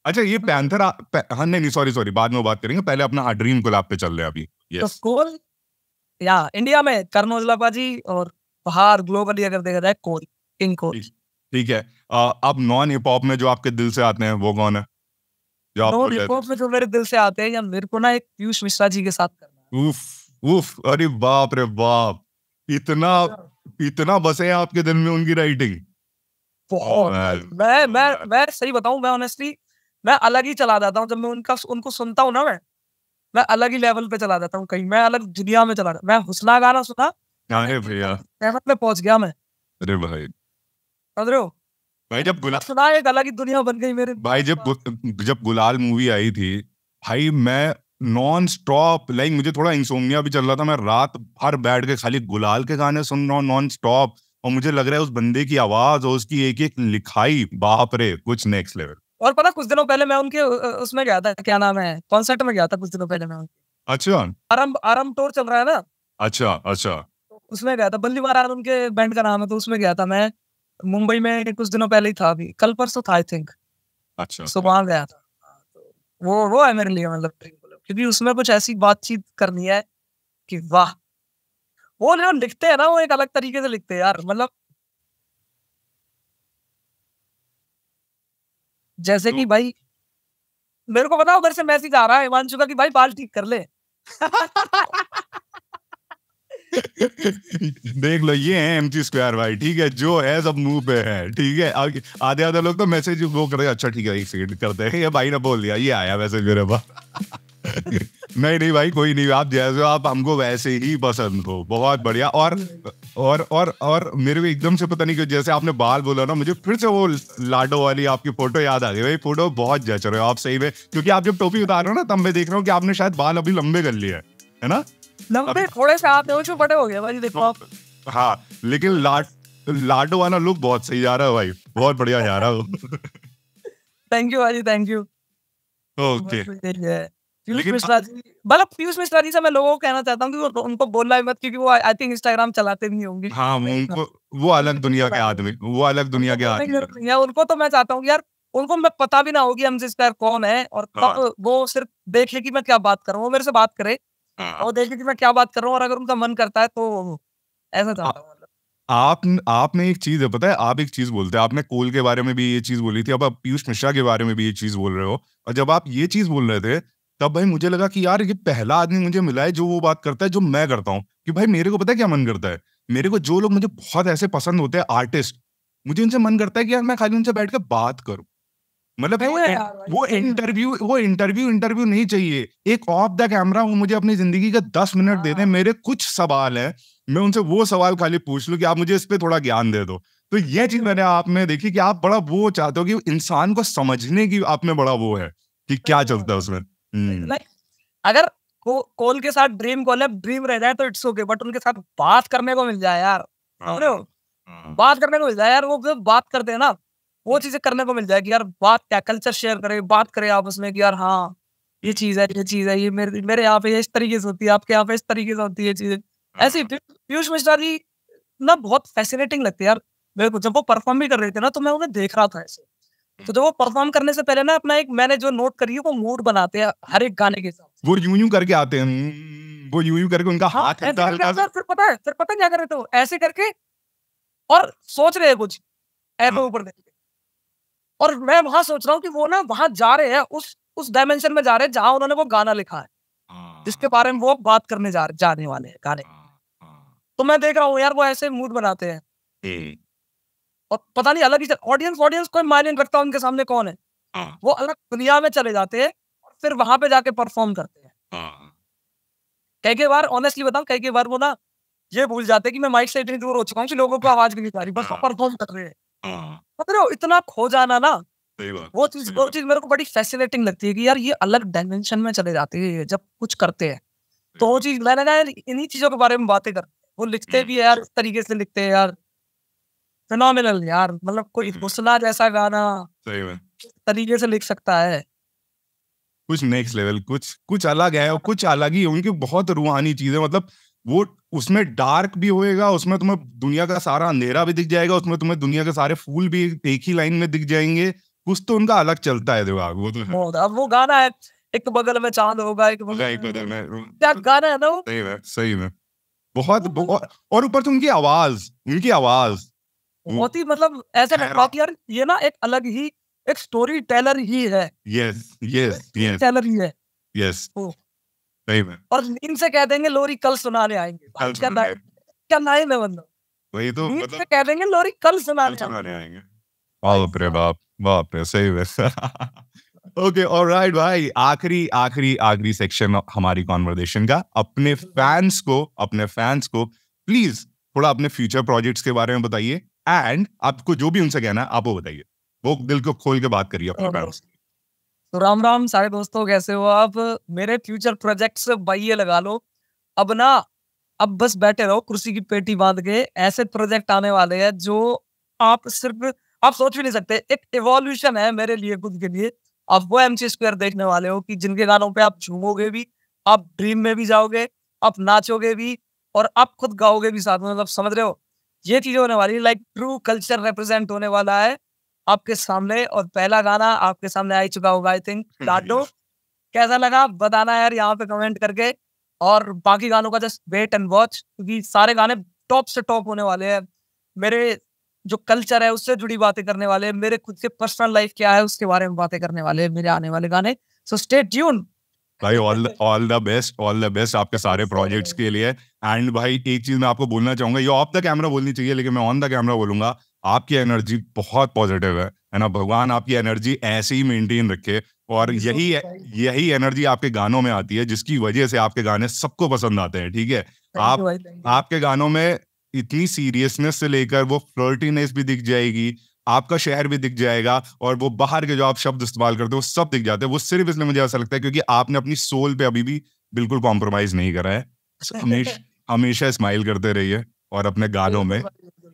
अच्छा ये पैंथर हाँ नहीं नहीं सॉरी सॉरी बाद में बात करेंगे पहले अपना ड्रीम गुलाब पे चल रहे अभी यस कोल या इंडिया में कर्नोजलाबाजी और बाहर ग्लोबली अगर देखा जाए कोल किंग कोल ठीक है आप नॉन हिप हॉप में जो आपके दिल से आते हैं वो कौन है जो आप नॉन हिप हॉप में जो मेरे दिल से आते हैं या मेरे को ना एक पीयूष मिश्रा जी के साथ करना है उफ उफ अरे बाप रे बाप इतना इतना बसे हैं आपके दिल में उनकी राइटिंग oh, मैं मैं oh, मैं सही बताऊं मैं ऑनेस्टली मैं अलग ही चला जाता हूँ जब मैं उनका उनको सुनता हूँ ना मैं मैं अलग ही लेवल पे चला जाता हूँ कहीं मैं अलग दुनिया में चला मैं हुसला गाना सुना भैया में पहुंच गया मैं अरे भाई समझ हो भाई जब गुलाल सुना एक अलग ही दुनिया बन गई मेरे भाई जब जब गुलाल मूवी आई थी भाई मैं नॉन स्टॉप लाइक मुझे थोड़ा इंसोमिया भी चल रहा था मैं रात भर बैठ के खाली गुलाल के गाने सुन रहा हूँ नॉन स्टॉप और मुझे लग रहा है उस बंदे की आवाज और उसकी एक एक लिखाई बाप रे कुछ नेक्स्ट लेवल और पता कुछ दिनों पहले मैं उनके उसमें गया था क्या नाम है कॉन्सर्ट में गया था कुछ दिनों पहले मैं अच्छा आराम आराम टोर चल रहा है ना अच्छा अच्छा उसमें गया था बल्ली महाराज उनके बैंड का नाम है तो उसमें गया था मैं मुंबई में कुछ दिनों पहले ही था अभी कल परसों था आई थिंक अच्छा सुबह अच्छा। गया था तो वो वो है मेरे लिए मतलब क्योंकि उसमें कुछ ऐसी बातचीत करनी है कि वाह वो लिखते हैं ना वो एक अलग तरीके से लिखते हैं यार मतलब जैसे तो कि भाई मेरे को बताओ उधर से मैसेज आ रहा है हिमांशु का कि भाई बाल ठीक कर ले देख लो ये है एम जी स्क्वायर भाई ठीक है जो है सब मुंह पे है ठीक है आधे आधे लोग तो मैसेज वो कर रहे अच्छा ठीक है एक सेकंड करते हैं ये भाई ने बोल दिया ये आया वैसे मेरे पास नहीं नहीं भाई कोई नहीं आप जैसे आप हमको वैसे ही पसंद हो बहुत बढ़िया और और और और मेरे भी एकदम से पता नहीं क्यों जैसे आपने बाल बोला ना मुझे फिर से वो लाडो वाली आपकी फोटो याद आ गई भाई फोटो बहुत जच रहे हो आप सही में क्योंकि आप जब टोपी उतार रहे हो ना तब मैं देख रहा हूँ कि आपने शायद बाल अभी लंबे कर लिए है ना लंबे थोड़े से आप देखो बड़े हो गए भाई देखो आप हाँ लेकिन लाड लाडो वाला लुक बहुत सही जा रहा है भाई बहुत बढ़िया जा रहा है थैंक यू भाजी thank you okay Piyush Mishra ji से मैं लोगों को कहना चाहता हूँ उनको बोलना मत क्योंकि वो आई थिंक इंस्टाग्राम चलाते नहीं होंगे हाँ वो अलग दुनिया के आदमी वो अलग दुनिया के आदमी उनको तो मैं चाहता हूँ यार उनको मैं पता भी ना होगी कौन है और तब हाँ। वो सिर्फ मैं क्या बात कर रहा हूँ मेरे से बात करे हाँ। और देखे की मैं क्या बात कर रहा हूँ और अगर उनका मन करता है तो ऐसा चाहता हूँ मतलब। आप एक चीज है पता है आप एक चीज बोलते हैं आपने कोल के बारे में भी ये चीज बोली थी अब आप पीयूष मिश्रा के बारे में भी ये चीज बोल रहे हो और जब आप ये चीज बोल रहे थे तब भाई मुझे लगा कि यार ये पहला आदमी मुझे मिला है जो वो बात करता है जो मैं करता हूँ कि भाई मेरे को पता है क्या मन करता है मेरे को जो लोग मुझे बहुत ऐसे पसंद होते हैं आर्टिस्ट मुझे उनसे मन करता है कि यार मैं खाली उनसे बैठ कर बात करूं मतलब वो इंटरव्यू वो इंटरव्यू इंटरव्यू नहीं चाहिए एक ऑफ द कैमरा वो मुझे अपनी जिंदगी का दस मिनट देते हैं हाँ। मेरे कुछ सवाल है मैं उनसे वो सवाल खाली पूछ लू कि आप मुझे इस पर थोड़ा ज्ञान दे दो तो ये चीज मैंने आप में देखी कि आप बड़ा वो चाहते हो कि इंसान को समझने की आप में बड़ा वो है कि क्या चलता है उसमें हम्म। अगर को, के साथ ड्रीम है ड्रीम रह जाए तो इट्स ओके बट उनके साथ बात करने को मिल जाए यार हाँ, हाँ। बात करने को मिल जाए यार वो जब बात करते हैं ना वो हम्म। चीजें करने को मिल जाएगी यार बात क्या कल्चर शेयर करे बात करें आपस में कि यार हाँ ये चीज है ये चीज है ये मेरे मेरे यहाँ पे इस तरीके से होती है आपके यहाँ पे इस तरीके से होती है चीजें हाँ, ऐसी पीयूष मिश्रा जी ना बहुत फैसिनेटिंग लगती है यार मेरे को जब वो परफॉर्म भी कर रहे थे ना तो मैं उन्हें देख रहा था ऐसे तो जब वो परफॉर्म करने से पहले ना अपना एक मैंने जो नोट करी है वो मूड बनाते हैं हर एक गाने के साथ वो यूं यूं करके आते हैं वो यूं यूं करके उनका हाँ, हाथ हल्का हल्का सा फिर पता है फिर पता क्या कर रहे थे ऐसे करके और सोच रहे हैं कुछ ऐसे हाँ। ऊपर देख के और मैं वहां सोच रहा हूँ कि वो ना वहां जा रहे हैं उस उस डायमेंशन में जा रहे हैं जहां उन्होंने वो गाना लिखा है हाँ। जिसके बारे में वो बात करने जा जाने वाले हैं गाने हाँ, तो मैं देख रहा हूँ यार वो ऐसे मूड बनाते हैं और पता नहीं अलग ही ऑडियंस ऑडियंस कोई मायने नहीं रखता उनके सामने कौन है हाँ। वो अलग दुनिया में चले जाते हैं और फिर वहां पे जाके परफॉर्म करते हैं हाँ। कई कई बार ऑनेस्टली बताऊ कई कई बार वो ना ये भूल जाते हैं कि मैं माइक से इतनी दूर हो चुका हूँ लोगों को आवाज भी नहीं जा रही बस परफॉर्म हाँ। कर रहे हैं पता इतना खो जाना ना वो चीज वो चीज मेरे को बड़ी फैसिनेटिंग लगती है कि यार ये अलग डायमेंशन में चले जाते हैं जब कुछ करते हैं तो वो चीज मैंने ना इन्हीं चीजों के बारे में बातें कर वो लिखते हम्म। भी है यार इस तरीके से लिखते हैं यार फिनोमिनल यार मतलब कोई घुसला हम्म। जैसा गाना सही में तरीके से लिख सकता है कुछ नेक्स्ट लेवल कुछ कुछ अलग है और कुछ अलग ही उनकी बहुत रूहानी चीज है मतलब वो उसमें डार्क भी होएगा उसमें तुम्हें दुनिया का सारा अंधेरा भी दिख जाएगा उसमें तुम्हें दुनिया के सारे फूल भी एक ही लाइन में दिख जाएंगे कुछ तो उनका अलग चलता है दिमाग वो तो है। अब वो गाना है एक तो बगल में चांद होगा एक बगल एक बगल में गाना है ना सही में सही में बहुत, बहुत और ऊपर से उनकी आवाज उनकी आवाज हम्म। बहुत ही मतलब ऐसे यार ये ना एक अलग ही एक स्टोरी टेलर ही है यस यस यस टेलर ही है यस तो सही में और से कह देंगे लोरी कल सुनाने आएंगे क्या नाइम क्या है बंदा वही तो मतलब कह देंगे लोरी कल सुनाने सुनाने आएंगे बाप रे बाप बाप रे सही में ओके ऑलराइट भाई आखिरी आखिरी आखिरी सेक्शन हमारी कॉन्वर्जेशन का अपने फैंस हम्म। को अपने फैंस को प्लीज थोड़ा अपने फ्यूचर प्रोजेक्ट्स के बारे में बताइए एंड आपको जो भी उनसे कहना है आप वो बताइए वो दिल को खोल के बात करिए अपने पेरेंट्स तो राम राम सारे दोस्तों कैसे हो आप मेरे फ्यूचर प्रोजेक्ट बाइये लगा लो अब ना अब बस बैठे रहो कुर्सी की पेटी बांध के ऐसे प्रोजेक्ट आने वाले हैं जो आप सिर्फ आप सोच भी नहीं सकते एक इवोल्यूशन है मेरे लिए खुद के लिए आप वो एम सी स्क्वायर देखने वाले हो कि जिनके गानों पे आप झूमोगे भी आप ड्रीम में भी जाओगे आप नाचोगे भी और आप खुद गाओगे भी साथ में मतलब समझ रहे हो ये चीज होने वाली लाइक ट्रू कल्चर रिप्रेजेंट होने वाला है आपके सामने और पहला गाना आपके सामने आ चुका होगा आई थिंक लाडो कैसा लगा बताना यार यहाँ पे कमेंट करके और बाकी गानों का जस्ट वेट एंड वॉच क्योंकि सारे गाने टॉप से टॉप होने वाले हैं मेरे जो कल्चर है उससे जुड़ी बातें करने वाले मेरे खुद के पर्सनल लाइफ क्या है उसके बारे में बातें करने वाले मेरे आने वाले गाने सो स्टे ट्यून भाई all all the best all the best आपके सारे प्रोजेक्ट्स के लिए एंड भाई एक चीज मैं आपको बोलना चाहूंगा ये ऑफ द कैमरा बोलनी चाहिए लेकिन मैं ऑन द कैमरा बोलूंगा आपकी एनर्जी बहुत पॉजिटिव है है ना भगवान आपकी एनर्जी ऐसे ही मेंटेन रखे और यही यही एनर्जी आपके गानों में आती है जिसकी वजह से आपके गाने सबको पसंद आते हैं ठीक है आप आपके गानों में इतनी सीरियसनेस से लेकर वो फ्लर्टीनेस भी दिख जाएगी आपका शहर भी दिख जाएगा और वो बाहर के जो आप शब्द इस्तेमाल करते हो सब दिख जाते हैं वो सिर्फ इसलिए मुझे ऐसा लगता है क्योंकि आपने अपनी सोल पे अभी भी बिल्कुल कॉम्प्रोमाइज नहीं करा है हमेशा हमेशा स्माइल करते रहिए और अपने गानों में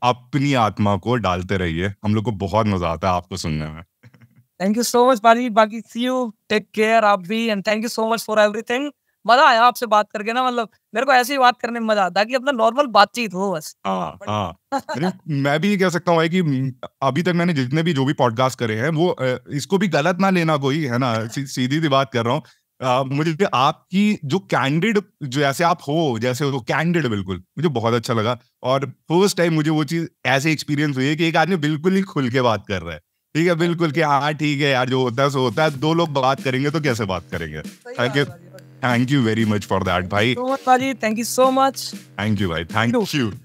अपनी आत्मा को डालते रहिए हम लोग को बहुत मजा आता है आपको सुनने में थैंक यू सो मच बाकी बाकी सी यू टेक केयर आप भी and thank you so much for everything मजा आया आपसे बात करके ना मतलब मेरे को ऐसी बात करने में मजा आता है कि अपना नॉर्मल बातचीत हो बस हाँ, हाँ। मैं भी कह सकता हूँ कि अभी तक मैंने जितने भी जो भी पॉडकास्ट करे हैं वो इसको भी गलत ना लेना कोई है ना सीधी सी बात कर रहा हूँ Uh, मुझे आपकी जो कैंडिड जो ऐसे आप हो जैसे हो कैंडिड बिल्कुल मुझे बहुत अच्छा लगा और फर्स्ट टाइम मुझे वो चीज ऐसे एक्सपीरियंस हुई है कि एक आदमी बिल्कुल ही खुल के बात कर रहा है ठीक है बिल्कुल कि हाँ ठीक है यार जो होता है सो होता है दो लोग बात करेंगे तो कैसे बात करेंगे Thank you very much for that, bhai. Thank you so much. Thank you, bhai. Thank you.